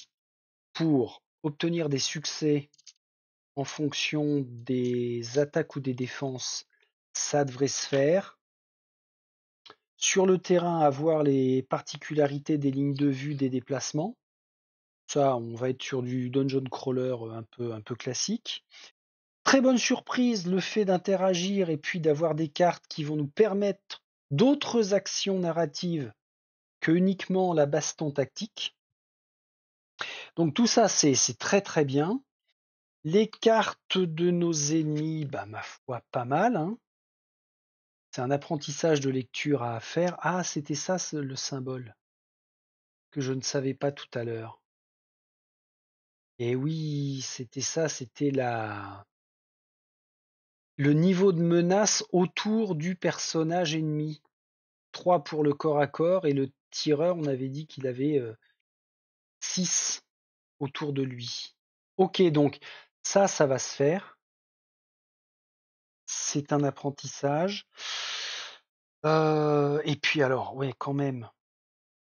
Speaker 1: pour obtenir des succès en fonction des attaques ou des défenses, ça devrait se faire. Sur le terrain, avoir les particularités des lignes de vue des déplacements. Ça, on va être sur du dungeon crawler euh, un peu, un peu classique. Très bonne surprise le fait d'interagir et puis d'avoir des cartes qui vont nous permettre d'autres actions narratives que uniquement la baston tactique. Donc tout ça, c'est très très bien. Les cartes de nos ennemis, bah, ma foi, pas mal. Hein. C'est un apprentissage de lecture à faire. Ah, c'était
Speaker 2: ça le symbole que je ne savais pas tout à l'heure. Et eh oui, c'était ça, c'était la
Speaker 1: le niveau de menace autour du personnage ennemi. 3 pour le corps à corps et le tireur, on avait dit qu'il avait 6 euh, autour de lui. Ok, donc ça, ça va se faire. C'est un apprentissage. Euh, et puis alors, ouais, quand même,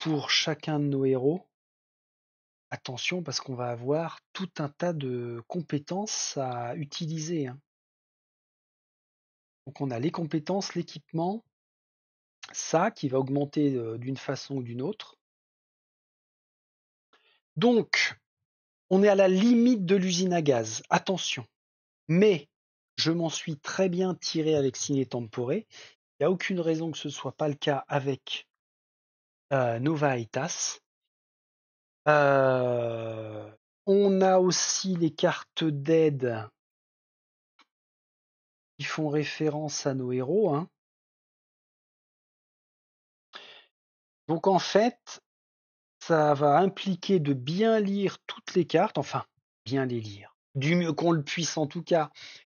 Speaker 1: pour chacun de nos héros, attention parce qu'on va avoir tout un tas de compétences à utiliser. Hein.
Speaker 2: Donc on a les compétences, l'équipement, ça qui va augmenter d'une façon ou d'une autre. Donc,
Speaker 1: on est à la limite de l'usine à gaz, attention. Mais je m'en suis très bien tiré avec Ciné Temporé. Il n'y a aucune raison que ce ne soit pas le cas avec
Speaker 2: euh, Nova euh, on a aussi les cartes d'aide qui font référence à nos héros. Hein.
Speaker 1: Donc en fait, ça va impliquer de bien lire toutes les cartes, enfin bien les lire, du mieux qu'on le puisse en tout cas,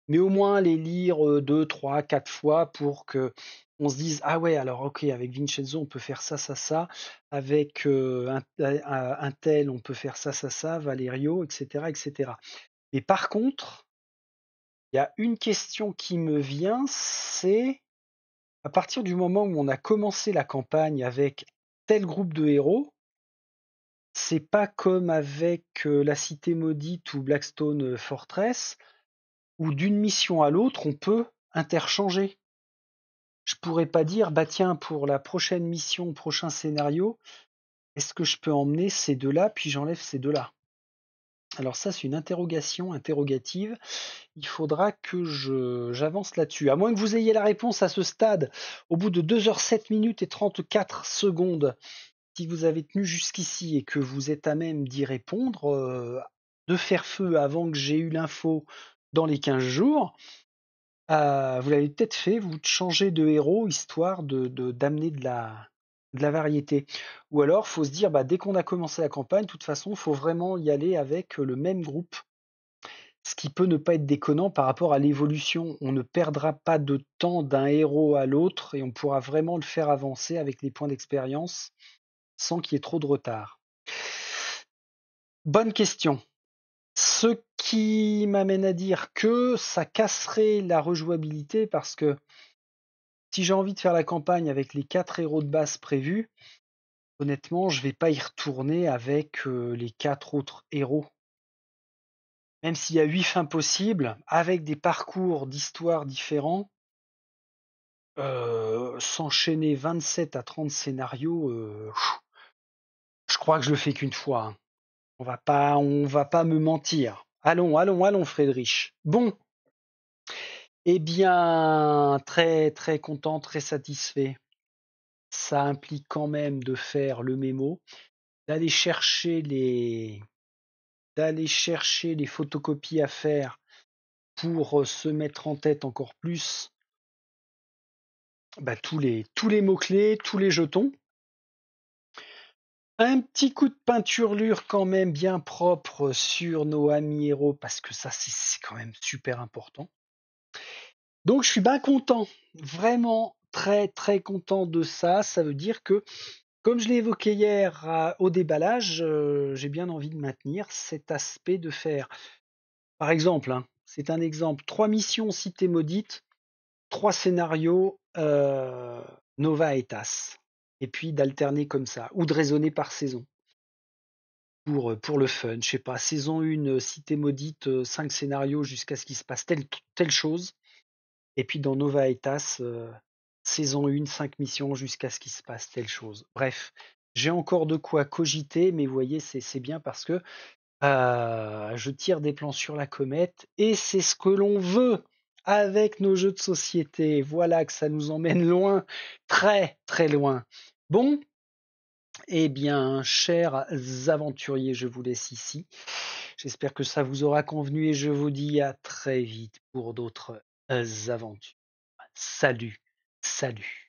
Speaker 1: mais au moins les lire deux, trois, quatre fois pour que on se dise ah ouais alors ok avec Vincenzo on peut faire ça ça ça avec un, un, tel on peut faire ça ça ça Valerio etc etc mais par contre il y a une question qui me vient, c'est à partir du moment où on a commencé la campagne avec tel groupe de héros, c'est pas comme avec euh, la Cité Maudite ou Blackstone euh, Fortress, où d'une mission à l'autre, on peut interchanger. Je pourrais pas dire, bah tiens, pour la prochaine mission, prochain scénario, est-ce que je peux emmener ces deux-là, puis j'enlève ces deux-là alors ça, c'est une interrogation interrogative. Il faudra que je, j'avance là-dessus. À moins que vous ayez la réponse à ce stade, au bout de 2h07 minutes et 34 secondes, si vous avez tenu jusqu'ici et que vous êtes à même d'y répondre, euh, de faire feu avant que j'ai eu l'info dans les 15 jours, euh, vous l'avez peut-être fait, vous changez de héros histoire de, d'amener de la, de la variété. Ou alors, faut se dire, bah, dès qu'on a commencé la campagne, de toute façon, faut vraiment y aller avec euh, le même groupe. Ce qui peut ne pas être déconnant par rapport à l'évolution. On ne perdra pas de temps d'un héros à l'autre et on pourra vraiment le faire avancer avec les points d'expérience sans qu'il y ait trop de retard. Bonne question. Ce qui m'amène à dire que ça casserait la rejouabilité parce que si j'ai envie de faire la campagne avec les quatre héros de base prévus, honnêtement, je vais pas y retourner avec euh, les quatre autres héros. Même s'il y a huit fins possibles, avec des parcours d'histoires différents, euh, s'enchaîner 27 à 30 scénarios, euh, je crois que je le fais qu'une fois. Hein. On va pas, on va pas me mentir. Allons, allons, allons, Frédéric. Bon, eh bien, très très content, très satisfait. Ça implique quand même de faire le mémo, d'aller chercher les d'aller chercher les photocopies à faire pour euh, se mettre en tête encore plus bah, tous les tous les mots-clés, tous les jetons. Un petit coup de peinture lure quand même bien propre sur nos amis héros parce que ça c'est quand même super important. Donc je suis bien content, vraiment très très content de ça. Ça veut dire que, comme je l'ai évoqué hier euh, au déballage, euh, j'ai bien envie de maintenir cet aspect de faire, par exemple, hein, c'est un exemple, trois missions cité maudite, trois scénarios euh, Nova et TAS, et puis d'alterner comme ça, ou de raisonner par saison. Pour, pour le fun, je sais pas, saison 1, cité maudite, 5 scénarios jusqu'à ce qu'il se passe telle chose. Et puis dans Nova Etas, euh, saison 1, 5 missions jusqu'à ce qu'il se passe telle chose. Bref, j'ai encore de quoi cogiter, mais vous voyez, c'est bien parce que euh, je tire des plans sur la comète et c'est ce que l'on veut avec nos jeux de société. Voilà que ça nous emmène loin, très très loin. Bon, eh bien, chers aventuriers, je vous laisse ici. J'espère que ça vous aura convenu et je vous dis à très vite pour d'autres aventures. Salut, salut.